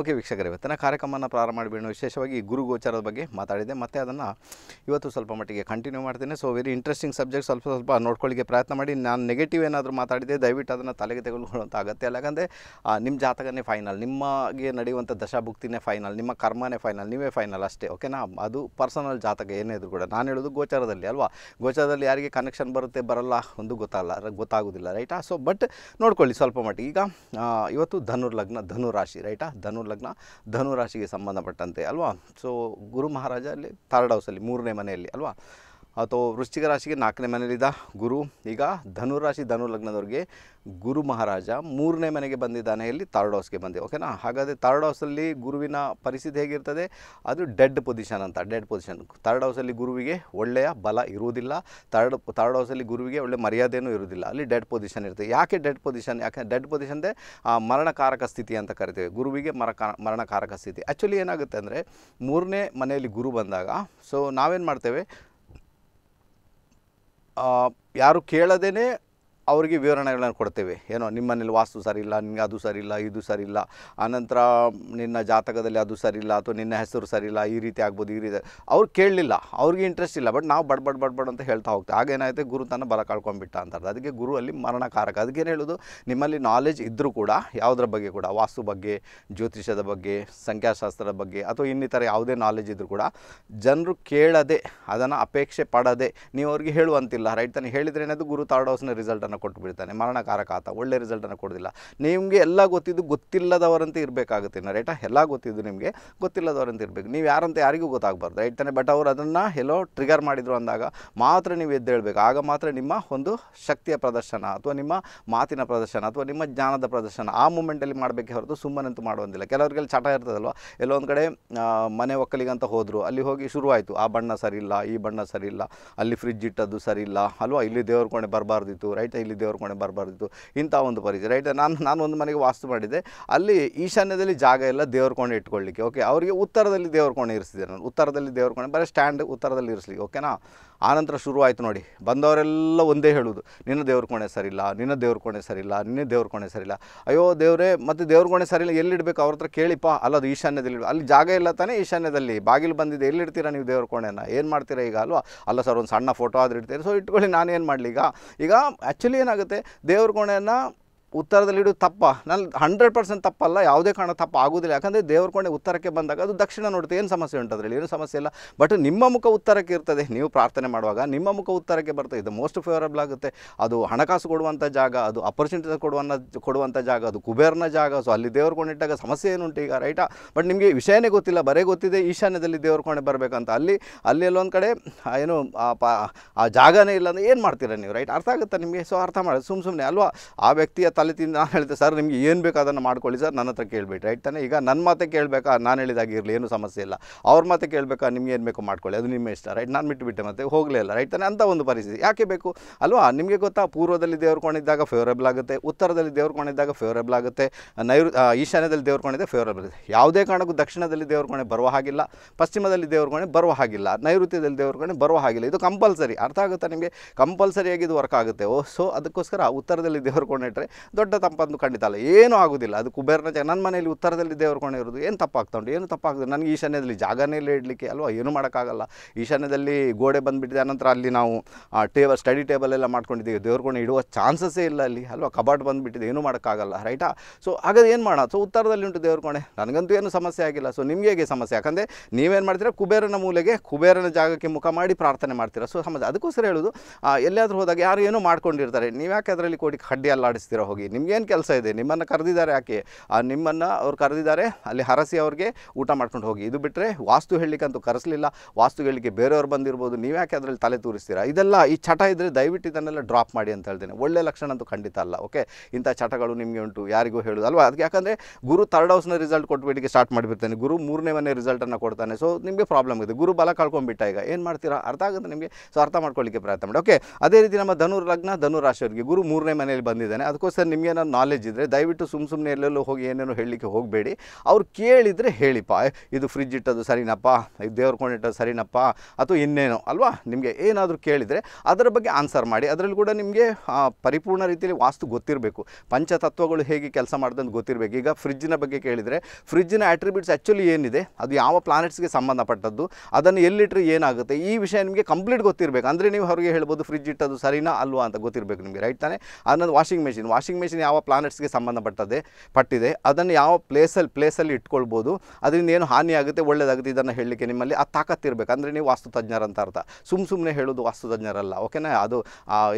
okay ವೀಕ್ಷಕರೇ ಇವತ್ತಿನ ಕಾರ್ಯಕ್ರಮವನ್ನು ಪ್ರಾರಂಭ ಮಾಡಿಬಿಡೋಣ ವಿಶೇಷವಾಗಿ ಗುರು ಗೋಚಾರದ ಬಗ್ಗೆ ಮಾತಾಡಿದೆ ಮತ್ತು ಅದನ್ನು ಇವತ್ತು ಸ್ವಲ್ಪ ಮಟ್ಟಿಗೆ ಕಂಟಿನ್ಯೂ ಮಾಡ್ತೇನೆ ಸೊ ವೆರಿ ಇಂಟ್ರೆಸ್ಟಿಂಗ್ ಸಬ್ಜೆಕ್ಟ್ ಸ್ವಲ್ಪ ಸ್ವಲ್ಪ ನೋಡ್ಕೊಳ್ಳಿಕ್ಕೆ ಪ್ರಯತ್ನ ಮಾಡಿ ನಾನು ನೆಗೆಟಿವ್ ಏನಾದರೂ ಮಾತಾಡಿದೆ ದಯವಿಟ್ಟು ಅದನ್ನು ತಲೆಗೆ ತೆಗೆದುಕೊಳ್ಳುವಂಥ ಅಗತ್ಯ ಇಲ್ಲ ಯಾಕಂದರೆ ನಿಮ್ಮ ಜಾತಕನೇ ಫೈನಲ್ ನಿಮಗೆ ನಡೆಯುವಂಥ ದಶಾಭುಕ್ತಿನೇ ಫೈನಲ್ ನಿಮ್ಮ ಕರ್ಮನೇ ಫೈನಲ್ ನೀವೇ ಫೈನಲ್ ಅಷ್ಟೇ ಓಕೆನಾ ಅದು ಪರ್ಸನಲ್ ಜಾತಕ ಏನೇ ಇದ್ರು ಕೂಡ ನಾನು ಹೇಳೋದು ಗೋಚಾರದಲ್ಲಿ ಅಲ್ವಾ ಗೋಚಾರದಲ್ಲಿ ಯಾರಿಗೆ ಕನೆಕ್ಷನ್ ಬರುತ್ತೆ ಬರಲ್ಲ ಒಂದು ಗೊತ್ತಲ್ಲ ಗೊತ್ತಾಗೋದಿಲ್ಲ ರೈಟಾ ಸೊ ಬಟ್ ನೋಡ್ಕೊಳ್ಳಿ ಸ್ವಲ್ಪ ಮಟ್ಟಿಗೆ ಈಗ ಇವತ್ತು ಧನುರ್ ಲಗ್ನ ಧನು ರಾಶಿ ರೈಟಾ ಧನು ಲಗ್ನ ಧನುರಾಶಿಗೆ ಸಂಬಂಧಪಟ್ಟಂತೆ ಅಲ್ವಾ ಸೊ ಗುರು ಮಹಾರಾಜ ಅಲ್ಲಿ ಥರ್ಡ್ ಹೌಸಲ್ಲಿ ಮೂರನೇ ಮನೆಯಲ್ಲಿ ಅಲ್ವಾ ಅಥವಾ ವೃಶ್ಚಿಕ ರಾಶಿಗೆ ನಾಲ್ಕನೇ ಮನೆಯಲ್ಲಿದ್ದ ಗುರು ಈಗ ಧನುರಾಶಿ ಧನು ಲಗ್ನದವ್ರಿಗೆ ಗುರು ಮಹಾರಾಜ ಮೂರನೇ ಮನೆಗೆ ಬಂದಿದ್ದಾನೆ ಇಲ್ಲಿ ಥರ್ಡ್ ಹೌಸ್ಗೆ ಬಂದೆ ಓಕೆನಾ ಹಾಗಾದರೆ ಥರ್ಡ್ ಹೌಸಲ್ಲಿ ಗುರುವಿನ ಪರಿಸ್ಥಿತಿ ಹೇಗಿರ್ತದೆ ಅದು ಡೆಡ್ ಪೊಸಿಷನ್ ಅಂತ ಡೆಡ್ ಪೊಸಿಷನ್ ಥರ್ಡ್ ಹೌಸಲ್ಲಿ ಗುರುವಿಗೆ ಒಳ್ಳೆಯ ಬಲ ಇರುವುದಿಲ್ಲ ಥರ್ಡ್ ಥರ್ಡ್ ಹೌಸಲ್ಲಿ ಗುರುವಿಗೆ ಒಳ್ಳೆ ಮರ್ಯಾದೆಯೂ ಇರುವುದಿಲ್ಲ ಅಲ್ಲಿ ಡೆಡ್ ಪೊಸಿಷನ್ ಇರ್ತದೆ ಯಾಕೆ ಡೆಡ್ ಪೊಸಿಷನ್ ಯಾಕೆ ಡೆಡ್ ಪೊಸಿಷನ್ದೇ ಮರಣಕಾರಕ ಸ್ಥಿತಿ ಅಂತ ಕರಿತೇವೆ ಗುರುವಿಗೆ ಮರಕ ಮರಣಕಾರಕ ಸ್ಥಿತಿ ಆ್ಯಕ್ಚುಲಿ ಏನಾಗುತ್ತೆ ಅಂದರೆ ಮೂರನೇ ಮನೆಯಲ್ಲಿ ಗುರು ಬಂದಾಗ ಸೊ ನಾವೇನು ಮಾಡ್ತೇವೆ ಯಾರು ಕೇಳದೇನೆ ಅವರಿಗೆ ವಿವರಣೆಗಳನ್ನು ಕೊಡ್ತೇವೆ ಏನೋ ನಿಮ್ಮನೇಲಿ ವಾಸ್ತು ಸರಿಯಿಲ್ಲ ನಿಮಗೆ ಅದು ಸರಿಯಿಲ್ಲ ಇದು ಸರಿಯಿಲ್ಲ ಆನಂತರ ನಿನ್ನ ಜಾತಕದಲ್ಲಿ ಅದು ಸರಿಯಿಲ್ಲ ಅಥವಾ ನಿನ್ನ ಹೆಸರು ಸರಿಯಿಲ್ಲ ಈ ರೀತಿ ಆಗ್ಬೋದು ಈ ರೀತಿ ಅವ್ರು ಕೇಳಲಿಲ್ಲ ಅವ್ರಿಗೆ ಇಂಟ್ರೆಸ್ಟ್ ಇಲ್ಲ ಬಟ್ ನಾವು ಬಡ್ಬಡ್ ಬಡ್ಬಡ್ ಅಂತ ಹೇಳ್ತಾ ಹೋಗ್ತೇವೆ ಆಗೇನಾಯಿತು ಗುರು ತನ್ನ ಬರ ಕಳ್ಕೊಂಡ್ಬಿಟ್ಟ ಅಂತಾರೆ ಅದಕ್ಕೆ ಗುರು ಅಲ್ಲಿ ಮರಣಕಾರಕ ಅದಕ್ಕೇನು ಹೇಳೋದು ನಿಮ್ಮಲ್ಲಿ ನಾಲೆಜ್ ಇದ್ದರೂ ಕೂಡ ಯಾವುದ್ರ ಬಗ್ಗೆ ಕೂಡ ವಾಸ್ತು ಬಗ್ಗೆ ಜ್ಯೋತಿಷ್ಯದ ಬಗ್ಗೆ ಸಂಖ್ಯಾಶಾಸ್ತ್ರದ ಬಗ್ಗೆ ಅಥವಾ ಇನ್ನಿತರ ಯಾವುದೇ ನಾಲೆಜ್ ಇದ್ದರೂ ಕೂಡ ಜನರು ಕೇಳದೆ ಅದನ್ನು ಅಪೇಕ್ಷೆ ಪಡದೆ ನೀವು ಅವ್ರಿಗೆ ಹೇಳುವಂತಿಲ್ಲ ರೈಟ್ ತಾನೆ ಹೇಳಿದ್ರೆ ಏನದು ಗುರು ತಾರ್ಡ್ ಹೌಸ್ನ ರಿಸಲ್ಟನ್ನು ರಿಸಲ್ಟನ್ನು ಕೊಟ್ಟು ಬಿಡ್ತಾನೆ ಮರಣಕಾರಕ ಆತ ಒಳ್ಳೆ ರಿಸಲ್ಟನ್ನು ಕೊಡೋದಿಲ್ಲ ನಿಮಗೆ ಎಲ್ಲ ಗೊತ್ತಿದ್ದು ಗೊತ್ತಿಲ್ಲದವರಂತೆ ಇರಬೇಕಾಗುತ್ತೆ ಎಲ್ಲ ಗೊತ್ತಿದ್ದು ನಿಮಗೆ ಗೊತ್ತಿಲ್ಲದವರಂತೆ ಇರಬೇಕು ನೀವು ಯಾರಂತ ಯಾರಿಗೂ ಗೊತ್ತಾಗಬಾರ್ದು ರೈಟ್ ತಾನೆ ಬಟ್ ಅವರು ಅದನ್ನು ಎಲ್ಲೋ ಟ್ರಿಗರ್ ಮಾಡಿದರು ಅಂದಾಗ ಮಾತ್ರ ನೀವು ಎದ್ದೇಳಬೇಕು ಆಗ ಮಾತ್ರ ನಿಮ್ಮ ಒಂದು ಶಕ್ತಿಯ ಪ್ರದರ್ಶನ ಅಥವಾ ನಿಮ್ಮ ಮಾತಿನ ಪ್ರದರ್ಶನ ಅಥವಾ ನಿಮ್ಮ ಜ್ಞಾನದ ಪ್ರದರ್ಶನ ಆ ಮೂಮೆಂಟಲ್ಲಿ ಮಾಡಬೇಕೆ ಹೊರತು ಸುಮ್ಮನಂತೂ ಮಾಡುವಂತಿಲ್ಲ ಕೆಲವರಿಗೆಲ್ಲ ಚಟ ಇರ್ತದಲ್ವ ಎಲ್ಲೋ ಒಂದು ಕಡೆ ಮನೆ ಒಕ್ಕಲಿಗಂತ ಹೋದರು ಅಲ್ಲಿ ಹೋಗಿ ಶುರುವಾಯಿತು ಆ ಬಣ್ಣ ಸರಿ ಇಲ್ಲ ಈ ಬಣ್ಣ ಸರಿ ಇಲ್ಲ ಅಲ್ಲಿ ಫ್ರಿಜ್ ಇಟ್ಟದ್ದು ಸರಿ ಇಲ್ಲ ಅಲ್ವಾ ಇಲ್ಲಿ ದೇವ್ರ ಕೋಣೆ ಬರಬಾರ್ದಿತ್ತು ರೈಟ್ ಇಲ್ಲಿ ದೇವ್ರ ಕೋಣೆ ಬರಬಾರ್ದಿತ್ತು ಇಂಥ ಒಂದು ಪರಿಚಯ ರೈಟ್ ನಾನು ನಾನು ಒಂದು ಮನೆಗೆ ವಾಸ್ತು ಮಾಡಿದ್ದೆ ಅಲ್ಲಿ ಈಶಾನ್ಯದಲ್ಲಿ ಜಾಗ ಎಲ್ಲ ದೇವ್ರ ಕೋಣೆ ಇಟ್ಕೊಳ್ಳಿಕ್ಕೆ ಓಕೆ ಅವರಿಗೆ ಉತ್ತರದಲ್ಲಿ ದೇವ್ರ ಕೋಣೆ ಇರಿಸಿದೆ ನಾನು ಉತ್ತರದಲ್ಲಿ ದೇವ್ರ ಕೋಣೆ ಬರೀ ಸ್ಟ್ಯಾಂಡ್ ಉತ್ತರದಲ್ಲಿ ಇರಿಸ್ಲಿಕ್ಕೆ ಓಕೆನಾ ಆನಂತರ ಶುರುವಾಯಿತು ನೋಡಿ ಬಂದವರೆಲ್ಲ ಒಂದೇ ಹೇಳೋದು ನಿನ್ನ ದೇವ್ರ ಕೋಣೆ ಇಲ್ಲ ನಿನ್ನ ದೇವ್ರ ಕೋಣೆ ಇಲ್ಲ ನಿನ್ನ ದೇವ್ರ ಕೋಣೆ ಸರಿಯಿಲ್ಲ ಅಯ್ಯೋ ದೇವರೇ ಮತ್ತು ದೇವ್ರ ಕೋಣೆ ಎಲ್ಲಿ ಎಲ್ಲಿಡಬೇಕು ಅವ್ರ ಹತ್ರ ಕೇಳಿಪ್ಪ ಅಲ್ಲ ಅದು ಈಶಾನ್ಯದಲ್ಲಿ ಅಲ್ಲಿ ಜಾಗ ಇಲ್ಲ ತಾನೇ ಈಶಾನ್ಯದಲ್ಲಿ ಬಾಗಿಲು ಬಂದಿದೆ ಎಲ್ಲಿಡ್ತೀರಾ ನೀವು ದೇವ್ರ ಕೋಣೆನ ಏನು ಮಾಡ್ತೀರಾ ಈಗ ಅಲ್ವಾ ಅಲ್ಲ ಸರ್ ಒಂದು ಸಣ್ಣ ಫೋಟೋ ಆದರೂ ಇಡ್ತೀರಿ ಸೊ ಇಟ್ಕೊಳ್ಳಿ ನಾನೇನು ಮಾಡಲಿ ಈಗ ಈಗ ಆ್ಯಕ್ಚುಲಿ ಏನಾಗುತ್ತೆ ದೇವ್ರ ಕೋಣೆಯನ್ನು ಉತ್ತರದಲ್ಲಿ ತಪ್ಪ ನಾನು ಹಂಡ್ರೆಡ್ ಪರ್ಸೆಂಟ್ ತಪ್ಪಲ್ಲ ಯಾವುದೇ ಕಾರಣ ತಪ್ಪ ಆಗೋದಿಲ್ಲ ಯಾಕಂದರೆ ದೇವ್ರ ಕೊಂಡೆ ಉತ್ತರಕ್ಕೆ ಬಂದಾಗ ಅದು ದಕ್ಷಿಣ ನೋಡುತ್ತೆ ಏನು ಸಮಸ್ಯೆ ಉಂಟು ಅದರಲ್ಲಿ ಏನು ಸಮಸ್ಯೆ ಇಲ್ಲ ಬಟ್ ನಿಮ್ಮ ಮುಖ ಉತ್ತರಕ್ಕೆ ಇರ್ತದೆ ನೀವು ಪ್ರಾರ್ಥನೆ ಮಾಡುವಾಗ ನಿಮ್ಮ ಮುಖ ಉತ್ತರಕ್ಕೆ ಬರ್ತದೆ ಇದು ಮೋಸ್ಟ್ ಫೇವರಬಲ್ ಆಗುತ್ತೆ ಅದು ಹಣಕಾಸು ಕೊಡುವಂಥ ಜಾಗ ಅದು ಅಪರ್ಚುನಿಟಿ ಕೊಡುವಂಥ ಕೊಡುವಂಥ ಜಾಗ ಅದು ಕುಬೇರ್ನ ಜಾಗ ಸೊ ಅಲ್ಲಿ ದೇವ್ರ ಕೊಂಡಿಟ್ಟಾಗ ಸಮಸ್ಯೆ ಏನುಂಟು ಈಗ ರೈಟಾ ಬಟ್ ನಿಮಗೆ ವಿಷಯನೇ ಗೊತ್ತಿಲ್ಲ ಬರೇ ಗೊತ್ತಿದೆ ಈಶಾನ್ಯದಲ್ಲಿ ದೇವ್ರ ಕೊಂಡೆ ಬರಬೇಕಂತ ಅಲ್ಲಿ ಅಲ್ಲಿ ಎಲ್ಲೊಂದು ಕಡೆ ಏನು ಆ ಜಾಗನೇ ಇಲ್ಲ ಅಂದರೆ ಏನು ಮಾಡ್ತೀರಾ ನೀವು ರೈಟ್ ಅರ್ಥ ಆಗುತ್ತೆ ನಿಮಗೆ ಸೊ ಅರ್ಥ ಮಾಡೋದು ಸುಮ್ಮ ಸುಮ್ಮನೆ ಅಲ್ವಾ ಆ ವ್ಯಕ್ತಿಯ ತಿಂದು ನಾನು ಹೇಳಿದೆ ಸರ್ ನಿಮಗೆ ಏನು ಬೇಕು ಅದನ್ನು ಮಾಡ್ಕೊಳ್ಳಿ ಸರ್ ನನ್ನ ಹತ್ರ ಕೇಳಿಬಿಟ್ಟು ರೈಟ್ ತಾನೆ ಈಗ ನನ್ನ ಮಾತೆ ಕೇಳಬೇಕಾ ನಾನು ಹೇಳಿದಾಗಿರಲಿ ಏನು ಸಮಸ್ಯೆ ಇಲ್ಲ ಅವ್ರ ಮಾತೆ ಕೇಳಬೇಕಾ ನಿಮ್ಗೆ ಏನು ಬೇಕು ಮಾಡ್ಕೊಳ್ಳಿ ಅದು ನಿಮ್ಮ ಇಷ್ಟ ರೈಟ್ ನಾನು ಬಿಟ್ಟುಬಿಟ್ಟೆ ಮತ್ತೆ ಹೋಗಲೇ ಇಲ್ಲ ರೈಟ್ ತಾನೆ ಅಂತ ಒಂದು ಪರಿಸ್ಥಿತಿ ಯಾಕೆ ಬೇಕು ಅಲ್ವಾ ನಿಮಗೆ ಗೊತ್ತಾ ಪೂರ್ವದಲ್ಲಿ ದೇವ್ರ ಕೊಂಡಿದ್ದಾಗ ಫೇವರೇಬಲ್ ಆಗುತ್ತೆ ಉತ್ತರದಲ್ಲಿ ದೇವ್ರ ಕೊಂಡಿದ್ದಾಗ ಫೇವರೇಬಲ್ ಆಗುತ್ತೆ ನೈರು ಈಶಾನ್ಯದಲ್ಲಿ ದೇವ್ರ ಕೊಂಡಿದ್ದೆ ಫೇವರೇಬಲ್ ಆಗುತ್ತೆ ಯಾವುದೇ ಕಾರಣಕ್ಕೂ ದಕ್ಷಿಣದಲ್ಲಿ ದೇವ್ರ ಕೊಣೆ ಬರುವ ಹಾಗಿಲ್ಲ ಪಶ್ಚಿಮದಲ್ಲಿ ದೇವ್ರ ಕೊಂಡೆ ಬರುವ ಹಾಗಿಲ್ಲ ನೈಋತ್ಯದಲ್ಲಿ ದೇವ್ರ ಕೊಂಡೆ ಬರುವ ಹಾಗಿಲ್ಲ ಇದು ಕಂಪಲ್ಸರಿ ಅರ್ಥ ಆಗುತ್ತಾ ನಿಮಗೆ ಕಂಪಲ್ಸರಿಯಾಗಿ ಇದು ವರ್ಕ್ ಆಗುತ್ತೆ ಓ ಸೊ ಅದಕ್ಕೋಸ್ಕರ ಉತ್ತರದಲ್ಲಿ ದೇವ್ರ ಕೊಂಡಿಟ್ರೆ ದೊಡ್ಡ ತಪ್ಪಂದು ಖಂಡಿತ ಅಲ್ಲ ಏನೂ ಆಗೋದಿಲ್ಲ ಅದು ಕುಬೇರನ ಜಾಗ ನನ್ನ ಮನೆಯಲ್ಲಿ ಉತ್ತರದಲ್ಲಿ ದೇವರ ಕೋಣೆ ಇರೋದು ಏನು ತಪ್ಪಾಗ್ತಾ ಉಂಟು ಏನು ತಪ್ಪಾಗ್ತದೆ ನನಗೆ ಈಶಾನ್ಯದಲ್ಲಿ ಜಾಗನೇ ಇಲ್ಲ ಇಡಲಿಕ್ಕೆ ಅಲ್ವಾ ಏನೂ ಮಾಡೋಕ್ಕಾಗಲ್ಲ ಈಶಾನ್ಯದಲ್ಲಿ ಗೋಡೆ ಬಂದುಬಿಟ್ಟಿದೆ ಅನಂತರ ಅಲ್ಲಿ ನಾವು ಟೇಬಲ್ ಸ್ಟಡಿ ಟೇಬಲ್ ಎಲ್ಲ ಮಾಡ್ಕೊಂಡಿದ್ದೀವಿ ದೇವ್ರ ಕೋಣೆ ಇಡುವ ಚಾನ್ಸಸ್ಸೇ ಇಲ್ಲ ಅಲ್ಲಿ ಅಲ್ವಾ ಕಬಾಟ್ ಬಂದುಬಿಟ್ಟಿದೆ ಏನು ಮಾಡೋಕ್ಕಾಗಲ್ಲ ರೈಟಾ ಸೊ ಹಾಗಾದ್ರೆ ಏನು ಮಾಡೋಣ ಸೊ ಉತ್ತರದಲ್ಲಿ ಉಂಟು ದೇವ್ರ ಕೋಣೆ ನನಗಂತೂ ಏನು ಸಮಸ್ಯೆ ಆಗಿಲ್ಲ ಸೊ ನಿಮಗೆ ಹೇಗೆ ಸಮಸ್ಯೆ ಯಾಕಂದರೆ ನೀವೇನು ಮಾಡ್ತೀರಾ ಕುಬೇರನ ಮೂಲೆಗೆ ಕುಬೇರನ ಜಾಗಕ್ಕೆ ಮುಖ ಮಾಡಿ ಪ್ರಾರ್ಥನೆ ಮಾಡ್ತೀರಾ ಸೊ ಸಮಸ್ಯೆ ಅದಕ್ಕೋಸ್ಕರ ಹೇಳೋದು ಎಲ್ಲಿಯಾದರೂ ಹೋದಾಗ ಯಾರು ಏನೋ ಮಾಡ್ಕೊಂಡಿರ್ತಾರೆ ನೀವು ಯಾಕೆ ಅದರಲ್ಲಿ ಕೋಟಿ ಕಡ್ಡಿ ಅಲ್ಲಾಡಿಸ್ತೀರೋ ಹೋಗಿ ನಿಮ್ಗೇನು ಕೆಲಸ ಇದೆ ನಿಮ್ಮನ್ನು ಕರೆದಿದ್ದಾರೆ ಯಾಕೆ ನಿಮ್ಮನ್ನು ಅವ್ರು ಕರೆದಿದ್ದಾರೆ ಅಲ್ಲಿ ಹರಸಿ ಅವ್ರಿಗೆ ಊಟ ಮಾಡ್ಕೊಂಡು ಹೋಗಿ ಇದು ಬಿಟ್ಟರೆ ವಾಸ್ತು ಹೇಳಲಿಕ್ಕಂತೂ ಕರೆಸಲಿಲ್ಲ ವಾಸ್ತು ಹೇಳಲಿಕ್ಕೆ ಬೇರೆಯವ್ರು ಬಂದಿರ್ಬೋದು ನೀವು ಯಾಕೆ ಅದರಲ್ಲಿ ತಲೆ ತೂರಿಸ್ತೀರಾ ಇದೆಲ್ಲ ಈ ಚಟ ಇದ್ದರೆ ದಯವಿಟ್ಟು ಇದನ್ನೆಲ್ಲ ಡ್ರಾಪ್ ಮಾಡಿ ಅಂತ ಹೇಳ್ತೇನೆ ಒಳ್ಳೆ ಲಕ್ಷಣ ಅಂತೂ ಖಂಡಿತ ಅಲ್ಲ ಓಕೆ ಇಂಥ ಚಟಗಳು ನಿಮಗೆ ಉಂಟು ಯಾರಿಗೂ ಹೇಳೋದು ಅಲ್ವಾ ಅದಕ್ಕೆ ಯಾಕಂದರೆ ಗುರು ತರ್ಡ್ ಹೌಸ್ನ ರಿಸಲ್ಟ್ ಕೊಟ್ಬಿಟ್ಟಿಗೆ ಸ್ಟಾರ್ಟ್ ಮಾಡಿಬಿಡ್ತೇನೆ ಗುರು ಮೂರನೇ ಮನೆ ರಿಸಲ್ಟನ್ನು ಕೊಡ್ತಾನೆ ಸೊ ನಿಮಗೆ ಪ್ರಾಬ್ಲಮ್ ಇದೆ ಗುರು ಬಲ ಕಳ್ಕೊಂಡ್ಬಿಟ್ಟ ಈಗ ಏನು ಮಾಡ್ತೀರಾ ಅರ್ಥ ಆಗುತ್ತೆ ನಿಮಗೆ ಸೊ ಅರ್ಥ ಮಾಡ್ಕೊಳ್ಳಿಕ್ಕೆ ಪ್ರಯತ್ನ ಮಾಡಿ ಓಕೆ ಅದೇ ರೀತಿ ನಮ್ಮ ಧನುರ್ ಲಗ್ನ ಧನು ರಾಶಿಯವರಿಗೆ ಗುರು ಮೂರನೇ ಮನೆಯಲ್ಲಿ ಬಂದಿದ್ದಾನೆ ಅದಕ್ಕೋಸ್ಕರ ನಿಮಗೆ ನಾಲೆಜ್ ಇದ್ದರೆ ದಯವಿಟ್ಟು ಸುಮ್ಮ ಸುಮ್ಮನೆ ಎಲ್ಲೆಲ್ಲೋ ಹೋಗಿ ಏನೇನೋ ಹೇಳಲಿಕ್ಕೆ ಹೋಗಬೇಡಿ ಅವ್ರು ಕೇಳಿದರೆ ಹೇಳಿಪ್ಪ ಇದು ಫ್ರಿಜ್ ಇಟ್ಟದ್ದು ಸರಿನಪ್ಪ ಇದು ದೇವ್ರ ಕೊಂಡು ಇಟ್ಟದು ಸರಿನಪ್ಪ ಅಥವಾ ಇನ್ನೇನೋ ಅಲ್ವಾ ನಿಮಗೆ ಏನಾದರೂ ಕೇಳಿದರೆ ಅದರ ಬಗ್ಗೆ ಆನ್ಸರ್ ಮಾಡಿ ಅದರಲ್ಲಿ ಕೂಡ ನಿಮಗೆ ಪರಿಪೂರ್ಣ ರೀತಿಯಲ್ಲಿ ವಾಸ್ತು ಗೊತ್ತಿರಬೇಕು ಪಂಚತತ್ವಗಳು ಹೇಗೆ ಕೆಲಸ ಮಾಡ್ದಂತ ಗೊತ್ತಿರಬೇಕು ಈಗ ಫ್ರಿಜ್ಜಿನ ಬಗ್ಗೆ ಕೇಳಿದರೆ ಫ್ರಿಜ್ಜಿನ ಆಟ್ರಿಬ್ಯೂಟ್ಸ್ ಆ್ಯಕ್ಚುಲಿ ಏನಿದೆ ಅದು ಯಾವ ಪ್ಲಾನೆಟ್ಸ್ಗೆ ಸಂಬಂಧಪಟ್ಟದ್ದು ಅದನ್ನು ಎಲ್ಲಿಟ್ಟರೆ ಏನಾಗುತ್ತೆ ಈ ವಿಷಯ ನಿಮಗೆ ಕಂಪ್ಲೀಟ್ ಗೊತ್ತಿರಬೇಕು ಅಂದರೆ ನೀವು ಅವ್ರಿಗೆ ಹೇಳ್ಬೋದು ಫ್ರಿಜ್ ಇಟ್ಟದ್ದು ಸರಿನಾ ಅಲ್ವಾ ಅಂತ ಗೊತ್ತಿರಬೇಕು ನಿಮಗೆ ರೈಟ್ ತಾನೆ ಅದನ್ನೊಂದು washing machine washing washing machine ಯಾವ ಪ್ಲಾನೆಟ್ಸ್ಗೆ ಸಂಬಂಧಪಟ್ಟದೆ ಪಟ್ಟಿದೆ ಅದನ್ನು ಯಾವ ಪ್ಲೇಸಲ್ಲಿ ಪ್ಲೇಸಲ್ಲಿ ಇಟ್ಕೊಳ್ಬೋದು ಅದರಿಂದ ಏನು ಹಾನಿ ಆಗುತ್ತೆ ಒಳ್ಳೆಯದಾಗುತ್ತೆ ಇದನ್ನು ಹೇಳಲಿಕ್ಕೆ ನಿಮ್ಮಲ್ಲಿ ಆ ತಾಕತ್ತಿರಬೇಕು ಅಂದರೆ ನೀವು ವಾಸ್ತು ತಜ್ಞರಂತ ಅರ್ಥ ಸುಮ್ ಸುಮ್ಮನೆ ಹೇಳೋದು ವಾಸ್ತು ತಜ್ಞರಲ್ಲ ಓಕೆನಾ ಅದು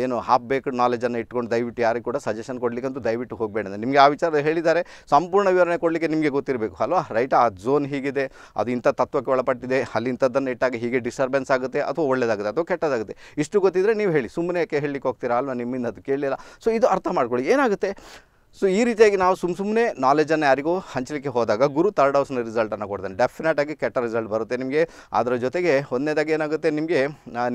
ಏನು ಹಾಫ್ ಬೇಕು ನಾಲೆಜನ್ನು ಇಟ್ಕೊಂಡು ದಯವಿಟ್ಟು ಯಾರಿಗೂ ಕೂಡ ಸಜೆಷನ್ ಅಂತ ದಯವಿಟ್ಟು ಹೋಗಬೇಡ ನಿಮಗೆ ಆ ವಿಚಾರ ಹೇಳಿದ್ದಾರೆ ಸಂಪೂರ್ಣ ವಿವರಣೆ ಕೊಡಲಿಕ್ಕೆ ನಿಮಗೆ ಗೊತ್ತಿರಬೇಕು ಅಲ್ವಾ ರೈಟ್ ಆ ಝೋನ್ ಹೀಗಿದೆ ಅದು ಇಂಥ ತತ್ವಕ್ಕೆ ಒಳಪಟ್ಟಿದೆ ಅಲ್ಲಿ ಇಂಥದ್ದನ್ನು ಇಟ್ಟಾಗ ಹೀಗೆ ಡಿಸ್ಟರ್ಬೆನ್ಸ್ ಆಗುತ್ತೆ ಅಥವಾ ಒಳ್ಳೆಯದಾಗುತ್ತೆ ಅಥವಾ ಕೆಟ್ಟದಾಗುತ್ತೆ ಇಷ್ಟು ಗೊತ್ತಿದ್ರೆ ನೀವು ಹೇಳಿ ಸುಮ್ಮನೆ ಯಾಕೆ ಹೇಳಲಿಕ್ಕೆ ಹೋಗ್ತೀರಾ ಅಲ್ವಾ ನಿಮ್ಮಿಂದ ಅದು ಕೇಳಿಲ್ಲ ಸೊ ಇದು ಅರ್ಥ ಮಾಡ್ಕೊಳ್ಳಿ ಏನಾಗುತ್ತೆ ಏನಾಗುತ್ತೆ ಸೊ ಈ ರೀತಿಯಾಗಿ ನಾವು ಸುಮ್ಮ ಸುಮ್ಮನೆ ನಾಲೆಜನ್ನು ಯಾರಿಗೂ ಹಂಚಲಿಕ್ಕೆ ಹೋದಾಗ ಗುರು ತರ್ಡ್ ಹೌಸ್ನ ರಿಸಲ್ಟನ್ನು ಕೊಡ್ತಾನೆ ಡೆಫಿನೆಟಾಗಿ ಕೆಟ್ಟ ರಿಸಲ್ಟ್ ಬರುತ್ತೆ ನಿಮಗೆ ಅದರ ಜೊತೆಗೆ ಒಂದನೇದಾಗಿ ಏನಾಗುತ್ತೆ ನಿಮಗೆ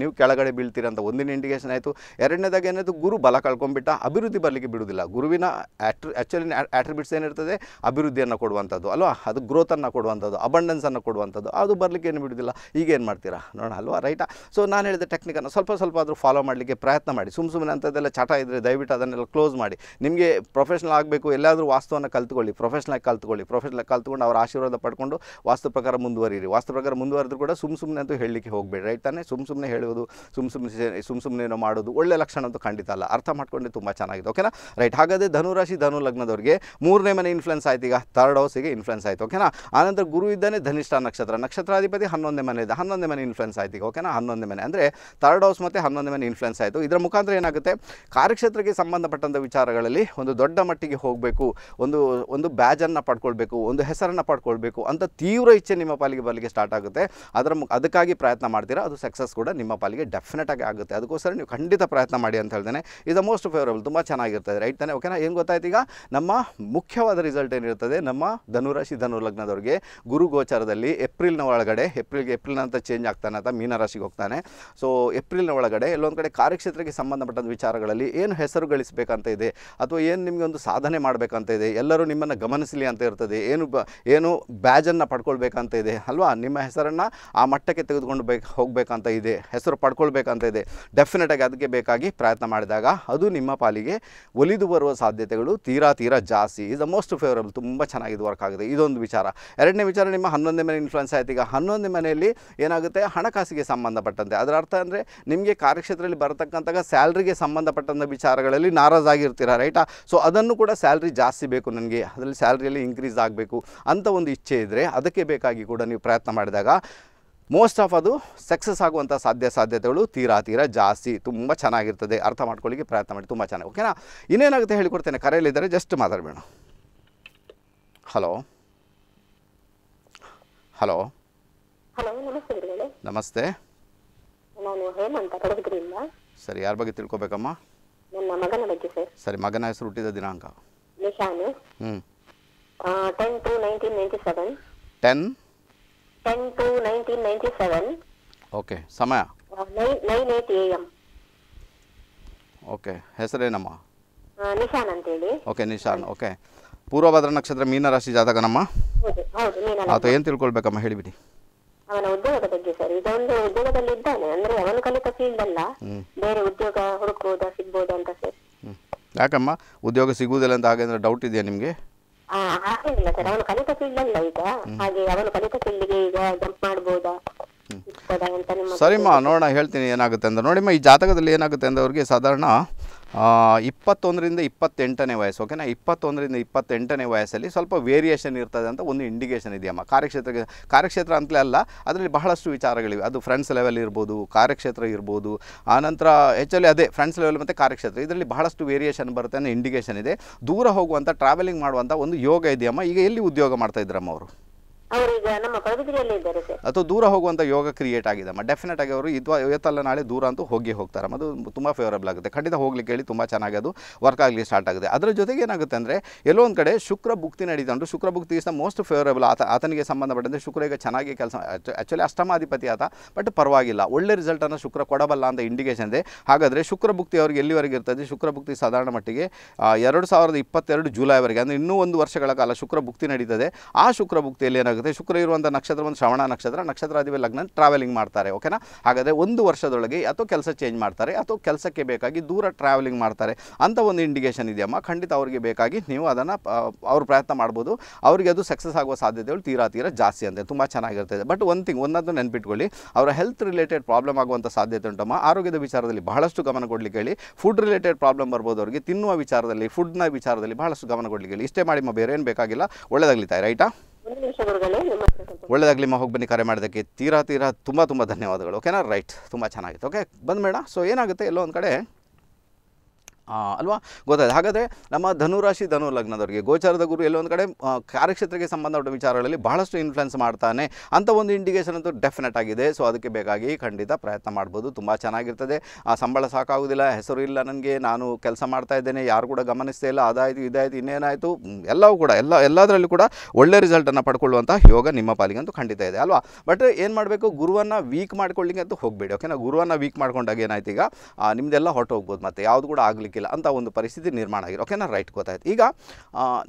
ನೀವು ಕೆಳಗಡೆ ಬೀಳ್ತೀರ ಅಂತ ಒಂದಿನ ಇಂಡಿಕೇಶನ್ ಆಯಿತು ಎರಡನೇದಾಗಿ ಏನಾಯಿತು ಗುರು ಬಲ ಕಳ್ಕೊಂಡ್ಬಿಟ್ಟ ಅಭಿವೃದ್ಧಿ ಬರಲಿಕ್ಕೆ ಬಿಡುವುದಿಲ್ಲ ಗುರುವಿನ ಆ್ಯಟ್ರಿ ಆ್ಯಕ್ಚುಲಿ ಆಟ್ರಿಬ್ಯೂಟ್ಸ್ ಏನಿರ್ತದೆ ಅಭಿವೃದ್ಧಿಯನ್ನು ಕೊಡುವಂಥದ್ದು ಅಲ್ವಾ ಅದು ಗ್ರೋತನ್ನು ಕೊಡುವಂಥದ್ದು ಅಬಂಡೆನ್ಸನ್ನು ಕೊಡುವಂಥದ್ದು ಅದು ಬರಲಿಕ್ಕೆ ಏನು ಬಿಡೋದಿಲ್ಲ ಈಗ ಏನು ಮಾಡ್ತೀರಾ ನೋಡೋಣ ಅಲ್ವಾ ರೈಟಾ ಸೊ ನಾನು ಹೇಳಿದ ಟೆಕ್ನಿಕನ್ನು ಸ್ವಲ್ಪ ಸ್ವಲ್ಪ ಆದರೂ ಫಾಲೋ ಮಾಡಲಿಕ್ಕೆ ಪ್ರಯತ್ನ ಮಾಡಿ ಸುಮ್ಮ ಸುಮ್ಮನೆ ಅಂಥದ್ದೆಲ್ಲ ಚಟ ಇದ್ದರೆ ದಯವಿಟ್ಟು ಅದನ್ನೆಲ್ಲ ಕ್ಲೋಸ್ ಮಾಡಿ ನಿಮಗೆ ಪ್ರೊಫೆಷನಲ್ ಪ್ರೊಫೆಷ್ನಲ್ ಆಗಬೇಕು ಎಲ್ಲಾದರೂ ವಾಸ್ತುವನ್ನು ಕಲ್ತ್ಕೊಳ್ಳಿ ಪ್ರೊಫೆಷ್ನಲಾಗಿ ಕಲ್ತ್ಕೊಳ್ಳಿ ಪ್ರೊಫೆಷ್ನಲ್ ಕಲ್ತ್ಕೊಂಡು ಅವರ ಆಶೀರ್ವಾದ ಪಡ್ಕೊಂಡು ವಾಸ್ತು ಪ್ರಕಾರ ಮುಂದುವರಿರಿ ವಾಸ್ತು ಪ್ರಕಾರ ಮುಂದುವರೆದ್ರು ಕೂಡ ಸುಮ್ ಸುಮ್ಮನೆ ಅಂತೂ ಹೇಳಲಿಕ್ಕೆ ಹೋಗಬೇಡಿ ರೈಟ್ ತಾನೇ ಸುಮ್ ಸುಮ್ಮನೆ ಹೇಳುವುದು ಸುಮ್ ಸುಮ್ಮನೆ ಸುಮ್ ಸುಮ್ಮನೆ ಏನೋ ಮಾಡೋದು ಒಳ್ಳೆ ಲಕ್ಷಣ ಅಂತೂ ಖಂಡಿತ ಅಲ್ಲ ಅರ್ಥ ಮಾಡ್ಕೊಂಡೆ ತುಂಬ ಚೆನ್ನಾಗಿದೆ ಓಕೆನಾ ರೈಟ್ ಹಾಗಾದರೆ ಧನುರಾಶಿ ಧನು ಲಗ್ನದವರಿಗೆ ಮೂರನೇ ಮನೆ ಇನ್ಫ್ಲುಯೆನ್ಸ್ ಆಯ್ತು ಈಗ ಥರ್ಡ್ ಹೌಸಿಗೆ ಇನ್ಫ್ಲುಯೆನ್ಸ್ ಆಯಿತು ಓಕೆನಾ ಆನಂತರ ಗುರು ಇದ್ದಾನೆ ಧನಿಷ್ಠ ನಕ್ಷತ್ರ ನಕ್ಷತ್ರಾಧಿಪತಿ ಹನ್ನೊಂದನೇ ಮನೆ ಇದೆ ಹನ್ನೊಂದೇ ಮನೆ ಇನ್ಫ್ಲುಯೆನ್ಸ್ ಆಯ್ತು ಈಗ ಓಕೆನಾ ಹನ್ನೊಂದೇ ಮನೆ ಅಂದರೆ ಥರ್ಡ್ ಹೌಸ್ ಮತ್ತು ಹನ್ನೊಂದನೇ ಮನೆ ಇನ್ಫ್ಲುಯೆನ್ಸ್ ಆಯಿತು ಇದರ ಮುಖಾಂತರ ಏನಾಗುತ್ತೆ ಕಾರ್ಯಕ್ಷೇತ್ರಕ್ಕೆ ಸಂಬಂಧಪಟ್ಟಂಥ ವಿಚಾರಗಳಲ್ಲಿ ಒಂದು ದೊಡ್ಡ ಮಟ್ಟಿಗೆ ಹೋಗಬೇಕು ಒಂದು ಒಂದು ಬ್ಯಾಜನ್ನು ಪಡ್ಕೊಳ್ಬೇಕು ಒಂದು ಹೆಸರನ್ನು ಪಡ್ಕೊಳ್ಬೇಕು ಅಂತ ತೀವ್ರ ಇಚ್ಛೆ ನಿಮ್ಮ ಪಾಲಿಗೆ ಬರಲಿಕ್ಕೆ ಸ್ಟಾರ್ಟ್ ಆಗುತ್ತೆ ಅದರ ಅದಕ್ಕಾಗಿ ಪ್ರಯತ್ನ ಮಾಡ್ತೀರಾ ಅದು ಸಕ್ಸಸ್ ಕೂಡ ನಿಮ್ಮ ಪಾಲಿಗೆ ಡೆಫಿನೆಟಾಗಿ ಆಗುತ್ತೆ ಅದಕ್ಕೋಸ್ಕರ ನೀವು ಖಂಡಿತ ಪ್ರಯತ್ನ ಮಾಡಿ ಅಂತ ಹೇಳ್ತೇನೆ ಇಸ್ ಅ ಮೋಸ್ಟ್ ಫೇವರಬಲ್ ತುಂಬ ಚೆನ್ನಾಗಿರ್ತದೆ ರೈಟ್ ತಾನೆ ಓಕೆನಾ ಏನು ಗೊತ್ತಾಯ್ತು ಈಗ ನಮ್ಮ ಮುಖ್ಯವಾದ ರಿಸಲ್ಟ್ ಏನಿರ್ತದೆ ನಮ್ಮ ಧನುರಾಶಿ ಧನು ಲಗ್ನದವರಿಗೆ ಗುರು ಗೋಚಾರದಲ್ಲಿ ಏಪ್ರಿಲ್ನ ಒಳಗಡೆ ಏಪ್ರಿಲ್ಗೆ ಏಪ್ರಿಲ್ ಅಂತ ಚೇಂಜ್ ಆಗ್ತಾನೆ ಅಂತ ಮೀನರಾಶಿಗೆ ಹೋಗ್ತಾನೆ ಸೊ ಏಪ್ರಿಲ್ನ ಒಳಗಡೆ ಎಲ್ಲೊಂದು ಕಡೆ ಕಾರ್ಯಕ್ಷೇತ್ರಕ್ಕೆ ಸಂಬಂಧಪಟ್ಟಂಥ ವಿಚಾರಗಳಲ್ಲಿ ಏನು ಹೆಸರು ಗಳಿಸಬೇಕಂತ ಇದೆ ಅಥವಾ ಏನು ನಿಮಗೆ ಒಂದು ಸಾಧನೆ ಮಾಡಬೇಕಂತ ಇದೆ ಎಲ್ಲರೂ ನಿಮ್ಮನ್ನು ಗಮನಿಸಲಿ ಅಂತ ಇರ್ತದೆ ಏನು ಬ ಏನು ಬ್ಯಾಜನ್ನು ಪಡ್ಕೊಳ್ಬೇಕಂತ ಇದೆ ಅಲ್ವಾ ನಿಮ್ಮ ಹೆಸರನ್ನು ಆ ಮಟ್ಟಕ್ಕೆ ತೆಗೆದುಕೊಂಡು ಬೇಕು ಹೋಗಬೇಕಂತ ಇದೆ ಹೆಸರು ಪಡ್ಕೊಳ್ಬೇಕಂತ ಇದೆ ಡೆಫಿನೆಟಾಗಿ ಅದಕ್ಕೆ ಬೇಕಾಗಿ ಪ್ರಯತ್ನ ಮಾಡಿದಾಗ ಅದು ನಿಮ್ಮ ಪಾಲಿಗೆ ಒಲಿದು ಬರುವ ಸಾಧ್ಯತೆಗಳು ತೀರಾ ತೀರಾ ಜಾಸ್ತಿ ಇಸ್ ಅ ಮೋಸ್ಟ್ ಫೇವರಬಲ್ ತುಂಬ ಚೆನ್ನಾಗಿದೆ ವರ್ಕ್ ಆಗಿದೆ ಇದೊಂದು ವಿಚಾರ ಎರಡನೇ ವಿಚಾರ ನಿಮ್ಮ ಹನ್ನೊಂದನೇ ಮನೆ ಇನ್ಫ್ಲುಯೆನ್ಸ್ ಆಯ್ತು ಈಗ ಹನ್ನೊಂದನೇ ಮನೆಯಲ್ಲಿ ಏನಾಗುತ್ತೆ ಹಣಕಾಸಿಗೆ ಸಂಬಂಧಪಟ್ಟಂತೆ ಅದರ ಅರ್ಥ ಅಂದರೆ ನಿಮಗೆ ಕಾರ್ಯಕ್ಷೇತ್ರದಲ್ಲಿ ಬರತಕ್ಕಂಥ ಸ್ಯಾಲ್ರಿಗೆ ಸಂಬಂಧಪಟ್ಟಂಥ ವಿಚಾರಗಳಲ್ಲಿ ನಾರಾಜಾಗಿರ್ತೀರ ರೈಟಾ ಸೊ ಅದನ್ನು ಕೂಡ ಸ್ಯಾಲ್ರಿ ಜಾಸ್ತಿ ಬೇಕು ನನಗೆ ಅದರಲ್ಲಿ ಸ್ಯಾಲ್ರಿಯಲ್ಲಿ ಇನ್ಕ್ರೀಸ್ ಆಗಬೇಕು ಅಂತ ಒಂದು ಇಚ್ಛೆ ಇದ್ದರೆ ಅದಕ್ಕೆ ಬೇಕಾಗಿ ಕೂಡ ನೀವು ಪ್ರಯತ್ನ ಮಾಡಿದಾಗ ಮೋಸ್ಟ್ ಆಫ್ ಅದು ಸಕ್ಸಸ್ ಆಗುವಂಥ ಸಾಧ್ಯ ಸಾಧ್ಯತೆಗಳು ತೀರಾ ತೀರಾ ಜಾಸ್ತಿ ತುಂಬ ಚೆನ್ನಾಗಿರ್ತದೆ ಅರ್ಥ ಮಾಡ್ಕೊಳ್ಳಿಕ್ಕೆ ಪ್ರಯತ್ನ ಮಾಡಿ ತುಂಬ ಚೆನ್ನಾಗಿ ಓಕೆನಾ ಇನ್ನೇನಾಗುತ್ತೆ ಹೇಳಿಕೊಡ್ತೇನೆ ಕರೆಯಲ್ಲಿದ್ದರೆ ಜಸ್ಟ್ ಮಾತಾಡಬೇಡ ಹಲೋ ಹಲೋ ಹಲೋ ನಮಸ್ತೆ ಸರಿ ಯಾರ ಬಗ್ಗೆ ತಿಳ್ಕೊಬೇಕಮ್ಮ ನನ್ನ ಮಗನ ಬಗ್ಗೆ ಸರ್ ಸರಿ ಮಗನ ಹೆಸರು ಹುಟ್ಟಿದ ದಿನಾಂಕ ನಿಶಾನ್ ಹ್ಞೂ ten two nineteen ninety seven ten ten two nineteen ninety seven okay ಸಮಯ nine eight A M okay ಹೆಸರೇನಮ್ಮ ನಿಶಾನ್ ಅಂತೇಳಿ ಓಕೆ ನಿಶಾನ್ ಓಕೆ ಪೂರ್ವ ಭದ್ರ ನಕ್ಷತ್ರ ಮೀನರಾಶಿ ಜಾತಕನಮ್ಮ ಅಥವಾ ಏನು ತಿಳ್ಕೊಳ್ಬೇಕಮ್ಮ ಹೇಳಿಬಿಡಿ ಅವನ ಉದ್ಯೋಗದ ಬಗ್ಗೆ ಸರ್ ಇದೊಂದು ಒಂದು ಉದ್ಯೋಗದಲ್ಲಿ ಇದ್ದಾನೆ ಅಂದ್ರೆ ಅವನು ಕಲಿತ ಫೀಲ್ಡ್ ಅಲ್ಲ ಬೇರೆ ಉದ್ಯೋಗ ಹುಡುಕ್ಬೋದಾ ಸಿಗ್ಬೋದಾ ಅಂತ ಸರ್ ಯಾಕಮ್ಮ ಉದ್ಯೋಗ ಸಿಗುವುದಿಲ್ಲ ಅಂತ ಹಾಗೆ ಡೌಟ್ ಇದೆಯಾ ನಿಮಗೆ ಇಲ್ಲ ಸರ್ ಅವನು ಕಲಿತ ಫೀಲ್ಡ್ ಅಲ್ಲ ಈಗ ಹಾಗೆ ಅವನು ಕಲಿತ ಗೆ ಈಗ ಜಂಪ್ ಮಾಡಬಹುದಾ ಸರಿಮ್ಮ ನೋಡೋಣ ಹೇಳ್ತೀನಿ ಏನಾಗುತ್ತೆ ಅಂತ ನೋಡಿಮ್ಮ ಈ ಜಾತಕದಲ್ಲಿ ಏನಾಗುತ್ತೆ ಅಂದ್ರೆ ಅವ್ರಿಗೆ ಸಾಧಾರಣ ಇಪ್ಪತ್ತೊಂದರಿಂದ ಇಪ್ಪತ್ತೆಂಟನೇ ವಯಸ್ಸು ಓಕೆನಾ ಇಪ್ಪತ್ತೊಂದರಿಂದ ಇಪ್ಪತ್ತೆಂಟನೇ ವಯಸ್ಸಲ್ಲಿ ಸ್ವಲ್ಪ ವೇರಿಯೇಷನ್ ಇರ್ತದೆ ಅಂತ ಒಂದು ಇಂಡಿಕೇಷನ್ ಇದೆಯಮ್ಮ ಕಾರ್ಯಕ್ಷೇತ್ರಕ್ಕೆ ಕಾರ್ಯಕ್ಷೇತ್ರ ಅಂತಲೇ ಅಲ್ಲ ಅದರಲ್ಲಿ ಬಹಳಷ್ಟು ವಿಚಾರಗಳಿವೆ ಅದು ಫ್ರೆಂಡ್ಸ್ ಲೆವೆಲ್ ಇರ್ಬೋದು ಕಾರ್ಯಕ್ಷೇತ್ರ ಇರ್ಬೋದು ಆನಂತರ ಆ್ಯಕ್ಚುಲಿ ಅದೇ ಫ್ರೆಂಡ್ಸ್ ಲೆವೆಲ್ ಮತ್ತು ಕಾರ್ಯಕ್ಷೇತ್ರ ಇದರಲ್ಲಿ ಬಹಳಷ್ಟು ವೇರಿಯೇಷನ್ ಬರುತ್ತೆ ಅನ್ನೋ ಇಂಡಿಕೇಷನ್ ಇದೆ ದೂರ ಹೋಗುವಂಥ ಟ್ರಾವೆಲಿಂಗ್ ಮಾಡುವಂಥ ಒಂದು ಯೋಗ ಇದೆಯಮ್ಮ ಈಗ ಎಲ್ಲಿ ಉದ್ಯೋಗ ಮಾಡ್ತಾ ಇದ್ರಮ್ಮ ಅವರು ಅಥವಾ ದೂರ ಹೋಗುವಂಥ ಯೋಗ ಕ್ರಿಯೇಟ್ ಆಗಿದೆ ಅಮ್ಮ ಡೆಫಿನೆಟ್ ಆಗಿ ಅವರು ಇದು ಇವತ್ತಲ್ಲ ನಾಳೆ ದೂರ ಅಂತೂ ಹೋಗಿ ಹೋಗ್ತಾರೆ ಅದು ತುಂಬಾ ಫೇವರಬಲ್ ಆಗುತ್ತೆ ಖಂಡಿತ ಹೋಗ್ಲಿಕ್ಕೆ ಹೇಳಿ ತುಂಬ ಚೆನ್ನಾಗಿ ಅದು ವರ್ಕ್ ಆಗಲಿ ಸ್ಟಾರ್ಟ್ ಆಗುತ್ತೆ ಅದರ ಜೊತೆಗೆ ಏನಾಗುತ್ತೆ ಅಂದರೆ ಎಲ್ಲೋ ಒಂದ್ ಕಡೆ ಶುಕ್ರ ಭುಕ್ತಿ ನಡೀತಂಡು ಶುಕ್ರ ಭುಕ್ತಿ ಇಸ್ ದ ಮೋಸ್ಟ್ ಫೇವರಬಲ್ ಆತ ಆತನಿಗೆ ಸಂಬಂಧಪಟ್ಟಂತೆ ಶುಕ್ರ ಈಗ ಚೆನ್ನಾಗಿ ಕೆಲಸ ಆಕ್ಚುಲಿ ಅಷ್ಟಮಾಧಿಪತಿ ಆತ ಬಟ್ ಪರವಾಗಿಲ್ಲ ಒಳ್ಳೆ ರಿಸಲ್ಟನ್ನು ಶುಕ್ರ ಕೊಡಬಲ್ಲ ಅಂತ ಇಂಡಿಕೇಶನ್ ಇದೆ ಹಾಗಾದರೆ ಶುಕ್ರ ಭುಕ್ತಿ ಅವ್ರಿಗೆ ಎಲ್ಲಿವರೆಗೆ ಇರ್ತದೆ ಶುಕ್ರ ಭುಕ್ತಿ ಸಾಧಾರಣ ಮಟ್ಟಿಗೆ ಎರಡು ಸಾವಿರದ ಇಪ್ಪತ್ತೆರಡು ಜುಲೈವರೆಗೆ ಅಂದರೆ ಇನ್ನೂ ಒಂದು ವರ್ಷಗಳ ಕಾಲ ಶುಕ್ರ ಭುಕ್ತಿ ನಡೀತದೆ ಆ ಶುಕ್ರ ಭುಕ್ತಿಯಲ್ಲಿ ಏನಾಗುತ್ತೆ ಆಗುತ್ತೆ ಶುಕ್ರ ಇರುವಂಥ ನಕ್ಷತ್ರ ಒಂದು ಶ್ರವಣ ನಕ್ಷತ್ರ ನಕ್ಷತ್ರ ಅದಿವೆ ಲಗ್ನ ಟ್ರಾವೆಲಿಂಗ್ ಮಾಡ್ತಾರೆ ಓಕೆನಾ ಹಾಗಾದರೆ ಒಂದು ವರ್ಷದೊಳಗೆ ಅಥವಾ ಕೆಲಸ ಚೇಂಜ್ ಮಾಡ್ತಾರೆ ಅಥವಾ ಕೆಲಸಕ್ಕೆ ಬೇಕಾಗಿ ದೂರ ಟ್ರಾವೆಲಿಂಗ್ ಮಾಡ್ತಾರೆ ಅಂತ ಒಂದು ಇಂಡಿಕೇಷನ್ ಇದೆಯಮ್ಮ ಖಂಡಿತ ಅವರಿಗೆ ಬೇಕಾಗಿ ನೀವು ಅದನ್ನು ಅವ್ರು ಪ್ರಯತ್ನ ಮಾಡ್ಬೋದು ಅವರಿಗೆ ಅದು ಸಕ್ಸಸ್ ಆಗುವ ಸಾಧ್ಯತೆಗಳು ತೀರಾ ತೀರ ಜಾಸ್ತಿ ಅಂತೆ ತುಂಬ ಚೆನ್ನಾಗಿರ್ತದೆ ಬಟ್ ಒಂದು ಥಿಂಗ್ ಒಂದೊಂದು ನೆನ್ಪಿಟ್ಕೊಳ್ಳಿ ಅವರ ಹೆಲ್ತ್ ರಿಲೇಟೆಡ್ ಪ್ರಾಬ್ಲಮ್ ಆಗುವಂಥ ಸಾಧ್ಯತೆ ಉಂಟಮ್ಮ ಆರೋಗ್ಯದ ವಿಚಾರದಲ್ಲಿ ಬಹಳಷ್ಟು ಗಮನ ಕೊಡಲಿಕ್ಕೆ ಹೇಳಿ ಫುಡ್ ರಿಲೇಟೆಡ್ ಪ್ರಾಬ್ಲಮ್ ಬರ್ಬೋದು ಅವರಿಗೆ ತಿನ್ನುವ ವಿಚಾರದಲ್ಲಿ ಫುಡ್ನ ವಿಚಾರದಲ್ಲಿ ಬಹಳಷ್ಟು ಗಮನ ಕೊಡಲಿಕ್ಕೆ ಹೇಳಿ ಇಷ್ಟೇ ಮಾಡಿ ಬೇರೆ ಏನು ಬೇಕಾಗಿಲ್ಲ ತಾಯಿ ರೈಟಾ ಒಳ್ಳೇದಾಗ್ಲಿ ಮಾ ಹೋಗಿ ಬನ್ನಿ ಕರೆ ಮಾಡೋದಕ್ಕೆ ತೀರಾ ತೀರಾ ತುಂಬ ತುಂಬ ಧನ್ಯವಾದಗಳು ಓಕೆನಾ ರೈಟ್ ತುಂಬ ಚೆನ್ನಾಗಿತ್ತು ಓಕೆ ಬಂದ ಮೇಡ ಸೊ ಏನಾಗುತ್ತೆ ಎಲ್ಲೋ ಒಂದು ಕಡೆ ಅಲ್ವಾ ಗೊತ್ತಾಯ್ತು ಹಾಗಾದರೆ ನಮ್ಮ ಧನುರಾಶಿ ಧನು ಲಗ್ನದವರಿಗೆ ಗೋಚಾರದ ಗುರು ಎಲ್ಲೊಂದು ಕಡೆ ಕಾರ್ಯಕ್ಷೇತ್ರಕ್ಕೆ ಸಂಬಂಧಪಟ್ಟ ವಿಚಾರಗಳಲ್ಲಿ ಬಹಳಷ್ಟು ಇನ್ಫ್ಲುಯೆನ್ಸ್ ಮಾಡ್ತಾನೆ ಅಂತ ಒಂದು ಇಂಡಿಕೇಷನ್ ಅಂತೂ ಡೆಫಿನೆಟ್ ಆಗಿದೆ ಸೊ ಅದಕ್ಕೆ ಬೇಕಾಗಿ ಖಂಡಿತ ಪ್ರಯತ್ನ ಮಾಡ್ಬೋದು ತುಂಬ ಚೆನ್ನಾಗಿರ್ತದೆ ಆ ಸಂಬಳ ಸಾಕಾಗೋದಿಲ್ಲ ಹೆಸರು ಇಲ್ಲ ನನಗೆ ನಾನು ಕೆಲಸ ಮಾಡ್ತಾ ಇದ್ದೇನೆ ಯಾರು ಕೂಡ ಗಮನಿಸ್ತಾ ಇಲ್ಲ ಅದಾಯಿತು ಇದಾಯಿತು ಇನ್ನೇನಾಯಿತು ಎಲ್ಲವೂ ಕೂಡ ಎಲ್ಲ ಎಲ್ಲದರಲ್ಲೂ ಕೂಡ ಒಳ್ಳೆ ರಿಸಲ್ಟನ್ನು ಪಡ್ಕೊಳ್ಳುವಂಥ ಯೋಗ ನಿಮ್ಮ ಪಾಲಿಗಂತೂ ಖಂಡಿತ ಇದೆ ಅಲ್ವಾ ಬಟ್ ಏನು ಮಾಡಬೇಕು ಗುರುವನ್ನು ವೀಕ್ ಮಾಡ್ಕೊಳ್ಳಿಕ್ಕೆ ಅಂತೂ ಹೋಗಬೇಡಿ ಓಕೆನಾ ಗುರುವನ್ನು ವೀಕ್ ಮಾಡ್ಕೊಂಡಾಗ ಏನಾಯ್ತು ಈಗ ನಿಮ್ಮದೆಲ್ಲ ಹೊಟ್ಟು ಹೋಗ್ಬೋದು ಮತ್ತೆ ಯಾವುದು ಕೂಡ ಆಗಲಿಕ್ಕೆ ಇಲ್ಲ ಅಂತ ಒಂದು ಪರಿಸ್ಥಿತಿ ನಿರ್ಮಾಣ ಆಗಿದೆ ಓಕೆನಾ ರೈಟ್ ಗೊತ್ತಾಯ್ತು ಈಗ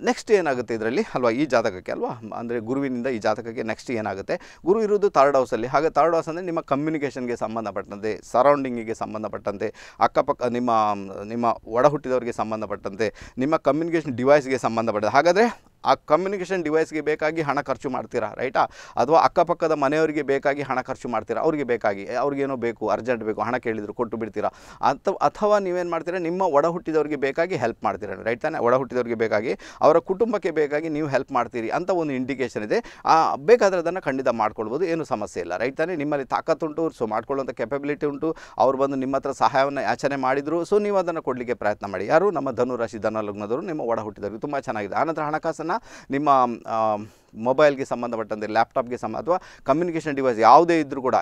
ನೆಕ್ಸ್ಟ್ ಏನಾಗುತ್ತೆ ಇದರಲ್ಲಿ ಅಲ್ವಾ ಈ ಜಾತಕಕ್ಕೆ ಅಲ್ವಾ ಅಂದರೆ ಗುರುವಿನಿಂದ ಈ ಜಾತಕಕ್ಕೆ ನೆಕ್ಸ್ಟ್ ಏನಾಗುತ್ತೆ ಗುರು ಇರೋದು ಥರ್ಡ್ ಹೌಸಲ್ಲಿ ಹಾಗೆ ಥರ್ಡ್ ಹೌಸ್ ಅಂದರೆ ನಿಮ್ಮ ಕಮ್ಯುನಿಕೇಷನ್ಗೆ ಸಂಬಂಧಪಟ್ಟಂತೆ ಸರೌಂಡಿಂಗಿಗೆ ಸಂಬಂಧಪಟ್ಟಂತೆ ಅಕ್ಕಪಕ್ಕ ನಿಮ್ಮ ನಿಮ್ಮ ಒಡ ಹುಟ್ಟಿದವರಿಗೆ ಸಂಬಂಧಪಟ್ಟಂತೆ ನಿಮ್ಮ ಕಮ್ಯುನಿಕೇಷನ್ ಡಿವೈಸ್ಗೆ ಸಂಬಂಧಪಟ್ಟಂತೆ ಹಾಗಾದರೆ ಆ ಕಮ್ಯುನಿಕೇಷನ್ ಡಿವೈಸ್ಗೆ ಬೇಕಾಗಿ ಹಣ ಖರ್ಚು ಮಾಡ್ತೀರಾ ರೈಟಾ ಅಥವಾ ಅಕ್ಕಪಕ್ಕದ ಮನೆಯವರಿಗೆ ಬೇಕಾಗಿ ಹಣ ಖರ್ಚು ಮಾಡ್ತೀರಾ ಅವ್ರಿಗೆ ಬೇಕಾಗಿ ಅವ್ರಿಗೇನೋ ಬೇಕು ಅರ್ಜೆಂಟ್ ಬೇಕು ಹಣ ಕೇಳಿದ್ರು ಕೊಟ್ಟು ಬಿಡ್ತೀರಾ ಅಂತ ಅಥವಾ ನೀವೇನು ಮಾಡ್ತೀರಾ ನಿಮ್ಮ ಒಡ ಹುಟ್ಟಿದವರಿಗೆ ಬೇಕಾಗಿ ಹೆಲ್ಪ್ ಮಾಡ್ತೀರಾ ರೈಟ್ ತಾನೇ ಒಡ ಹುಟ್ಟಿದವ್ರಿಗೆ ಬೇಕಾಗಿ ಅವರ ಕುಟುಂಬಕ್ಕೆ ಬೇಕಾಗಿ ನೀವು ಹೆಲ್ಪ್ ಮಾಡ್ತೀರಿ ಅಂತ ಒಂದು ಇಂಡಿಕೇಷನ್ ಇದೆ ಬೇಕಾದರೆ ಅದನ್ನು ಖಂಡಿತ ಮಾಡ್ಕೊಳ್ಬೋದು ಏನು ಸಮಸ್ಯೆ ಇಲ್ಲ ರೈಟ್ ತಾನೇ ನಿಮ್ಮಲ್ಲಿ ತಾಕತ್ತುಂಟು ಸೊ ಮಾಡ್ಕೊಳ್ಳುವಂಥ ಕೆಪಬಿಲಿಟಿ ಉಂಟು ಅವ್ರು ಬಂದು ನಿಮ್ಮ ಹತ್ರ ಸಹಾಯವನ್ನು ಯಾಚನೆ ಮಾಡಿದರು ಸೊ ನೀವು ಅದನ್ನು ಕೊಡಲಿಕ್ಕೆ ಪ್ರಯತ್ನ ಮಾಡಿ ಯಾರು ನಮ್ಮ ಧನುರಾಶಿ ಧನ ನಿಮ್ಮ ಒಡ ಹುಟ್ಟಿದವರು ತುಂಬ ಚೆನ್ನಾಗಿದೆ ಆನಂತರ ಹಣಕಾಸನ್ನು ನಿಮ್ಮ ಮೊಬೈಲ್ಗೆ ಸಂಬಂಧಪಟ್ಟಂತೆ ಲ್ಯಾಪ್ಟಾಪ್ಗೆ ಸಂಬಂಧ ಅಥವಾ ಕಮ್ಯುನಿಕೇಷನ್ ಡಿವೈಸ್ ಯಾವುದೇ ಇದ್ದರೂ ಕೂಡ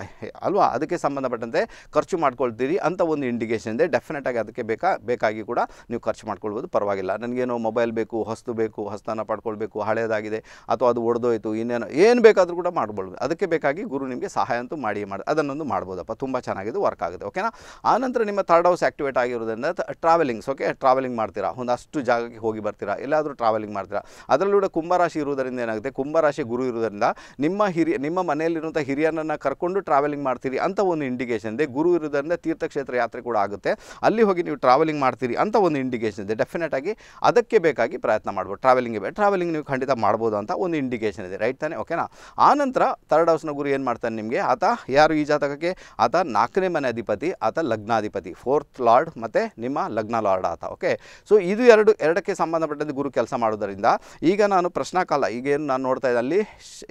ಅಲ್ವಾ ಅದಕ್ಕೆ ಸಂಬಂಧಪಟ್ಟಂತೆ ಖರ್ಚು ಮಾಡ್ಕೊಳ್ತೀರಿ ಅಂತ ಒಂದು ಇಂಡಿಕೇಷನ್ ಇದೆ ಡೆಫಿನೆಟಾಗಿ ಅದಕ್ಕೆ ಬೇಕಾ ಬೇಕಾಗಿ ಕೂಡ ನೀವು ಖರ್ಚು ಮಾಡ್ಕೊಳ್ಬೋದು ಪರವಾಗಿಲ್ಲ ನನಗೇನೋ ಮೊಬೈಲ್ ಬೇಕು ಹೊಸ್ತು ಬೇಕು ಹೊಸ್ತಾನ ಪಡ್ಕೊಳ್ಬೇಕು ಹಳೆಯದಾಗಿದೆ ಅಥವಾ ಅದು ಒಡೆದೋಯ್ತು ಇನ್ನೇನೋ ಏನು ಬೇಕಾದರೂ ಕೂಡ ಮಾಡ್ಬೋದು ಅದಕ್ಕೆ ಬೇಕಾಗಿ ಗುರು ನಿಮಗೆ ಸಹಾಯ ಅಂತೂ ಮಾಡಿ ಮಾಡಿ ಅದನ್ನೊಂದು ಮಾಡ್ಬೋದಪ್ಪ ತುಂಬ ಚೆನ್ನಾಗಿದೆ ವರ್ಕ್ ಆಗುತ್ತೆ ಓಕೆನಾ ಆನಂತರ ನಿಮ್ಮ ಥರ್ಡ್ ಹೌಸ್ ಆ್ಯಕ್ಟಿವೇಟ್ ಆಗಿರೋದ್ರಿಂದ ಟ್ರಾವೆಲಿಂಗ್ಸ್ ಓಕೆ ಟ್ರಾವೆಲಿಂಗ್ ಮಾಡ್ತೀರಾ ಒಂದಷ್ಟು ಜಾಗಕ್ಕೆ ಹೋಗಿ ಬರ್ತೀರಾ ಎಲ್ಲಾದರೂ ಟ್ರಾವೆಲಿಂಗ್ ಮಾಡ್ತೀರಾ ಅದರಲ್ಲೂ ಕೂಡ ಕುಂಭರಾಶಿ ಇರುವುದರಿಂದ ಏನಾಗುತ್ತೆ ಕುಂಭರಾಶಿ ಗುರು ಇರುವುದರಿಂದ ನಿಮ್ಮ ಹಿರಿಯ ನಿಮ್ಮ ಮನೆಯಲ್ಲಿರುವಂಥ ಹಿರಿಯರನ್ನು ಕರ್ಕೊಂಡು ಟ್ರಾವೆಲಿಂಗ್ ಮಾಡ್ತೀರಿ ಅಂತ ಒಂದು ಇಂಡಿಕೇಷನ್ ಇದೆ ಗುರು ಇರೋದ್ರಿಂದ ತೀರ್ಥಕ್ಷೇತ್ರ ಯಾತ್ರೆ ಕೂಡ ಆಗುತ್ತೆ ಅಲ್ಲಿ ಹೋಗಿ ನೀವು ಟ್ರಾವೆಲಿಂಗ್ ಮಾಡ್ತೀರಿ ಅಂತ ಒಂದು ಇಂಡಿಕೇಷನ್ ಇದೆ ಡೆಫಿನೆಟ್ ಆಗಿ ಅದಕ್ಕೆ ಬೇಕಾಗಿ ಪ್ರಯತ್ನ ಮಾಡ್ಬೋದು ಟ್ರಾವೆಲಿಂಗ್ ಟ್ರಾವೆಲಿಂಗ್ ನೀವು ಖಂಡಿತ ಮಾಡ್ಬೋದು ಅಂತ ಒಂದು ಇಂಡಿಕೇಷನ್ ಇದೆ ರೈಟ್ ತಾನೆ ಓಕೆನಾ ಆನಂತರ ಥರ್ಡ್ ಹೌಸ್ನ ಗುರು ಏನು ಮಾಡ್ತಾನೆ ನಿಮಗೆ ಆತ ಯಾರು ಈ ಜಾತಕಕ್ಕೆ ಆತ ನಾಲ್ಕನೇ ಮನೆ ಅಧಿಪತಿ ಆತ ಲಗ್ನಾಧಿಪತಿ ಫೋರ್ತ್ ಲಾರ್ಡ್ ಮತ್ತು ನಿಮ್ಮ ಲಗ್ನ ಲಾರ್ಡ್ ಆತ ಓಕೆ ಸೊ ಇದು ಎರಡು ಎರಡಕ್ಕೆ ಸಂಬಂಧಪಟ್ಟಂತೆ ಗುರು ಕೆಲಸ ಮಾಡೋದರಿಂದ ಈಗ ನಾನು ಪ್ರಶ್ನಾಕಾಲ ಈಗೇನು ನಾನು ನೋಡ್ತಾ ಇದ್ದಲ್ಲಿ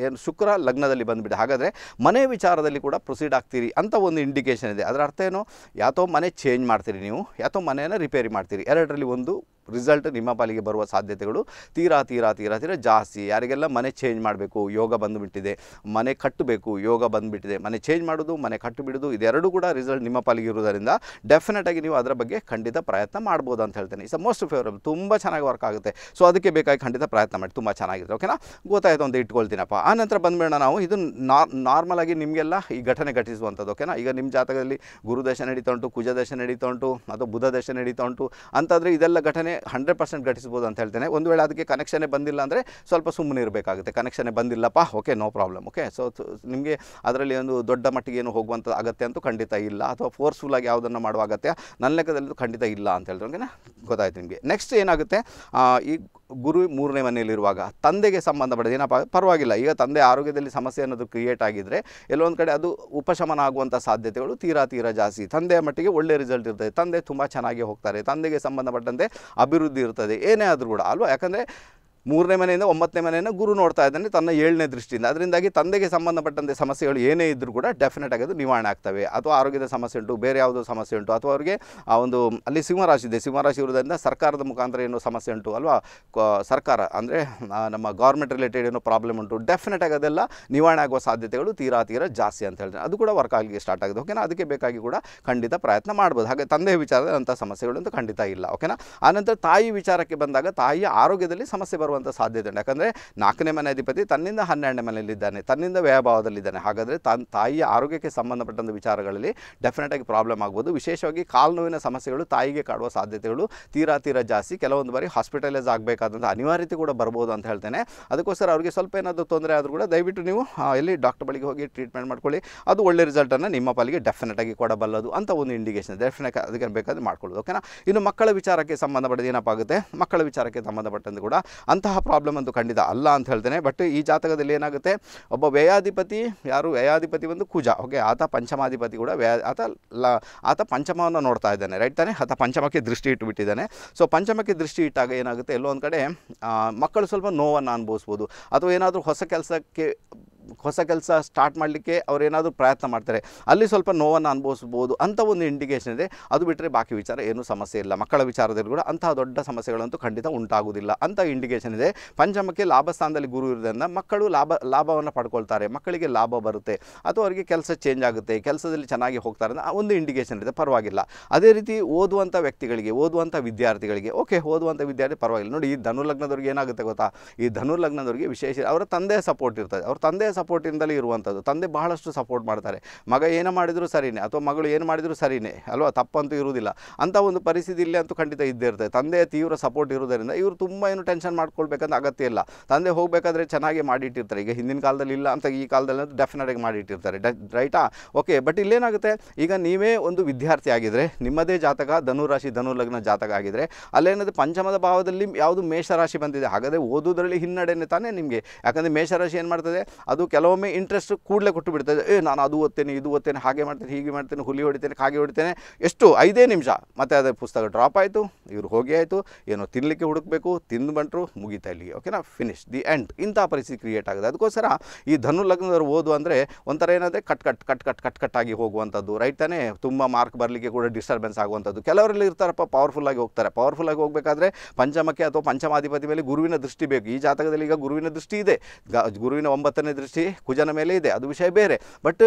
ಏನು ಶುಕ್ರ ಲಗ್ನದಲ್ಲಿ ಬಂದುಬಿಡಿ ಹಾಗಾದರೆ ಮನೆ ವಿಚಾರದಲ್ಲಿ ಕೂಡ ಪ್ರೊಸೀಡ್ ಆಗ್ತೀರಿ ಅಂತ ಒಂದು ಇಂಡಿಕೇಷನ್ ಇದೆ ಅದರ ಅರ್ಥ ಏನು ಯಾತೋ ಮನೆ ಚೇಂಜ್ ಮಾಡ್ತೀರಿ ನೀವು ಯಾತೋ ಮನೆಯನ್ನು ರಿಪೇರಿ ಮಾಡ್ತೀರಿ ಎರಡರಲ್ಲಿ ಒಂದು ರಿಸಲ್ಟ್ ನಿಮ್ಮ ಪಾಲಿಗೆ ಬರುವ ಸಾಧ್ಯತೆಗಳು ತೀರಾ ತೀರಾ ತೀರಾ ತೀರಾ ಜಾಸ್ತಿ ಯಾರಿಗೆಲ್ಲ ಮನೆ ಚೇಂಜ್ ಮಾಡಬೇಕು ಯೋಗ ಬಂದುಬಿಟ್ಟಿದೆ ಮನೆ ಕಟ್ಟಬೇಕು ಯೋಗ ಬಂದುಬಿಟ್ಟಿದೆ ಮನೆ ಚೇಂಜ್ ಮಾಡೋದು ಮನೆ ಕಟ್ಟಿಬಿಡೋದು ಇದೆರಡೂ ಕೂಡ ರಿಸಲ್ಟ್ ನಿಮ್ಮ ಪಾಲಿಗೆ ಇರುವುದರಿಂದ ಡೆಫಿನೆಟಾಗಿ ನೀವು ಅದರ ಬಗ್ಗೆ ಖಂಡಿತ ಪ್ರಯತ್ನ ಮಾಡ್ಬೋದು ಅಂತ ಹೇಳ್ತೇನೆ ಇಸ್ ಮೋಸ್ಟ್ ಫೇವರಬಲ್ ತುಂಬ ಚೆನ್ನಾಗಿ ವರ್ಕ್ ಆಗುತ್ತೆ ಸೊ ಅದಕ್ಕೆ ಬೇಕಾಗಿ ಖಂಡಿತ ಪ್ರಯತ್ನ ಮಾಡಿ ತುಂಬ ಚೆನ್ನಾಗಿದೆ ಓಕೆನಾ ಗೊತ್ತಾಯಿತು ಒಂದು ಇಟ್ಕೊಳ್ತೀನಪ್ಪ ಆ ನಂತರ ಬಂದ್ಬೇಡ ನಾವು ಇದು ನಾರ್ಮಲ್ ಆಗಿ ನಿಮಗೆಲ್ಲ ಈ ಘಟನೆ ಘಟಿಸುವಂಥದ್ದು ಓಕೆನಾ ಈಗ ನಿಮ್ಮ ಜಾತಕದಲ್ಲಿ ಗುರುದರ್ಶನ ನಡೀತಾ ಉಂಟು ಕುಜದಶ ನಡೀತಾ ಉಂಟು ಅಥವಾ ಬುಧ ದಶೆ ನಡೀತಾ ಉಂಟು ಅಂತಂದರೆ ಇದೆಲ್ಲ ಘಟನೆ ಹಂಡ್ರೆಡ್ ಪರ್ಸೆಂಟ್ ಘಟಿಸ್ಬೋದು ಅಂತ ಹೇಳ್ತೇನೆ ಒಂದು ವೇಳೆ ಅದಕ್ಕೆ ಕನೆಕ್ಷನೇ ಬಂದಿಲ್ಲ ಅಂದರೆ ಸ್ವಲ್ಪ ಸುಮ್ಮನೆ ಇರಬೇಕಾಗುತ್ತೆ ಕನೆಕ್ಷನೇ ಬಂದಿಲ್ಲಪ್ಪ okay no problem okay so ನಿಮಗೆ ಅದರಲ್ಲಿ ಒಂದು ದೊಡ್ಡ ಮಟ್ಟಿಗೆ ಏನು ಹೋಗುವಂಥ ಅಗತ್ಯ ಅಂತೂ ಖಂಡಿತ ಇಲ್ಲ ಅಥವಾ ಫೋರ್ಸ್ಫುಲ್ಲಾಗಿ ಯಾವುದನ್ನು ಮಾಡುವ ಅಗತ್ಯ ನನ್ನ ಲೆಕ್ಕದಲ್ಲಿ ಖಂಡಿತ ಇಲ್ಲ ಅಂತ ಹೇಳಿದ್ರೆ ಓಕೆನಾ ಗೊತ್ತಾಯ್ತು ನಿಮಗೆ ನೆಕ್ಸ್ಟ್ ಏನಾಗುತ್ತೆ ಈ ಗುರು ಮೂರನೇ ಮನೆಯಲ್ಲಿರುವಾಗ ತಂದೆಗೆ ಸಂಬಂಧಪಟ್ಟ ಏನಪ್ಪ ಪರವಾಗಿಲ್ಲ ಈಗ ತಂದೆ ಆರೋಗ್ಯದಲ್ಲಿ ಸಮಸ್ಯೆ ಅನ್ನೋದು ಕ್ರಿಯೇಟ್ ಆಗಿದ್ದರೆ ಎಲ್ಲೊಂದು ಕಡೆ ಅದು ಉಪಶಮನ ಆಗುವಂಥ ಸಾಧ್ಯತೆಗಳು ತೀರಾ ತೀರಾ ಜಾಸ್ತಿ ತಂದೆಯ ಮಟ್ಟಿಗೆ ಒಳ್ಳೆ ರಿಸಲ್ಟ್ ಇರ್ತದೆ ತಂದೆ ತುಂಬ ಚೆನ್ನಾಗಿ ಹೋಗ್ತಾರೆ ತಂದೆಗೆ ಸಂಬಂಧಪಟ್ಟಂತೆ ಅಭಿವೃದ್ಧಿ ಇರ್ತದೆ ಏನೇ ಆದರೂ ಕೂಡ ಅಲ್ವಾ ಯಾಕಂದರೆ ಮೂರನೇ ಮನೆಯಿಂದ ಒಂಬತ್ತನೇ ಮನೆಯನ್ನು ಗುರು ನೋಡ್ತಾ ಇದ್ದಾನೆ ತನ್ನ ಏಳನೇ ದೃಷ್ಟಿಯಿಂದ ಅದರಿಂದಾಗಿ ತಂದೆಗೆ ಸಂಬಂಧಪಟ್ಟಂತೆ ಸಮಸ್ಯೆಗಳು ಏನೇ ಇದ್ದರೂ ಕೂಡ ಡೆಫಿನೆಟ್ ಅದು ನಿವಾರಣೆ ಆಗ್ತವೆ ಅಥವಾ ಆರೋಗ್ಯದ ಸಮಸ್ಯೆ ಉಂಟು ಬೇರೆ ಯಾವುದೋ ಸಮಸ್ಯೆ ಉಂಟು ಅಥವಾ ಅವರಿಗೆ ಆ ಒಂದು ಅಲ್ಲಿ ಸಿಂಹರಾಶಿ ಇದೆ ಸಿಂಹರಾಶಿ ಇರೋದರಿಂದ ಸರ್ಕಾರದ ಮುಖಾಂತರ ಏನೋ ಸಮಸ್ಯೆ ಉಂಟು ಅಲ್ವಾ ಸರ್ಕಾರ ಅಂದರೆ ನಮ್ಮ ಗೌರ್ಮೆಂಟ್ ರಿಲೇಟೆಡ್ ಏನೋ ಪ್ರಾಬ್ಲಮ್ ಉಂಟು ಡೆಫಿನೆಟ್ ಅದೆಲ್ಲ ನಿವಾರಣೆ ಆಗುವ ಸಾಧ್ಯತೆಗಳು ತೀರಾ ತೀರಾ ಜಾಸ್ತಿ ಅಂತ ಹೇಳಿದ್ರೆ ಅದು ಕೂಡ ವರ್ಕ್ ಆಗಲಿಕ್ಕೆ ಸ್ಟಾರ್ಟ್ ಆಗಿದೆ ಓಕೆನಾ ಅದಕ್ಕೆ ಬೇಕಾಗಿ ಕೂಡ ಖಂಡಿತ ಪ್ರಯತ್ನ ಮಾಡ್ಬೋದು ಹಾಗೆ ತಂದೆಯ ಸಮಸ್ಯೆಗಳು ಸಮಸ್ಯೆಗಳಂತೂ ಖಂಡಿತ ಇಲ್ಲ ಓಕೆನಾ ಆನಂತರ ತಾಯಿ ವಿಚಾರಕ್ಕೆ ಬಂದಾಗ ತಾಯಿಯ ಆರೋಗ್ಯದಲ್ಲಿ ಸಮಸ್ಯೆ ಬರುವಂಥ ಸಾಧ್ಯತೆ ಉಂಟು ಯಾಕಂದರೆ ನಾಲ್ಕನೇ ಮನೆ ಅಧಿಪತಿ ತನ್ನಿಂದ ಹನ್ನೆರಡನೇ ಮನೆಯಲ್ಲಿದ್ದಾನೆ ತನ್ನಿಂದ ವ್ಯಯಭಾವದಲ್ಲಿದ್ದಾನೆ ಹಾಗಾದರೆ ತನ್ನ ತಾಯಿಯ ಆರೋಗ್ಯಕ್ಕೆ ಸಂಬಂಧಪಟ್ಟಂಥ ವಿಚಾರಗಳಲ್ಲಿ ಡೆಫಿನೆಟಾಗಿ ಪ್ರಾಬ್ಲಮ್ ಆಗ್ಬೋದು ವಿಶೇಷವಾಗಿ ಕಾಲ್ನೋವಿನ ಸಮಸ್ಯೆಗಳು ತಾಯಿಗೆ ಕಾಡುವ ಸಾಧ್ಯತೆಗಳು ತೀರಾ ತೀರಾ ಜಾಸ್ತಿ ಕೆಲವೊಂದು ಬಾರಿ ಹಾಸ್ಪಿಟಲೈಸ್ ಆಗಬೇಕಾದಂಥ ಅನಿವಾರ್ಯತೆ ಕೂಡ ಬರ್ಬೋದು ಅಂತ ಹೇಳ್ತೇನೆ ಅದಕ್ಕೋಸ್ಕರ ಅವರಿಗೆ ಸ್ವಲ್ಪ ಏನಾದರೂ ತೊಂದರೆ ಆದರೂ ಕೂಡ ದಯವಿಟ್ಟು ನೀವು ಎಲ್ಲಿ ಡಾಕ್ಟರ್ ಬಳಿಗೆ ಹೋಗಿ ಟ್ರೀಟ್ಮೆಂಟ್ ಮಾಡ್ಕೊಳ್ಳಿ ಅದು ಒಳ್ಳೆ ರಿಸಲ್ಟನ್ನು ನಿಮ್ಮ ಪಾಲಿಗೆ ಡೆಫಿನೆಟಾಗಿ ಕೊಡಬಲ್ಲದು ಅಂತ ಒಂದು ಇಂಡಿಕೇಶನ್ ಡೆಫಿನೆಟ್ ಅದಕ್ಕೆ ಬೇಕಾದ್ರೆ ಮಾಡ್ಕೊಳ್ಳೋದು ಓಕೆನಾ ಇನ್ನು ಮಕ್ಕಳ ವಿಚಾರಕ್ಕೆ ಸಂಬಂಧಪಟ್ಟದ್ದು ಏನಪ್ಪಾಗುತ್ತೆ ಮಕ್ಕಳ ವಿಚಾರಕ್ಕೆ ಸಂಬಂಧಪಟ್ಟಂತೆ ಕೂಡ ಅಂತಹ ಪ್ರಾಬ್ಲಮ್ ಅಂತೂ ಖಂಡಿತ ಅಲ್ಲ ಅಂತ ಹೇಳ್ತೇನೆ ಬಟ್ ಈ ಜಾತಕದಲ್ಲಿ ಏನಾಗುತ್ತೆ ಒಬ್ಬ ವ್ಯಯಾಧಿಪತಿ ಯಾರು ವ್ಯಯಾಧಿಪತಿ ಬಂದು ಕುಜ ಓಕೆ ಆತ ಪಂಚಮಾಧಿಪತಿ ಕೂಡ ವ್ಯ ಆತ ಲ ಆತ ಪಂಚಮವನ್ನು ನೋಡ್ತಾ ಇದ್ದಾನೆ ರೈಟ್ ತಾನೆ ಆತ ಪಂಚಮಕ್ಕೆ ದೃಷ್ಟಿ ಇಟ್ಟುಬಿಟ್ಟಿದ್ದಾನೆ ಸೊ ಪಂಚಮಕ್ಕೆ ದೃಷ್ಟಿ ಇಟ್ಟಾಗ ಏನಾಗುತ್ತೆ ಎಲ್ಲೋ ಒಂದು ಕಡೆ ಮಕ್ಕಳು ಸ್ವಲ್ಪ ನೋವನ್ನು ಅನುಭವಿಸ್ಬೋದು ಅಥವಾ ಏನಾದರೂ ಹೊಸ ಕೆಲಸಕ್ಕೆ ಹೊಸ ಕೆಲಸ ಸ್ಟಾರ್ಟ್ ಮಾಡಲಿಕ್ಕೆ ಅವರೇನಾದರೂ ಪ್ರಯತ್ನ ಮಾಡ್ತಾರೆ ಅಲ್ಲಿ ಸ್ವಲ್ಪ ನೋವನ್ನು ಅನುಭವಿಸ್ಬೋದು ಅಂತ ಒಂದು ಇಂಡಿಕೇಷನ್ ಇದೆ ಅದು ಬಿಟ್ಟರೆ ಬಾಕಿ ವಿಚಾರ ಏನೂ ಸಮಸ್ಯೆ ಇಲ್ಲ ಮಕ್ಕಳ ವಿಚಾರದಲ್ಲಿ ಕೂಡ ಅಂತಹ ದೊಡ್ಡ ಸಮಸ್ಯೆಗಳಂತೂ ಖಂಡಿತ ಉಂಟಾಗುವುದಿಲ್ಲ ಅಂತ ಇಂಡಿಕೇಷನ್ ಇದೆ ಪಂಚಮಕ್ಕೆ ಲಾಭ ಸ್ಥಾನದಲ್ಲಿ ಗುರು ಇರೋದ್ರಿಂದ ಮಕ್ಕಳು ಲಾಭ ಲಾಭವನ್ನು ಪಡ್ಕೊಳ್ತಾರೆ ಮಕ್ಕಳಿಗೆ ಲಾಭ ಬರುತ್ತೆ ಅಥವಾ ಅವರಿಗೆ ಕೆಲಸ ಚೇಂಜ್ ಆಗುತ್ತೆ ಕೆಲಸದಲ್ಲಿ ಚೆನ್ನಾಗಿ ಹೋಗ್ತಾರೆ ಅಂತ ಒಂದು ಇಂಡಿಕೇಷನ್ ಇದೆ ಪರವಾಗಿಲ್ಲ ಅದೇ ರೀತಿ ಓದುವಂಥ ವ್ಯಕ್ತಿಗಳಿಗೆ ಓದುವಂಥ ವಿದ್ಯಾರ್ಥಿಗಳಿಗೆ ಓಕೆ ಓದುವಂಥ ವಿದ್ಯಾರ್ಥಿ ಪರವಾಗಿಲ್ಲ ನೋಡಿ ಈ ಧನುರ್ಲಗ್ನದವ್ರಿಗೆ ಏನಾಗುತ್ತೆ ಗೊತ್ತಾ ಈ ಧನುರ್ಲಗ್ನದವ್ರಿಗೆ ವಿಶೇಷ ಅವರ ತಂದೆ ಸಪೋರ್ಟ್ ಇರ್ತದೆ ಅವ್ರ ತಂದೆ ಸಪೋರ್ಟಿಂದಲೇ ಇರುವಂಥದ್ದು ತಂದೆ ಬಹಳಷ್ಟು ಸಪೋರ್ಟ್ ಮಾಡ್ತಾರೆ ಮಗ ಏನು ಮಾಡಿದರೂ ಸರಿಯೇ ಅಥವಾ ಮಗಳು ಏನು ಮಾಡಿದರೂ ಸರಿಯೇ ಅಲ್ವಾ ತಪ್ಪಂತೂ ಇರುವುದಿಲ್ಲ ಅಂಥ ಒಂದು ಪರಿಸ್ಥಿತಿ ಇಲ್ಲೇ ಅಂತೂ ಖಂಡಿತ ಇದ್ದೇ ಇರ್ತದೆ ತಂದೆಯ ತೀವ್ರ ಸಪೋರ್ಟ್ ಇರುವುದರಿಂದ ಇವರು ತುಂಬ ಏನು ಟೆನ್ಷನ್ ಮಾಡ್ಕೊಳ್ಬೇಕಂತ ಅಗತ್ಯ ಇಲ್ಲ ತಂದೆ ಹೋಗಬೇಕಾದ್ರೆ ಚೆನ್ನಾಗಿ ಮಾಡಿಟ್ಟಿರ್ತಾರೆ ಈಗ ಹಿಂದಿನ ಕಾಲದಲ್ಲಿ ಇಲ್ಲ ಅಂತ ಈ ಕಾಲದಲ್ಲಿ ಅಂತೂ ಡೆಫಿನೆಟಾಗಿ ಮಾಡಿಟ್ಟಿರ್ತಾರೆ ರೈಟಾ ಓಕೆ ಬಟ್ ಇಲ್ಲೇನಾಗುತ್ತೆ ಈಗ ನೀವೇ ಒಂದು ವಿದ್ಯಾರ್ಥಿ ಆಗಿದ್ದರೆ ನಿಮ್ಮದೇ ಜಾತಕ ಧನುರಾಶಿ ಲಗ್ನ ಜಾತಕ ಆಗಿದ್ದರೆ ಅಲ್ಲೇನದು ಪಂಚಮದ ಭಾವದಲ್ಲಿ ಯಾವುದು ಮೇಷರಾಶಿ ಬಂದಿದೆ ಹಾಗಾದರೆ ಓದೋದರಲ್ಲಿ ಹಿನ್ನಡೆನೆ ತಾನೇ ನಿಮಗೆ ಯಾಕಂದರೆ ಮೇಷರಾಶಿ ಏನು ಮಾಡ್ತದೆ ಅದು ಕೆಲವೊಮ್ಮೆ ಇಂಟ್ರೆಸ್ಟ್ ಕೂಡಲೇ ಕೊಟ್ಟು ಬಿಡ್ತದೆ ಏ ನಾನು ಅದು ಓದ್ತೇನೆ ಇದು ಓದ್ತೇನೆ ಹಾಗೆ ಮಾಡ್ತೇನೆ ಹೀಗೆ ಮಾಡ್ತೇನೆ ಹುಲಿ ಹೊಡಿತೇನೆ ಹಾಗೆ ಹೊಡಿತೇನೆ ಎಷ್ಟು ಐದೇ ನಿಮಿಷ ಮತ್ತು ಅದೇ ಪುಸ್ತಕ ಡ್ರಾಪ್ ಆಯಿತು ಇವರು ಹೋಗಿ ಆಯಿತು ಏನೋ ತಿನ್ನಲಿಕ್ಕೆ ಹುಡುಕಬೇಕು ತಿಂದು ಬಂಟರು ಮುಗೀತಾ ಇಲ್ಲಿ ಓಕೆನಾ ಫಿನಿಶ್ ದಿ ಎಂಡ್ ಇಂಥ ಪರಿಸ್ಥಿತಿ ಕ್ರಿಯೇಟ್ ಆಗಿದೆ ಅದಕ್ಕೋಸ್ಕರ ಈ ಧನು ಲಗ್ನದವರು ಓದು ಅಂದರೆ ಒಂಥರ ಏನಂದರೆ cut cut cut cut cut cut ಆಗಿ ಹೋಗುವಂಥದ್ದು ರೈಟ್ ತಾನೇ ತುಂಬ ಮಾರ್ಕ್ ಬರಲಿಕ್ಕೆ ಕೂಡ ಡಿಸ್ಟರ್ಬೆನ್ಸ್ ಆಗುವಂಥದ್ದು ಕೆಲವರಲ್ಲಿ ಇರ್ತಾರಪ್ಪ ಪವರ್ಫುಲ್ಲಾಗಿ ಹೋಗ್ತಾರೆ ಪವರ್ಫುಲ್ಲಾಗಿ ಹೋಗಬೇಕಾದ್ರೆ ಪಂಚಮಕ್ಕೆ ಅಥವಾ ಪಂಚಮಾಧಿಪತಿ ಮೇಲೆ ಗುರುವಿನ ದೃಷ್ಟಿ ಬೇಕು ಈ ಜಾತಕದಲ್ಲಿ ಈಗ ಗುರುವಿನ ದೃಷ್ಟಿ ಇದೆ ಗುರುವಿನ ಒಂಬತ್ತನೇ ದೃಷ್ಟಿ ದೃಷ್ಟಿ ಕುಜನ ಮೇಲೆ ಇದೆ ಅದು ವಿಷಯ ಬೇರೆ ಬಟ್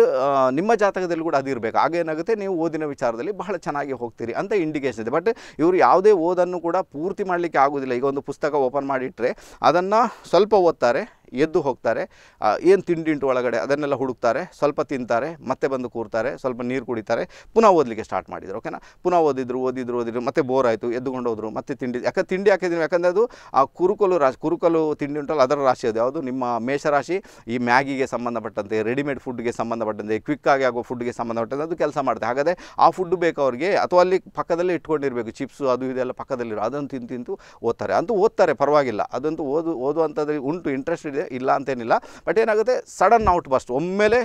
ನಿಮ್ಮ ಜಾತಕದಲ್ಲಿ ಕೂಡ ಅದು ಇರಬೇಕು ಹಾಗೇನಾಗುತ್ತೆ ನೀವು ಓದಿನ ವಿಚಾರದಲ್ಲಿ ಬಹಳ ಚೆನ್ನಾಗಿ ಹೋಗ್ತೀರಿ ಅಂತ ಇಂಡಿಕೇಶನ್ ಇದೆ ಬಟ್ ಇವರು ಯಾವುದೇ ಓದನ್ನು ಕೂಡ ಪೂರ್ತಿ ಮಾಡಲಿಕ್ಕೆ ಆಗೋದಿಲ್ಲ ಈಗ ಒಂದು ಪುಸ್ತಕ ಓಪನ್ ಮಾಡಿಟ್ಟರೆ ಅದನ್ನು ಸ್ವಲ್ಪ ಓದ್ತಾರೆ ಎದ್ದು ಹೋಗ್ತಾರೆ ಏನು ತಿಂಡಿಂಟು ಒಳಗಡೆ ಅದನ್ನೆಲ್ಲ ಹುಡುಕ್ತಾರೆ ಸ್ವಲ್ಪ ತಿಂತಾರೆ ಮತ್ತೆ ಬಂದು ಕೂರ್ತಾರೆ ಸ್ವಲ್ಪ ನೀರು ಕುಡಿತಾರೆ ಪುನಃ ಓದಲಿಕ್ಕೆ ಸ್ಟಾರ್ಟ್ ಮಾಡಿದರು ಓಕೆನಾ ಪುನಃ ಓದಿದ್ರು ಓದಿದ್ರು ಓದಿದ್ರು ಮತ್ತೆ ಬೋರ್ ಆಯಿತು ಎದ್ದುಕೊಂಡು ಹೋದರು ಮತ್ತೆ ತಿಂಡಿ ಯಾಕಂದ್ರೆ ತಿಂಡಿ ಹಾಕಿದ್ರು ಯಾಕಂದರೆ ಅದು ಆ ಕುರುಕಲು ರಾಶಿ ಕುರುಕಲು ತಿಂಡಿ ಉಂಟಲ್ಲ ಅದರ ರಾಶಿ ಅದು ಯಾವುದು ನಿಮ್ಮ ಮೇಷರಾಶಿ ಈ ಮ್ಯಾಗಿಗೆ ಸಂಬಂಧಪಟ್ಟಂತೆ ರೆಡಿಮೇಡ್ ಫುಡ್ಗೆ ಸಂಬಂಧಪಟ್ಟಂತೆ ಕ್ವಿಕ್ಕಾಗಿ ಆಗೋ ಫುಡ್ಗೆ ಸಂಬಂಧಪಟ್ಟಂತೆ ಅದು ಕೆಲಸ ಮಾಡುತ್ತೆ ಹಾಗಾದರೆ ಆ ಫುಡ್ ಬೇಕು ಅವರಿಗೆ ಅಥವಾ ಅಲ್ಲಿ ಪಕ್ಕದಲ್ಲೇ ಇಟ್ಕೊಂಡಿರಬೇಕು ಚಿಪ್ಸು ಅದು ಇದೆಲ್ಲ ಪಕ್ಕದಲ್ಲಿರೋ ಅದನ್ನು ತಿಂತು ತಿಂತು ಓದ್ತಾರೆ ಅಂತೂ ಓದ್ತಾರೆ ಪರವಾಗಿಲ್ಲ ಅದಂತೂ ಓದು ಓದುವಂಥದ್ದು ಉಂಟು ಇಂಟ್ರೆಸ್ಟ್ ಇದೆ ಇಲ್ಲ ಅಂತೇನಿಲ್ಲ ಬಟ್ ಏನಾಗುತ್ತೆ ಸಡನ್ ಔಟ್ ಬರ್ಸ್ಟ್ ಒಮ್ಮೆಲೆ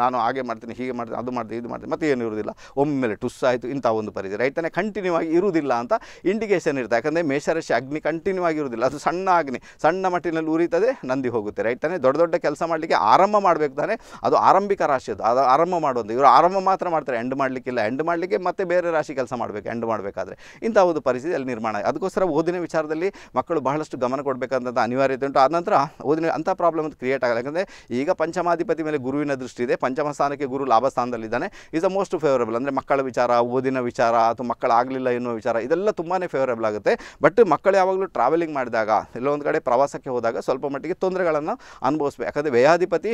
ನಾನು ಹಾಗೆ ಮಾಡ್ತೀನಿ ಹೀಗೆ ಮಾಡ್ತೀನಿ ಅದು ಮಾಡ್ತೀನಿ ಇದು ಮಾಡ್ತೀನಿ ಮತ್ತೆ ಏನು ಇರುವುದಿಲ್ಲ ಒಮ್ಮೆಲೆ ಟುಸ್ ಆಯಿತು ಇಂಥ ಒಂದು ಪರಿಸ್ಥಿತಿ ರೈತನೇ ಕಂಟಿನ್ಯೂ ಆಗಿ ಇರುವುದಿಲ್ಲ ಅಂತ ಇಂಡಿಕೇಷನ್ ಇರುತ್ತೆ ಯಾಕಂದರೆ ಮೇಷರಾಶಿ ಅಗ್ನಿ ಕಂಟಿನ್ಯೂ ಆಗಿರುವುದಿಲ್ಲ ಅದು ಸಣ್ಣ ಅಗ್ನಿ ಸಣ್ಣ ಮಟ್ಟಿನಲ್ಲಿ ಉರಿತದೆ ನಂದಿ ಹೋಗುತ್ತೆ ರೈತನೇ ದೊಡ್ಡ ದೊಡ್ಡ ಕೆಲಸ ಮಾಡಲಿಕ್ಕೆ ಆರಂಭ ಮಾಡಬೇಕು ತಾನೇ ಅದು ಆರಂಭಿಕ ರಾಶಿ ಅದು ಅದು ಆರಂಭ ಮಾಡುವಂಥ ಇವರು ಆರಂಭ ಮಾತ್ರ ಮಾಡ್ತಾರೆ ಎಂಡ್ ಮಾಡಲಿಕ್ಕಿಲ್ಲ ಎಂಡ್ ಮಾಡಲಿಕ್ಕೆ ಮತ್ತೆ ಬೇರೆ ರಾಶಿ ಕೆಲಸ ಮಾಡಬೇಕು ಎಂಡ್ ಮಾಡಬೇಕಾದ್ರೆ ಇಂಥ ಒಂದು ಪರಿಸ್ಥಿತಿ ಅಲ್ಲಿ ನಿರ್ಮಾಣ ಅದಕ್ಕೋಸ್ಕರ ಓದಿನ ವಿಚಾರದಲ್ಲಿ ಮಕ್ಕಳು ಬಹಳಷ್ಟು ಗಮನ ಕೊಡಬೇಕಂತ ಅನಿವಾರ್ಯತೆ ಉಂಟು ಆ ನಂತರ ಓದಿನ ಅಂಥ ಪ್ರಾಬ್ಲಮ್ ಕ್ರಿಯೇಟ್ ಆಗಲ್ಲ ಯಾಕಂದರೆ ಈಗ ಪಂಚಮಾಧಿಪತಿ ಮೇಲೆ ಗುರುವಿನ ದೃಷ್ಟಿ ಇದೆ ಪಂಚಮ ಸ್ಥಾನಕ್ಕೆ ಗುರು ಲಾಭ ಸ್ಥಾನದಲ್ಲಿದ್ದಾನೆ ಇಸ್ ಅ ಮೋಸ್ಟ್ ಫೇವರೇಬಲ್ ಅಂದರೆ ಮಕ್ಕಳ ವಿಚಾರ ಓದಿನ ವಿಚಾರ ಅಥವಾ ಮಕ್ಕಳಾಗಲಿಲ್ಲ ಎನ್ನುವ ವಿಚಾರ ಇದೆಲ್ಲ ತುಂಬಾ ಫೇವರೇಬಲ್ ಆಗುತ್ತೆ ಬಟ್ ಮಕ್ಕಳು ಯಾವಾಗಲೂ ಟ್ರಾವೆಲಿಂಗ್ ಮಾಡಿದಾಗ ಎಲ್ಲೊಂದು ಕಡೆ ಪ್ರವಾಸಕ್ಕೆ ಹೋದಾಗ ಸ್ವಲ್ಪ ಮಟ್ಟಿಗೆ ತೊಂದರೆಗಳನ್ನು ಅನುಭವಿಸ್ಬೇಕು ಯಾಕಂದರೆ ವ್ಯಯಾಧಿಪತಿ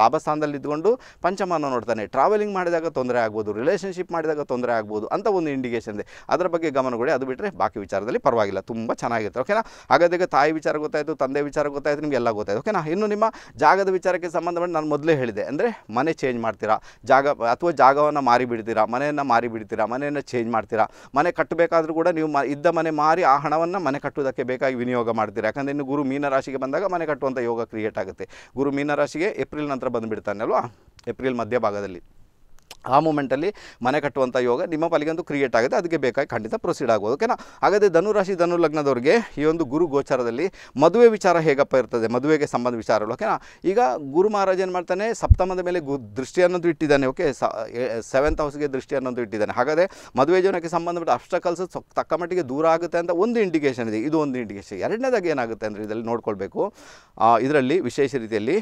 ಲಾಭ ಸ್ಥಾನದಲ್ಲಿ ಇದ್ಕೊಂಡು ಪಂಚಮನ ನೋಡ್ತಾನೆ ಟ್ರಾವೆಲಿಂಗ್ ಮಾಡಿದಾಗ ತೊಂದರೆ ಆಗ್ಬೋದು ರಿಲೇಷನ್ಶಿಪ್ ಮಾಡಿದಾಗ ತೊಂದರೆ ಆಗ್ಬೋದು ಅಂತ ಒಂದು ಇಂಡಿಕೇಶನ್ ಇದೆ ಅದರ ಬಗ್ಗೆ ಗಮನ ಕೊಡಿ ಅದು ಬಿಟ್ಟರೆ ಬಾಕಿ ವಿಚಾರದಲ್ಲಿ ಪರವಾಗಿಲ್ಲ ತುಂಬ ಚೆನ್ನಾಗಿರುತ್ತೆ ಓಕೆನಾ ಹಾಗಾದಾಗ ತಾಯಿ ವಿಚಾರ ಗೊತ್ತಾಯಿತು ತಂದೆ ವಿಚಾರ ಗೊತ್ತಾಯಿತು ನಿಮಗೆಲ್ಲ ಗೊತ್ತಾಯಿತು ಓಕೆನಾ ಇನ್ನು ನಿಮ್ಮ ಜಾಗದ ವಿಚಾರಕ್ಕೆ ಸಂಬಂಧಪಟ್ಟು ನಾನು ಮೊದಲೇ ಹೇಳಿದೆ ಅಂದರೆ ಮನೆ ಚೇಂಜ್ ಮಾಡ್ತೀರಾ ಜಾಗ ಅಥವಾ ಜಾಗವನ್ನು ಮಾರಿ ಬಿಡ್ತೀರಾ ಮನೆಯನ್ನು ಮಾರಿ ಬಿಡ್ತೀರಾ ಮನೆಯನ್ನು ಚೇಂಜ್ ಮಾಡ್ತೀರಾ ಮನೆ ಕಟ್ಟಬೇಕಾದ್ರೂ ಕೂಡ ನೀವು ಇದ್ದ ಮನೆ ಮಾರಿ ಆ ಹಣವನ್ನು ಮನೆ ಕಟ್ಟುವುದಕ್ಕೆ ಬೇಕಾಗಿ ವಿನಿಯೋಗ ಮಾಡ್ತೀರಾ ಯಾಕಂದರೆ ಇನ್ನು ಗುರು ಮೀನರಾಶಿಗೆ ಬಂದಾಗ ಮನೆ ಕಟ್ಟುವಂಥ ಯೋಗ ಕ್ರಿಯೇಟ್ ಆಗುತ್ತೆ ಗುರು ಮೀನರಾಶಿಗೆ ಏಪ್ರಿಲ್ ನಂತರ ಬಂದುಬಿಡ್ತಾನೆ ಅಲ್ವಾ ಏಪ್ರಿಲ್ ಮಧ್ಯಭಾಗದಲ್ಲಿ ಆ ಮೂಮೆಂಟಲ್ಲಿ ಮನೆ ಕಟ್ಟುವಂಥ ಯೋಗ ನಿಮ್ಮ ಪಾಲಿಗೆ ಕ್ರಿಯೇಟ್ ಆಗುತ್ತೆ ಅದಕ್ಕೆ ಬೇಕಾಗಿ ಖಂಡಿತ ಪ್ರೊಸೀಡ್ ಆಗ್ಬೋದು ಓಕೆನಾ ಹಾಗಾದರೆ ಧನುರಾಶಿ ಧನು ಈ ಒಂದು ಗುರು ಗೋಚಾರದಲ್ಲಿ ಮದುವೆ ವಿಚಾರ ಹೇಗಪ್ಪ ಇರ್ತದೆ ಮದುವೆಗೆ ಸಂಬಂಧ ವಿಚಾರಗಳು ಓಕೆನಾ ಈಗ ಗುರು ಮಹಾರಾಜ ಏನು ಮಾಡ್ತಾನೆ ಸಪ್ತಮದ ಮೇಲೆ ಗು ದೃಷ್ಟಿ ಅನ್ನೋದು ಇಟ್ಟಿದ್ದಾನೆ ಓಕೆ ಸೆವೆಂತ್ ಹೌಸ್ಗೆ ದೃಷ್ಟಿ ಅನ್ನೋದು ಇಟ್ಟಿದ್ದಾನೆ ಹಾಗಾದರೆ ಮದುವೆ ಜೀವನಕ್ಕೆ ಸಂಬಂಧಪಟ್ಟ ಅಷ್ಟಕಲ್ಸ ತಕ್ಕ ಮಟ್ಟಿಗೆ ದೂರ ಆಗುತ್ತೆ ಅಂತ ಒಂದು ಇಂಡಿಕೇಷನ್ ಇದೆ ಇದು ಒಂದು ಇಂಡಿಕೇಷನ್ ಎರಡನೇದಾಗಿ ಏನಾಗುತ್ತೆ ಅಂದರೆ ಇದರಲ್ಲಿ ನೋಡ್ಕೊಳ್ಬೇಕು ಇದರಲ್ಲಿ ವಿಶೇಷ ರೀತಿಯಲ್ಲಿ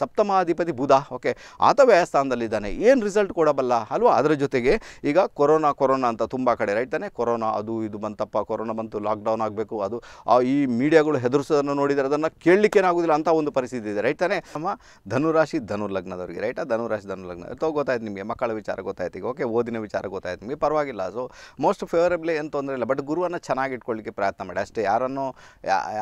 ಸಪ್ತಮಾಧಿಪತಿ ಬುಧ ಓಕೆ ಆತ ವ್ಯಾಯಸ್ಥಾನದಲ್ಲಿದ್ದಾನೆ ಏನು ರಿಸಲ್ಟ್ ಕೊಡಬಲ್ಲ ಅಲ್ವಾ ಅದರ ಜೊತೆಗೆ ಈಗ ಕೊರೋನಾ ಕೊರೋನಾ ಅಂತ ತುಂಬ ಕಡೆ ರೈಟ್ ತಾನೆ ಕೊರೋನಾ ಅದು ಇದು ಬಂತಪ್ಪ ಕೊರೋನಾ ಬಂತು ಲಾಕ್ಡೌನ್ ಆಗಬೇಕು ಅದು ಈ ಮೀಡಿಯಾಗಳು ಹೆದರಿಸೋದನ್ನು ನೋಡಿದರೆ ಅದನ್ನು ಏನಾಗೋದಿಲ್ಲ ಅಂತ ಒಂದು ಪರಿಸ್ಥಿತಿ ಇದೆ ರೈಟ್ ತಾನೆ ನಮ್ಮ ಧನುರಾಶಿ ಧನು ಲಗ್ನದವರಿಗೆ ರೈಟಾ ಧನುರಾಶಿ ಧನು ಲಗ್ನ ತೋ ಗೊತ್ತಾಯ್ತು ನಿಮಗೆ ಮಕ್ಕಳ ವಿಚಾರ ಗೊತ್ತಾಯ್ತು ಈಗ ಓಕೆ ಓದಿನ ವಿಚಾರ ಗೊತ್ತಾಯ್ತು ನಿಮಗೆ ಪರವಾಗಿಲ್ಲ ಸೊ ಮೋಸ್ಟ್ ಫೇವರೇಬ್ಲಿ ಏನು ತೊಂದರೆ ಇಲ್ಲ ಬಟ್ ಗುರುವನ್ನು ಚೆನ್ನಾಗಿ ಇಟ್ಕೊಳ್ಳಿಕ್ಕೆ ಪ್ರಯತ್ನ ಮಾಡಿ ಅಷ್ಟೇ ಯಾರನ್ನು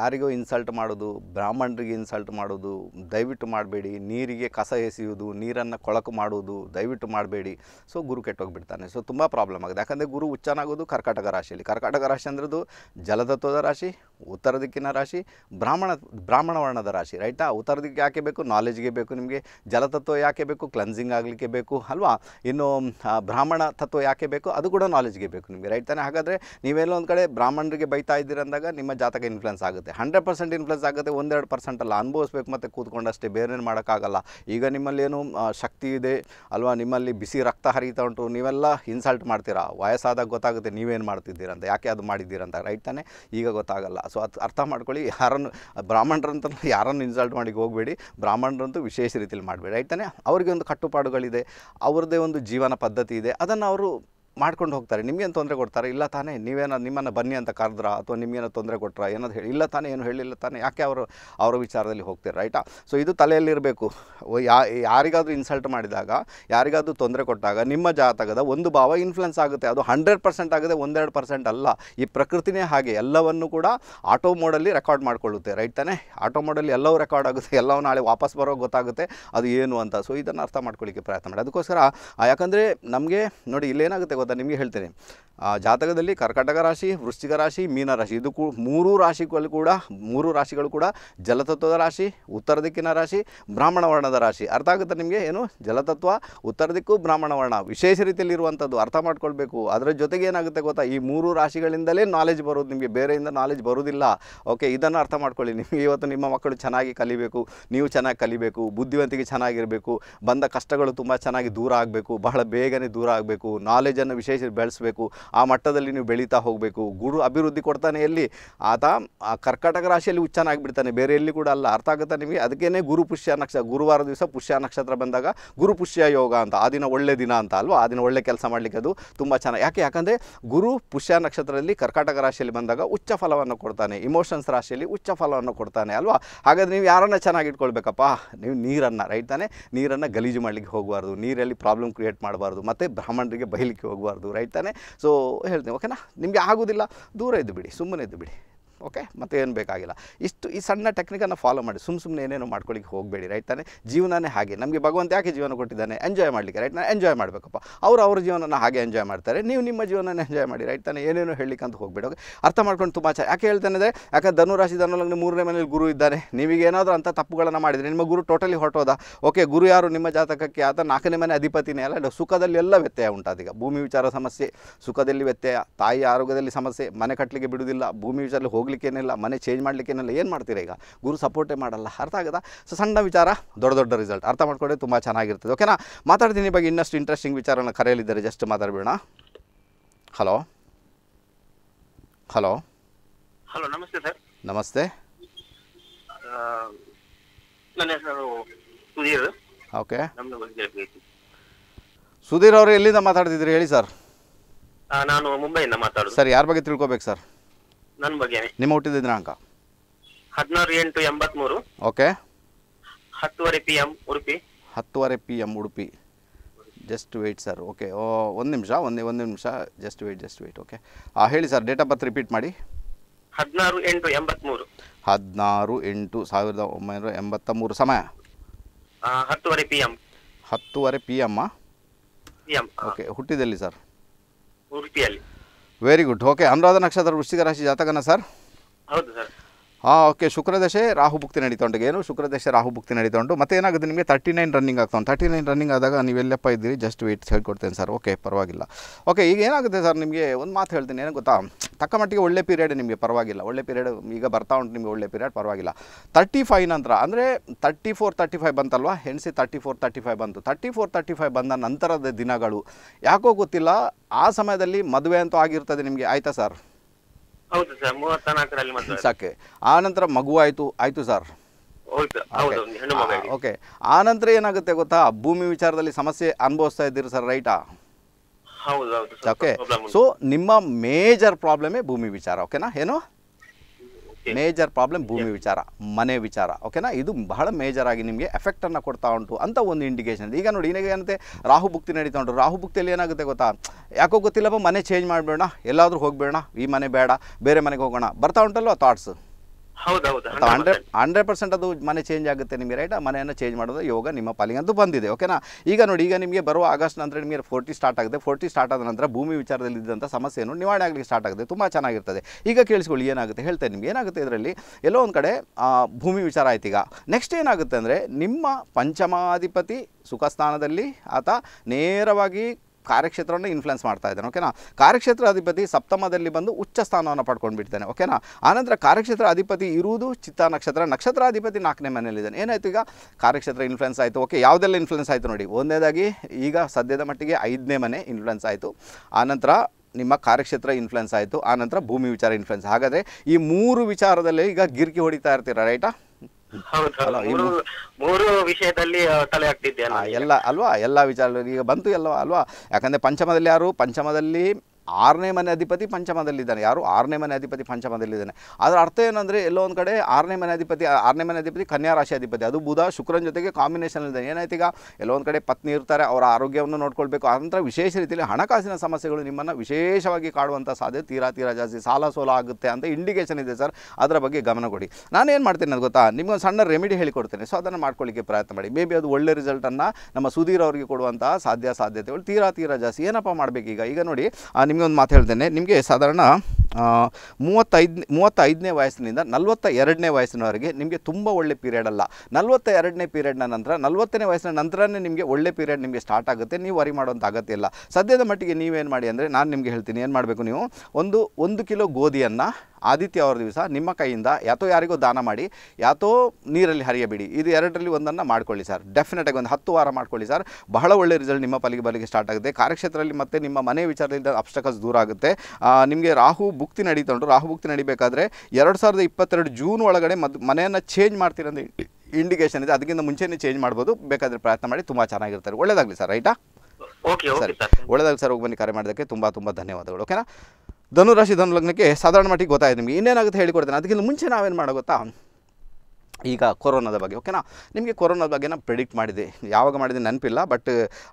ಯಾರಿಗೂ ಇನ್ಸಲ್ಟ್ ಮಾಡೋದು ಬ್ರಾಹ್ಮಣರಿಗೆ ಇನ್ಸಲ್ಟ್ ಮಾಡೋದು ದಯವಿಟ್ಟು ಮಾಡಬೇಕು ಮಾಡಬೇಡಿ ನೀರಿಗೆ ಕಸ ಎಸೆಯುವುದು ನೀರನ್ನು ಕೊಳಕು ಮಾಡುವುದು ದಯವಿಟ್ಟು ಮಾಡಬೇಡಿ ಸೊ ಗುರು ಕೆಟ್ಟೋಗಿಬಿಡ್ತಾನೆ ಸೊ ತುಂಬ ಪ್ರಾಬ್ಲಮ್ ಆಗುತ್ತೆ ಯಾಕಂದರೆ ಗುರು ಉಚ್ಚನಾಗೋದು ಕರ್ಕಾಟಕ ರಾಶಿಯಲ್ಲಿ ಕರ್ಕಾಟಕ ರಾಶಿ ಅಂದ್ರದ್ದು ಜಲತತ್ವದ ರಾಶಿ ಉತ್ತರ ದಿಕ್ಕಿನ ರಾಶಿ ಬ್ರಾಹ್ಮಣ ಬ್ರಾಹ್ಮಣ ವರ್ಣದ ರಾಶಿ ರೈಟಾ ಉತ್ತರ ದಿಕ್ಕಿಗೆ ಯಾಕೆ ಬೇಕು ನಾಲೆಜ್ಗೆ ಬೇಕು ನಿಮಗೆ ಜಲತತ್ವ ಯಾಕೆ ಬೇಕು ಕ್ಲೆನ್ಸಿಂಗ್ ಆಗಲಿಕ್ಕೆ ಬೇಕು ಅಲ್ವಾ ಇನ್ನು ಬ್ರಾಹ್ಮಣ ತತ್ವ ಯಾಕೆ ಬೇಕು ಅದು ಕೂಡ ನಾಲೆಜ್ಗೆ ಬೇಕು ನಿಮಗೆ ರೈಟ್ ತಾನೆ ಹಾಗಾದರೆ ನೀವೆಲ್ಲೋ ಒಂದು ಕಡೆ ಬ್ರಾಹ್ಮಣರಿಗೆ ಬೈತಾ ಅಂದಾಗ ನಿಮ್ಮ ಜಾತಕ ಇನ್ಫ್ಲುಯೆನ್ಸ್ ಆಗುತ್ತೆ ಹಂಡ್ರೆಡ್ ಪರ್ಸೆಂಟ್ ಇನ್ಫ್ಲುಯೆನ್ಸ್ ಆಗುತ್ತೆ ಒಂದೆರಡು ಪರ್ಸೆಂಟ್ ಅಲ್ಲ ಅನುಭವಿಸ್ಬೇಕು ಮತ್ತು ಕೂತ್ಕೊಂಡಷ್ಟೇ ಬೇರೆ ಮಾಡೋಕ್ಕಾಗಲ್ಲ ಈಗ ನಿಮ್ಮಲ್ಲಿ ಏನು ಶಕ್ತಿ ಇದೆ ಅಲ್ವಾ ನಿಮ್ಮಲ್ಲಿ ಬಿಸಿ ರಕ್ತ ಹರಿತಾ ಉಂಟು ನೀವೆಲ್ಲ ಇನ್ಸಲ್ಟ್ ಮಾಡ್ತೀರಾ ವಯಸ್ಸಾದಾಗ ಗೊತ್ತಾಗುತ್ತೆ ನೀವೇನು ಮಾಡ್ತಿದ್ದೀರಂತ ಯಾಕೆ ಅದು ಮಾಡಿದ್ದೀರಂತ ರೈಟ್ ತಾನೇ ಈಗ ಗೊತ್ತಾಗಲ್ಲ ಸೊ ಅದು ಅರ್ಥ ಮಾಡ್ಕೊಳ್ಳಿ ಯಾರನ್ನು ಬ್ರಾಹ್ಮಣರಂತ ಯಾರನ್ನು ಇನ್ಸಲ್ಟ್ ಮಾಡಿ ಹೋಗಬೇಡಿ ಬ್ರಾಹ್ಮಣರಂತೂ ವಿಶೇಷ ರೀತಿಯಲ್ಲಿ ಮಾಡಬೇಡಿ ರೈಟ್ ತಾನೇ ಅವರಿಗೆ ಒಂದು ಕಟ್ಟುಪಾಡುಗಳಿದೆ ಅವ್ರದ್ದೇ ಒಂದು ಜೀವನ ಪದ್ಧತಿ ಇದೆ ಅದನ್ನು ಅವರು ಮಾಡ್ಕೊಂಡು ಹೋಗ್ತಾರೆ ನಿಮಗೇನು ತೊಂದರೆ ಕೊಡ್ತಾರೆ ಇಲ್ಲ ತಾನೇ ನೀವೇನೋ ನಿಮ್ಮನ್ನು ಬನ್ನಿ ಅಂತ ಕರೆದ್ರ ಅಥವಾ ನಿಮಗೇನೋ ತೊಂದರೆ ಕೊಟ್ರ ಏನದು ಹೇಳಿ ಇಲ್ಲ ತಾನೇ ಏನು ಹೇಳಿಲ್ಲ ತಾನೇ ಯಾಕೆ ಅವರು ಅವರ ವಿಚಾರದಲ್ಲಿ ಹೋಗ್ತಾರೆ ರೈಟಾ ಸೊ ಇದು ತಲೆಯಲ್ಲಿರಬೇಕು ಯಾ ಯಾರಿಗಾದರೂ ಇನ್ಸಲ್ಟ್ ಮಾಡಿದಾಗ ಯಾರಿಗಾದರೂ ತೊಂದರೆ ಕೊಟ್ಟಾಗ ನಿಮ್ಮ ಜಾತಕದ ಒಂದು ಭಾವ ಇನ್ಫ್ಲುಯೆನ್ಸ್ ಆಗುತ್ತೆ ಅದು ಹಂಡ್ರೆಡ್ ಪರ್ಸೆಂಟ್ ಆಗದೆ ಒಂದೆರಡು ಪರ್ಸೆಂಟ್ ಅಲ್ಲ ಈ ಪ್ರಕೃತಿನೇ ಹಾಗೆ ಎಲ್ಲವನ್ನು ಕೂಡ ಆಟೋ ಮೋಡಲ್ಲಿ ರೆಕಾರ್ಡ್ ಮಾಡಿಕೊಳ್ಳುತ್ತೆ ರೈಟ್ ತಾನೇ ಆಟೋ ಮೋಡಲ್ಲಿ ಎಲ್ಲವೂ ರೆಕಾರ್ಡ್ ಆಗುತ್ತೆ ಎಲ್ಲವೂ ನಾಳೆ ವಾಪಸ್ ಬರೋ ಗೊತ್ತಾಗುತ್ತೆ ಅದು ಏನು ಅಂತ ಸೊ ಇದನ್ನು ಅರ್ಥ ಮಾಡ್ಕೊಳ್ಳಿಕ್ಕೆ ಪ್ರಯತ್ನ ಮಾಡಿ ಅದಕ್ಕೋಸ್ಕರ ಯಾಕಂದರೆ ನಮಗೆ ನೋಡಿ ಇಲ್ಲೇನಾಗುತ್ತೆ ಅಂತ ನಿಮಗೆ ಹೇಳ್ತೇನೆ ಆ ಜಾತಕದಲ್ಲಿ ಕರ್ಕಾಟಕ ರಾಶಿ ವೃಶ್ಚಿಕ ರಾಶಿ ಮೀನ ರಾಶಿ ಇದು ಕೂ ಮೂರು ರಾಶಿಗಳು ಕೂಡ ಮೂರು ರಾಶಿಗಳು ಕೂಡ ಜಲತತ್ವದ ರಾಶಿ ಉತ್ತರ ದಿಕ್ಕಿನ ರಾಶಿ ಬ್ರಾಹ್ಮಣ ವರ್ಣದ ರಾಶಿ ಅರ್ಥ ಆಗುತ್ತೆ ನಿಮಗೆ ಏನು ಜಲತತ್ವ ಉತ್ತರ ದಿಕ್ಕು ಬ್ರಾಹ್ಮಣ ವರ್ಣ ವಿಶೇಷ ರೀತಿಯಲ್ಲಿ ಇರುವಂಥದ್ದು ಅರ್ಥ ಮಾಡ್ಕೊಳ್ಬೇಕು ಅದರ ಜೊತೆಗೆ ಏನಾಗುತ್ತೆ ಗೊತ್ತಾ ಈ ಮೂರು ರಾಶಿಗಳಿಂದಲೇ ನಾಲೆಜ್ ಬರೋದು ನಿಮಗೆ ಬೇರೆಯಿಂದ ನಾಲೆಜ್ ಬರೋದಿಲ್ಲ ಓಕೆ ಇದನ್ನು ಅರ್ಥ ಮಾಡ್ಕೊಳ್ಳಿ ನಿಮಗೆ ಇವತ್ತು ನಿಮ್ಮ ಮಕ್ಕಳು ಚೆನ್ನಾಗಿ ಕಲಿಬೇಕು ನೀವು ಚೆನ್ನಾಗಿ ಕಲಿಬೇಕು ಬುದ್ಧಿವಂತಿಕೆ ಚೆನ್ನಾಗಿರಬೇಕು ಬಂದ ಕಷ್ಟಗಳು ತುಂಬ ಚೆನ್ನಾಗಿ ದೂರ ಆಗಬೇಕು ಬಹಳ ಬೇಗನೆ ದೂರ ಆಗಬೇಕು ನಾಲೆಜನ್ನು ವಿಶೇಷ ಬೆಳೆಸಬೇಕು ಆ ಮಟ್ಟದಲ್ಲಿ ನೀವು ಬೆಳೀತಾ ಹೋಗಬೇಕು ಗುರು ಅಭಿವೃದ್ಧಿ ಕೊಡ್ತಾನೆ ಎಲ್ಲಿ ಆತ ಕರ್ಕಾಟಕ ರಾಶಿಯಲ್ಲಿ ಉಚ್ಚಾನಾಗಿಬಿಡ್ತಾನೆ ಬೇರೆ ಎಲ್ಲಿ ಕೂಡ ಅಲ್ಲ ಅರ್ಥ ಆಗುತ್ತೆ ನಿಮಗೆ ಅದಕ್ಕೇ ಗುರು ಪುಷ್ಯ ನಕ್ಷತ್ರ ಗುರುವಾರ ದಿವಸ ಪುಷ್ಯ ನಕ್ಷತ್ರ ಬಂದಾಗ ಗುರು ಪುಷ್ಯ ಯೋಗ ಅಂತ ಆ ದಿನ ಒಳ್ಳೆ ದಿನ ಅಂತ ಅಲ್ವಾ ಆ ದಿನ ಒಳ್ಳೆ ಕೆಲಸ ಮಾಡಲಿಕ್ಕೆ ಅದು ತುಂಬ ಚೆನ್ನಾಗಿ ಯಾಕೆ ಯಾಕಂದರೆ ಗುರು ಪುಷ್ಯ ನಕ್ಷತ್ರದಲ್ಲಿ ಕರ್ಕಾಟಕ ರಾಶಿಯಲ್ಲಿ ಬಂದಾಗ ಉಚ್ಚ ಫಲವನ್ನು ಕೊಡ್ತಾನೆ ಇಮೋಷನ್ಸ್ ರಾಶಿಯಲ್ಲಿ ಉಚ್ಚ ಫಲವನ್ನು ಕೊಡ್ತಾನೆ ಅಲ್ವಾ ಹಾಗಾದರೆ ನೀವು ಯಾರನ್ನು ಚೆನ್ನಾಗಿ ಇಟ್ಕೊಳ್ಬೇಕಪ್ಪ ನೀವು ನೀರನ್ನು ರೈಟ್ ತಾನೆ ನೀರನ್ನು ಗಲೀಜು ಮಾಡಲಿಕ್ಕೆ ಹೋಗಬಾರ್ದು ನೀರಲ್ಲಿ ಪ್ರಾಬ್ಲಮ್ ಕ್ರಿಯೇಟ್ ಮಾಡಬಾರ್ದು ಮತ್ತು ಬ್ರಾಹ್ಮಣರಿಗೆ ಬಯಲಿಗೆ ಹೋಗಬಾರ್ದು ಹೋಗಬಾರ್ದು ರೈಟ್ ತಾನೆ ಸೊ ಹೇಳ್ತೀನಿ ಓಕೆನಾ ನಿಮಗೆ ಆಗೋದಿಲ್ಲ ದೂರ ಇದ್ದು ಬಿಡಿ ಸುಮ್ಮನೆ ಇದ್ದು ಬಿಡಿ ಓಕೆ ಏನು ಬೇಕಾಗಿಲ್ಲ ಇಷ್ಟು ಈ ಸಣ್ಣ ಟೆಕ್ನಿಕನ್ನು ಫಾಲೋ ಮಾಡಿ ಸುಮ್ಮ ಸುಮ್ಮನೆ ಏನೇನು ಮಾಡ್ಕೊಳ್ಳಿಕ್ಕೆ ಹೋಗಬೇಡಿ ರೈಟ್ ತಾನೇ ಜೀವನನೇ ಹಾಗೆ ನಮಗೆ ಭಗವಂತ ಯಾಕೆ ಜೀವನ ಕೊಟ್ಟಿದ್ದಾನೆ ಎಂಜಾಯ್ ಮಾಡಲಿಕ್ಕೆ ರೈಟ್ ನಾನು ಎಂಜಾಯ್ ಮಾಡಬೇಕಪ್ಪ ಅವರು ಅವ್ರ ಜೀವನನ ಹಾಗೆ ಎಂಜಾಯ್ ಮಾಡ್ತಾರೆ ನೀವು ನಿಮ್ಮ ಜೀವನನ ಎಂಜಾಯ್ ಮಾಡಿ ರೈಟ್ ತಾನೇ ಏನೇನು ಅಂತ ಹೋಗಬೇಡ ಓಕೆ ಅರ್ಥ ಮಾಡ್ಕೊಂಡು ತುಂಬ ಚೆನ್ನಾಗಿ ಯಾಕೆ ಹೇಳ್ತಾನೆ ಅಂದರೆ ಯಾಕೆ ಧನುರಾಶಿ ಧನುಲಗ್ನ ಮೂರನೇ ಮನೇಲಿ ಗುರು ಇದ್ದಾನೆ ನಿಮಗೆ ಏನಾದರೂ ಅಂಥ ತಪ್ಪುಗಳನ್ನು ಮಾಡಿದರೆ ನಿಮ್ಮ ಗುರು ಟೋಟಲಿ ಹೊರಟೋದ ಓಕೆ ಗುರು ಯಾರು ನಿಮ್ಮ ಜಾತಕಕ್ಕೆ ಆತ ನಾಲ್ಕನೇ ಮನೆ ಅಧಿಪತಿನೇ ಅಲ್ಲ ಸುಖದಲ್ಲಿ ಎಲ್ಲ ವ್ಯತ್ಯಯ ಈಗ ಭೂಮಿ ವಿಚಾರ ಸಮಸ್ಯೆ ಸುಖದಲ್ಲಿ ವ್ಯತ್ಯಯ ತಾಯಿ ಆರೋಗ್ಯದಲ್ಲಿ ಸಮಸ್ಯೆ ಮನೆ ಕಟ್ಟಲಿಕ್ಕೆ ಬಿಡುವುದಿಲ್ಲ ಭೂಮಿ ವಿಚಾರದಲ್ಲಿ ಹೋಗಿ ಹೋಗ್ಲಿಕ್ಕೇನಿಲ್ಲ ಮನೆ ಚೇಂಜ್ ಮಾಡಲಿಕ್ಕೇನಿಲ್ಲ ಏನು ಮಾಡ್ತೀರಾ ಈಗ ಗುರು ಸಪೋರ್ಟೇ ಮಾಡಲ್ಲ ಅರ್ಥ ಆಗದ ಸೊ ಸಣ್ಣ ವಿಚಾರ ದೊಡ್ಡ ದೊಡ್ಡ ರಿಸಲ್ಟ್ ಅರ್ಥ ಮಾಡ್ಕೊಂಡ್ರೆ ತುಂಬ ಚೆನ್ನಾಗಿರ್ತದೆ ಓಕೆನಾ ಮಾತಾಡ್ತೀನಿ ಬಗ್ಗೆ ಇನ್ನಷ್ಟು ಇಂಟ್ರೆಸ್ಟಿಂಗ್ ವಿಚಾರನ ಕರೆಯಲಿದ್ದಾರೆ ಜಸ್ಟ್ ಮಾತಾಡ್ಬೇಡ ಹಲೋ ಹಲೋ ಹಲೋ ನಮಸ್ತೆ ಸರ್ ನಮಸ್ತೆ ನನ್ನ ಹೆಸರು ಸುಧೀರ್ ಓಕೆ ಸುಧೀರ್ ಅವರು ಎಲ್ಲಿಂದ ಮಾತಾಡ್ತಿದ್ರಿ ಹೇಳಿ ಸರ್ ನಾನು ಮುಂಬೈಯಿಂದ ಮಾತಾಡೋದು ಸರ್ ಯಾರ ಬಗ್ಗೆ ತಿಳ್ಕೊಬೇಕು ಸರ್ ನನ್ನ ಬಗ್ಗೆ ನಿಮ್ಮ ಹುಟ್ಟಿದ ದಿನಾಂಕ ಹದಿನಾರು ಎಂಟು ಮೂರು ಓಕೆ ಹತ್ತುವರೆ ಪಿ ಎಂ ಉಡುಪಿ ಹತ್ತುವರೆ P M Udupi just wait sir okay ಒಂದು ನಿಮಿಷ ಒಂದೇ ಒಂದು ನಿಮಿಷ just wait just wait okay ಹೇಳಿ sir date of birth repeat ಮಾಡಿ ಹದಿನಾರು ಎಂಟು ಎಂಬತ್ಮೂರು ಹದಿನಾರು ಎಂಟು ಸಾವಿರದ ಒಂಬೈನೂರ ಎಂಬತ್ತ ಮೂರು ಸಮಯ ಹತ್ತುವರೆ ಪಿ ಎಂ ಹತ್ತುವರೆ ಪಿ ಎಮ್ ಓಕೆ ಹುಟ್ಟಿದಲ್ಲಿ ಸರ್ ಉಡುಪಿಯಲ್ಲಿ ವೆರಿ ಗುಡ್ ಓಕೆ ಅನುರಾಧ ನಕ್ಷತ್ರ ವೃಷ್ಟಿಕ ರಾಶಿ ಜಾತಕನ ಸರ್ ಹೌದು ಸರ್ ಹಾಂ ಓಕೆ ಶುಕ್ರದಶೆ ರಾಹು ಭುಕ್ತಿ ನಡೀತಾ ಉಂಟು ಏನು ಶುಕ್ರದಶೆ ರಾಹು ಭುಕ್ತಿ ನಡೀತಾ ಉಂಟು ಮತ್ತೆ ಏನಾಗುತ್ತೆ ನಿಮಗೆ ತರ್ಟಿ ನೈನ್ ರನ್ನಿಂಗ್ ಆಗ್ತಾ ಉಂಟು ತರ್ಟಿ ನೈನ್ ರನ್ನಿಂಗ್ ಆದಾಗ ನೀವು ಇದ್ದೀರಿ ಜಸ್ಟ್ ವೇಟ್ ಹೇಳ್ಕೊಡ್ತೇನೆ ಸರ್ ಓಕೆ ಪರವಾಗಿಲ್ಲ ಓಕೆ ಈಗ ಏನಾಗುತ್ತೆ ಸರ್ ನಿಮಗೆ ಒಂದು ಮಾತು ಹೇಳ್ತೀನಿ ಏನು ಗೊತ್ತಾ ತಕ್ಕ ಮಟ್ಟಿಗೆ ಒಳ್ಳೆ ಪೀರಿಯಡ್ ನಿಮಗೆ ಪರವಾಗಿಲ್ಲ ಒಳ್ಳೆ ಪೀರಿಯಡ್ ಈಗ ಬರ್ತಾ ಉಂಟು ನಿಮಗೆ ಒಳ್ಳೆ ಪೀರಿಯಡ್ ಪರವಾಗಿಲ್ಲ ತರ್ಟಿ ಫೈವ್ ನಂತರ ಅಂದರೆ ತರ್ಟಿ ಫೋರ್ ತರ್ಟಿ ಫೈವ್ ಬಂತಲ್ವಾ ಹೆಣಸಿ ತರ್ಟಿ ಫೋರ್ ತರ್ಟಿ ಫೈವ್ ಬಂತು ತರ್ಟಿ ಫೋರ್ ತರ್ಟಿ ಫೈವ್ ಬಂದ ನಂತರದ ದಿನಗಳು ಯಾಕೋ ಗೊತ್ತಿಲ್ಲ ಆ ಸಮಯದಲ್ಲಿ ಮದುವೆ ಅಂತೂ ಆಗಿರ್ತದೆ ನಿಮಗೆ ಆಯಿತಾ ಸರ್ ಹೌದು ಸರ್ ಮೂವತ್ತ ನಾಲ್ಕರಲ್ಲಿ ಸಾಕೆ ಆ ನಂತರ ಮಗು ಆಯಿತು ಆಯಿತು ಸರ್ ಓಕೆ ಆ ನಂತರ ಏನಾಗುತ್ತೆ ಗೊತ್ತಾ ಭೂಮಿ ವಿಚಾರದಲ್ಲಿ ಸಮಸ್ಯೆ ಅನುಭವಿಸ್ತಾ ಇದ್ದೀರಿ ಸರ್ ರೈಟಾ ಓಕೆ ಸೊ ನಿಮ್ಮ ಮೇಜರ್ ಪ್ರಾಬ್ಲಮೇ ಭೂಮಿ ವಿಚಾರ ಓಕೆನಾ ಏನು ಮೇಜರ್ ಪ್ರಾಬ್ಲಮ್ ಭೂಮಿ ವಿಚಾರ ಮನೆ ವಿಚಾರ ಓಕೆನಾ ಇದು ಬಹಳ ಮೇಜರ್ ಆಗಿ ನಿಮಗೆ ಎಫೆಕ್ಟನ್ನು ಕೊಡ್ತಾ ಉಂಟು ಅಂತ ಒಂದು ಇಂಡಿಕೇಶನ್ ಈಗ ನೋಡಿ ಈಗ ಏನಂತೆ ರಾಹು ಭುಕ್ತಿ ನಡೀತಾ ಉಂಟು ರಾಹು ಭುಕ್ತಿಯಲ್ಲಿ ಏನಾಗುತ್ತೆ ಗೊತ್ತಾ ಯಾಕೋ ಗೊತ್ತಿಲ್ಲಪ್ಪ ಮನೆ ಚೇಂಜ್ ಮಾಡಬೇಡ ಎಲ್ಲಾದರೂ ಹೋಗಬೇಡ ಈ ಮನೆ ಬೇಡ ಬೇರೆ ಮನೆಗೆ ಹೋಗೋಣ ಬರ್ತಾ ಉಂಟಲ್ವ ಥಾಟ್ಸ್ ಹಂಡ್ರೆಡ್ ಹಂಡ್ರೆಡ್ ಪರ್ಸೆಂಟ್ ಅದು ಮನೆ ಚೇಂಜ್ ಆಗುತ್ತೆ ನಿಮಗೆ ರೈಟ್ ಮನೆಯನ್ನು ಚೇಂಜ್ ಮಾಡೋದು ಯೋಗ ನಿಮ್ಮ ಪಾಲಿಗೆ ಅಂತೂ ಬಂದಿದೆ ಓಕೆನಾ ಈಗ ನೋಡಿ ಈಗ ನಿಮಗೆ ಬರುವ ಆಗಸ್ಟ್ ನಂತರ ನಿಮಗೆ ಫೋರ್ಟಿ ಸ್ಟಾರ್ಟ್ ಆಗಿದೆ ಫೋರ್ಟಿ ಸ್ಟಾರ್ಟ್ ಆದ ನಂತರ ಭೂಮಿ ವಿಚಾರದಲ್ಲಿ ಇದ್ದಂಥ ಸಮಸ್ಯೆಯನ್ನು ನಿವಾರಣೆ ಆಗಲಿಕ್ಕೆ ಸ್ಟಾರ್ಟ್ ಆಗುತ್ತೆ ತುಂಬ ಚೆನ್ನಾಗಿರ್ತದೆ ಈಗ ಕೇಳಿಸ್ಕೊಳ್ಳಿ ಏನಾಗುತ್ತೆ ಹೇಳ್ತೇನೆ ನಿಮ್ಗೆ ಏನಾಗುತ್ತೆ ಇದರಲ್ಲಿ ಎಲ್ಲೋ ಒಂದು ಕಡೆ ಭೂಮಿ ವಿಚಾರ ಆಯ್ತು ಈಗ ನೆಕ್ಸ್ಟ್ ಏನಾಗುತ್ತೆ ಅಂದರೆ ನಿಮ್ಮ ಪಂಚಮಾಧಿಪತಿ ಸುಖಸ್ಥಾನದಲ್ಲಿ ಆತ ನೇರವಾಗಿ ಕಾರ್ಯಕ್ಷೇತ್ರವನ್ನು ಇನ್ಫ್ಲುಯೆನ್ಸ್ ಮಾಡ್ತಾ ಇದ್ದಾನೆ ಓಕೆನಾ ಕಾರ್ಯಕ್ಷೇತ್ರ ಅಧಿಪತಿ ಸಪ್ತಮದಲ್ಲಿ ಬಂದು ಉಚ್ಚ ಸ್ಥಾನವನ್ನು ಪಡ್ಕೊಂಡು ಬಿಡ್ತಾನೆ ಓಕೆನಾ ಆನಂತರ ಕಾರ್ಯಕ್ಷೇತ್ರ ಅಧಿಪತಿ ಇರುವುದು ಚಿತ್ತ ನಕ್ಷತ್ರ ನಕ್ಷತ್ರಾಧಿಪತಿ ನಾಲ್ಕನೇ ಮನೆಯಲ್ಲಿದ್ದಾನೆ ಏನಾಯಿತು ಈಗ ಕಾರ್ಯಕ್ಷೇತ್ರ ಇನ್ಫ್ಲುಯೆನ್ಸ್ ಆಯಿತು ಓಕೆ ಯಾವುದೆಲ್ಲ ಇನ್ಫ್ಲುಯೆನ್ಸ್ ಆಯಿತು ನೋಡಿ ಒಂದನೇದಾಗಿ ಈಗ ಸದ್ಯದ ಮಟ್ಟಿಗೆ ಐದನೇ ಮನೆ ಇನ್ಫ್ಲುಯೆನ್ಸ್ ಆಯಿತು ಆನಂತರ ನಿಮ್ಮ ಕಾರ್ಯಕ್ಷೇತ್ರ ಇನ್ಫ್ಲುಯೆನ್ಸ್ ಆಯಿತು ಆನಂತರ ಭೂಮಿ ವಿಚಾರ ಇನ್ಫ್ಲುಯೆನ್ಸ್ ಹಾಗಾದರೆ ಈ ಮೂರು ವಿಚಾರದಲ್ಲಿ ಈಗ ಗಿರ್ಕಿ ಹೊಡಿತಾ ಇರ್ತೀರ ರೈಟಾ ಮೂರು ವಿಷಯದಲ್ಲಿ ತಲೆ ಹಾಕ್ತಿದ್ದೆ ಎಲ್ಲ ಅಲ್ವಾ ಎಲ್ಲ ವಿಚಾರ ಈಗ ಬಂತು ಎಲ್ಲ ಅಲ್ವಾ ಯಾಕಂದ್ರೆ ಪಂಚಮದಲ್ಲಿ ಯಾರು ಪಂಚಮದಲ್ಲಿ ಆರನೇ ಮನೆ ಅಧಿಪತಿ ಪಂಚಮದಲ್ಲಿದ್ದಾನೆ ಯಾರು ಆರನೇ ಮನೆ ಅಧಿಪತಿ ಪಂಚಮದಲ್ಲಿದ್ದಾನೆ ಅದರ ಅರ್ಥ ಏನಂದರೆ ಎಲ್ಲೋ ಒಂದು ಕಡೆ ಆರನೇ ಮನೆ ಅಧಿಪತಿ ಆರನೇ ಮನೆ ಅಧಿಪತಿ ಕನ್ಯಾ ರಾಶಿ ಅಧಿಪತಿ ಅದು ಬುಧ ಶುಕ್ರನ ಜೊತೆಗೆ ಕಾಂಬಿನೇಷನ್ ಏನಾಯ್ತು ಈಗ ಎಲ್ಲೋ ಒಂದು ಕಡೆ ಪತ್ನಿ ಇರ್ತಾರೆ ಅವರ ಆರೋಗ್ಯವನ್ನು ನೋಡ್ಕೊಳ್ಬೇಕು ಆನಂತರ ವಿಶೇಷ ರೀತಿಯಲ್ಲಿ ಹಣಕಾಸಿನ ಸಮಸ್ಯೆಗಳು ನಿಮ್ಮನ್ನು ವಿಶೇಷವಾಗಿ ಕಾಡುವಂಥ ಸಾಧ್ಯತೆ ತೀರಾ ತೀರಾ ಜಾಸ್ತಿ ಸಾಲ ಸೋಲ ಆಗುತ್ತೆ ಅಂತ ಇಂಡಿಕೇಷನ್ ಇದೆ ಸರ್ ಅದರ ಬಗ್ಗೆ ಗಮನ ಕೊಡಿ ನಾನು ಏನು ಮಾಡ್ತೀನಿ ಅದು ಗೊತ್ತಾ ಒಂದು ಸಣ್ಣ ರೆಮಿಡಿ ಹೇಳಿಕೊಡ್ತೇನೆ ಸೊ ಅದನ್ನು ಮಾಡ್ಕೊಳ್ಳಿಕ್ಕೆ ಪ್ರಯತ್ನ ಮಾಡಿ ಮೇ ಬಿ ಅದು ಒಳ್ಳೆ ರಿಸಲ್ಟನ್ನು ನಮ್ಮ ಸುಧೀರ್ ಅವರಿಗೆ ಕೊಡುವಂಥ ಸಾಧ್ಯ ಸಾಧ್ಯತೆಗಳು ತೀರಾ ತೀರಾ ಜಾಸ್ತಿ ಏನಪ್ಪ ಮಾಡಬೇಕೀಗ ಈಗ ನೋಡಿ ನಿಮಗೆ ಒಂದು ಮಾತು ಹೇಳ್ತೇನೆ ನಿಮಗೆ ಸಾಧಾರಣ ಮೂವತ್ತೈದು ಮೂವತ್ತೈದನೇ ವಯಸ್ಸಿನಿಂದ ನಲವತ್ತ ಎರಡನೇ ವಯಸ್ಸಿನವರೆಗೆ ನಿಮಗೆ ತುಂಬ ಒಳ್ಳೆ ಪೀರಿಯಡ್ ಅಲ್ಲ ನಲವತ್ತ ಎರಡನೇ ಪೀರಿಯಡ್ನ ನಂತರ ನಲವತ್ತನೇ ವಯಸ್ಸಿನ ನಂತರನೇ ನಿಮಗೆ ಒಳ್ಳೆ ಪೀರಿಯಡ್ ನಿಮಗೆ ಸ್ಟಾರ್ಟ್ ಆಗುತ್ತೆ ನೀವು ವರಿ ಮಾಡೋಂಥ ಅಗತ್ಯ ಇಲ್ಲ ಸದ್ಯದ ಮಟ್ಟಿಗೆ ನೀವೇನು ಮಾಡಿ ಅಂದರೆ ನಾನು ನಿಮಗೆ ಹೇಳ್ತೀನಿ ಏನು ಮಾಡಬೇಕು ನೀವು ಒಂದು ಒಂದು ಕಿಲೋ ಗೋಧಿಯನ್ನು ಆದಿತ್ಯ ಅವರ ದಿವಸ ನಿಮ್ಮ ಕೈಯಿಂದ ಯಾತೋ ಯಾರಿಗೂ ದಾನ ಮಾಡಿ ಯಾತೋ ನೀರಲ್ಲಿ ಹರಿಯಬೇಡಿ ಇದು ಎರಡರಲ್ಲಿ ಒಂದನ್ನು ಮಾಡ್ಕೊಳ್ಳಿ ಸರ್ ಡೆಫಿನೆಟಾಗಿ ಒಂದು ಹತ್ತು ವಾರ ಮಾಡ್ಕೊಳ್ಳಿ ಸರ್ ಬಹಳ ಒಳ್ಳೆ ರಿಸಲ್ಟ್ ನಿಮ್ಮ ಪಲಿಗೆ ಬಲಿಗೆ ಸ್ಟಾರ್ಟ್ ಆಗುತ್ತೆ ಕಾರ್ಯಕ್ಷೇತ್ರದಲ್ಲಿ ಮತ್ತೆ ನಿಮ್ಮ ಮನೆ ವಿಚಾರದಿಂದ ಅಬ್ಸ್ಟಕಲ್ಸ್ ದೂರ ಆಗುತ್ತೆ ನಿಮಗೆ ರಾಹು ಭುಕ್ತಿ ನಡೀತಾ ರಾಹು ಭುಕ್ತಿ ನಡಿಬೇಕಾದ್ರೆ ಎರಡು ಸಾವಿರದ ಇಪ್ಪತ್ತೆರಡು ಜೂನ್ ಒಳಗಡೆ ಮದ್ ಮನೆಯನ್ನು ಚೇಂಜ್ ಮಾಡ್ತೀರಂದು ಇಂಡಿಕೇಶನ್ ಇದೆ ಅದಕ್ಕಿಂತ ಮುಂಚೆನೇ ಚೇಂಜ್ ಮಾಡ್ಬೋದು ಬೇಕಾದರೆ ಪ್ರಯತ್ನ ಮಾಡಿ ತುಂಬ ಚೆನ್ನಾಗಿರ್ತಾರೆ ಒಳ್ಳೇದಾಗಲಿ ಸರ್ ರೈಟಾ ಸರಿ ಒಳ್ಳೇದಾಗಲಿ ಸರ್ ಹೋಗಿ ಬನ್ನಿ ಕರೆ ಮಾಡೋದಕ್ಕೆ ತುಂಬ ತುಂಬ ಧನ್ಯವಾದಗಳು ಓಕೆನಾ ಧನುರಾಶಿ ಧನುಲಗ್ನಕ್ಕೆ ಸಾಧಾರಣ ಮಟ್ಟಿಗೆ ಗೊತ್ತಾಯಿತು ನಿಮಗೆ ಇನ್ನೇನಾಗುತ್ತೆ ಹೇಳಿಕೊಡ್ತೇನೆ ಅದಕ್ಕಿಂತ ಮುಂಚೆ ನಾವೇನು ಮಾಡೋ ಗೊತ್ತಾ ಈಗ ಕೊರೋನಾದ ಬಗ್ಗೆ ಓಕೆನಾ ನಿಮಗೆ ಕೊರೋನಾದ ಬಗ್ಗೆ ನಾನು ಪ್ರಿಡಿಕ್ಟ್ ಮಾಡಿದೆ ಯಾವಾಗ ಮಾಡಿದೆ ನೆನಪಿಲ್ಲ ಬಟ್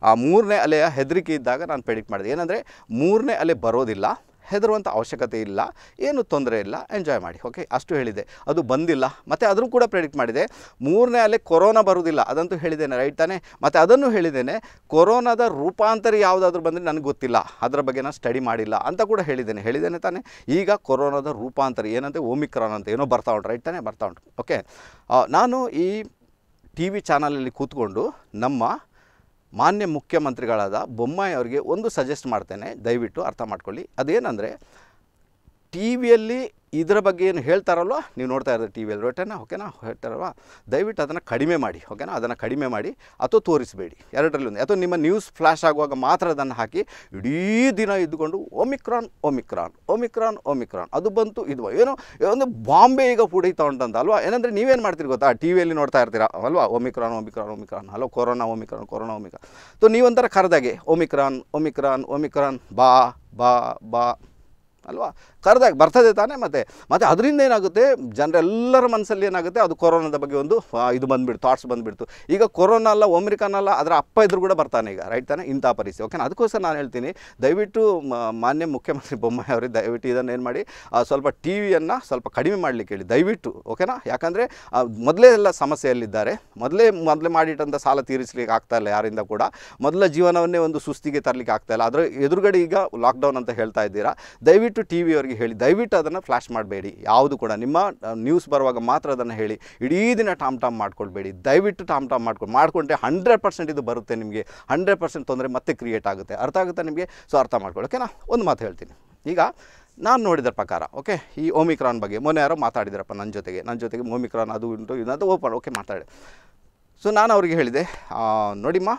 ಆ ಮೂರನೇ ಅಲೆಯ ಹೆದರಿಕೆ ಇದ್ದಾಗ ನಾನು ಪ್ರಿಡಿಕ್ಟ್ ಮಾಡಿದೆ ಏನಂದರೆ ಮೂರನೇ ಅಲೆ ಬರೋದಿಲ್ಲ ಹೆದರುವಂಥ ಅವಶ್ಯಕತೆ ಇಲ್ಲ ಏನು ತೊಂದರೆ ಇಲ್ಲ ಎಂಜಾಯ್ ಮಾಡಿ ಓಕೆ ಅಷ್ಟು ಹೇಳಿದೆ ಅದು ಬಂದಿಲ್ಲ ಮತ್ತು ಅದನ್ನು ಕೂಡ ಪ್ರೆಡಿಕ್ಟ್ ಮಾಡಿದೆ ಮೂರನೇ ಅಲೆ ಕೊರೋನಾ ಬರುವುದಿಲ್ಲ ಅದಂತೂ ಹೇಳಿದ್ದೇನೆ ರೈಟ್ ತಾನೇ ಮತ್ತು ಅದನ್ನು ಹೇಳಿದ್ದೇನೆ ಕೊರೋನಾದ ರೂಪಾಂತರ ಯಾವುದಾದ್ರೂ ಬಂದರೆ ನನಗೆ ಗೊತ್ತಿಲ್ಲ ಅದರ ಬಗ್ಗೆ ನಾನು ಸ್ಟಡಿ ಮಾಡಿಲ್ಲ ಅಂತ ಕೂಡ ಹೇಳಿದ್ದೇನೆ ಹೇಳಿದ್ದೇನೆ ತಾನೇ ಈಗ ಕೊರೋನಾದ ರೂಪಾಂತರ ಏನಂತೆ ಓಮಿಕ್ರಾನ್ ಅಂತ ಏನೋ ಬರ್ತಾ ಉಂಟು ರೈಟ್ ತಾನೇ ಬರ್ತಾ ಉಂಟು ಓಕೆ ನಾನು ಈ ಟಿ ವಿ ಚಾನಲಲ್ಲಿ ಕೂತ್ಕೊಂಡು ನಮ್ಮ ಮಾನ್ಯ ಮುಖ್ಯಮಂತ್ರಿಗಳಾದ ಬೊಮ್ಮಾಯಿ ಅವರಿಗೆ ಒಂದು ಸಜೆಸ್ಟ್ ಮಾಡ್ತೇನೆ ದಯವಿಟ್ಟು ಅರ್ಥ ಮಾಡ್ಕೊಳ್ಳಿ ಅದೇನಂದರೆ ಟಿವಿಯಲ್ಲಿ ಇದರ ಬಗ್ಗೆ ಏನು ಹೇಳ್ತಾರಲ್ವ ನೀವು ನೋಡ್ತಾ ಇರೋದು ಟಿವಿಯಲ್ಲಿ ವಿಯಲ್ಲಿ ರೊಟ್ಟೆನ ಓಕೆನಾ ಹೇಳ್ತಾರಲ್ವ ದಯವಿಟ್ಟು ಅದನ್ನು ಕಡಿಮೆ ಮಾಡಿ ಓಕೆನಾ ಅದನ್ನು ಕಡಿಮೆ ಮಾಡಿ ಅಥವಾ ತೋರಿಸಬೇಡಿ ಎರಡರಲ್ಲಿ ಒಂದು ಅಥವಾ ನಿಮ್ಮ ನ್ಯೂಸ್ ಫ್ಲ್ಯಾಶ್ ಆಗುವಾಗ ಮಾತ್ರ ಅದನ್ನು ಹಾಕಿ ಇಡೀ ದಿನ ಇದ್ದುಕೊಂಡು ಒಮಿಕ್ರಾನ್ ಒಮಿಕ್ರಾನ್ ಒಮಿಕ್ರಾನ್ ಒಮಿಕ್ರಾನ್ ಅದು ಬಂತು ಇದು ಏನೋ ಒಂದು ಬಾಂಬೆ ಈಗ ಪುಡಿ ಉಂಟಂತ ಅಲ್ವಾ ಏನಂದರೆ ನೀವೇನು ಮಾಡ್ತೀರಿ ಗೊತ್ತಾ ಟಿ ವಿಯಲ್ಲಿ ನೋಡ್ತಾ ಇರ್ತೀರಾ ಅಲ್ವಾ omicron omicron omicron hello corona omicron corona omicron so ನೀವೊಂಥರ ಕರೆದಾಗೆ ಒಮಿಕ್ರಾನ್ ಒಮಿಕ್ರಾನ್ ಒಮಿಕ್ರಾನ್ ಬಾ ಬಾ ಬಾ ಅಲ್ವಾ ಕರೆದಾಗ ಬರ್ತದೆ ತಾನೇ ಮತ್ತೆ ಮತ್ತೆ ಅದರಿಂದ ಏನಾಗುತ್ತೆ ಜನರೆಲ್ಲರ ಮನಸ್ಸಲ್ಲಿ ಏನಾಗುತ್ತೆ ಅದು ಕೊರೋನಾದ ಬಗ್ಗೆ ಒಂದು ಇದು ಬಂದುಬಿಡ್ತು ಥಾಟ್ಸ್ ಬಂದುಬಿಡ್ತು ಈಗ ಕೊರೋನಾ ಅಲ್ಲ ಅಲ್ಲ ಅದರ ಅಪ್ಪ ಇದ್ರು ಕೂಡ ಬರ್ತಾನೆ ಈಗ ರೈಟ್ ತಾನೆ ಇಂಥ ಪರಿಸ್ಥಿತಿ ಓಕೆನಾ ಅದಕ್ಕೋಸ್ಕರ ನಾನು ಹೇಳ್ತೀನಿ ದಯವಿಟ್ಟು ಮಾನ್ಯ ಮುಖ್ಯಮಂತ್ರಿ ಬೊಮ್ಮಾಯಿ ಅವರಿಗೆ ದಯವಿಟ್ಟು ಇದನ್ನು ಏನು ಮಾಡಿ ಸ್ವಲ್ಪ ಟಿ ವಿಯನ್ನು ಸ್ವಲ್ಪ ಕಡಿಮೆ ಮಾಡಲಿಕ್ಕೆ ಹೇಳಿ ದಯವಿಟ್ಟು ಓಕೆನಾ ಯಾಕಂದರೆ ಮೊದಲೇ ಎಲ್ಲ ಸಮಸ್ಯೆಯಲ್ಲಿದ್ದಾರೆ ಮೊದಲೇ ಮೊದಲೇ ಮಾಡಿಟ್ಟಂಥ ಸಾಲ ತೀರಿಸಲಿಕ್ಕೆ ಆಗ್ತಾ ಇಲ್ಲ ಯಾರಿಂದ ಕೂಡ ಮೊದಲ ಜೀವನವನ್ನೇ ಒಂದು ಸುಸ್ತಿಗೆ ತರಲಿಕ್ಕೆ ಆಗ್ತಾ ಇಲ್ಲ ಅದರ ಎದುರುಗಡೆ ಈಗ ಲಾಕ್ಡೌನ್ ಅಂತ ಹೇಳ್ತಾ ಇದ್ದೀರಾ ದಯವಿಟ್ಟು ಟಿ ವಿಯವರಿಗೆ ಹೇಳಿ ದಯವಿಟ್ಟು ಅದನ್ನು ಫ್ಲ್ಯಾಶ್ ಮಾಡಬೇಡಿ ಯಾವುದು ಕೂಡ ನಿಮ್ಮ ನ್ಯೂಸ್ ಬರುವಾಗ ಮಾತ್ರ ಅದನ್ನು ಹೇಳಿ ಇಡೀ ದಿನ ಟಾಮ್ ಟಾಮ್ ಮಾಡ್ಕೊಳ್ಬೇಡಿ ದಯವಿಟ್ಟು ಟಾಮ್ ಟಾಮ್ ಮಾಡ್ಕೊಂಡು ಮಾಡ್ಕೊಂಡ್ರೆ ಹಂಡ್ರೆಡ್ ಪರ್ಸೆಂಟ್ ಇದು ಬರುತ್ತೆ ನಿಮಗೆ ಹಂಡ್ರೆಡ್ ಪರ್ಸೆಂಟ್ ತೊಂದರೆ ಮತ್ತೆ ಕ್ರಿಯೇಟ್ ಆಗುತ್ತೆ ಅರ್ಥ ಆಗುತ್ತೆ ನಿಮಗೆ ಸೊ ಅರ್ಥ ಮಾಡ್ಕೊಳ್ಳಿ ಓಕೆನಾ ಒಂದು ಮಾತು ಹೇಳ್ತೀನಿ ಈಗ ನಾನು ನೋಡಿದ್ರ ಪ್ರಕಾರ ಓಕೆ ಈ ಓಮಿಕ್ರಾನ್ ಬಗ್ಗೆ ಮೊನ್ನೆ ಯಾರೋ ಮಾತಾಡಿದ್ರಪ್ಪ ನನ್ನ ಜೊತೆಗೆ ನನ್ನ ಜೊತೆಗೆ ಓಮಿಕ್ರಾನ್ ಅದು ಉಂಟು ಇದಂತ ಓಪನ್ ಓಕೆ ಮಾತಾಡಿ ಸೊ ನಾನು ಅವ್ರಿಗೆ ಹೇಳಿದೆ ನೋಡಿಮ್ಮ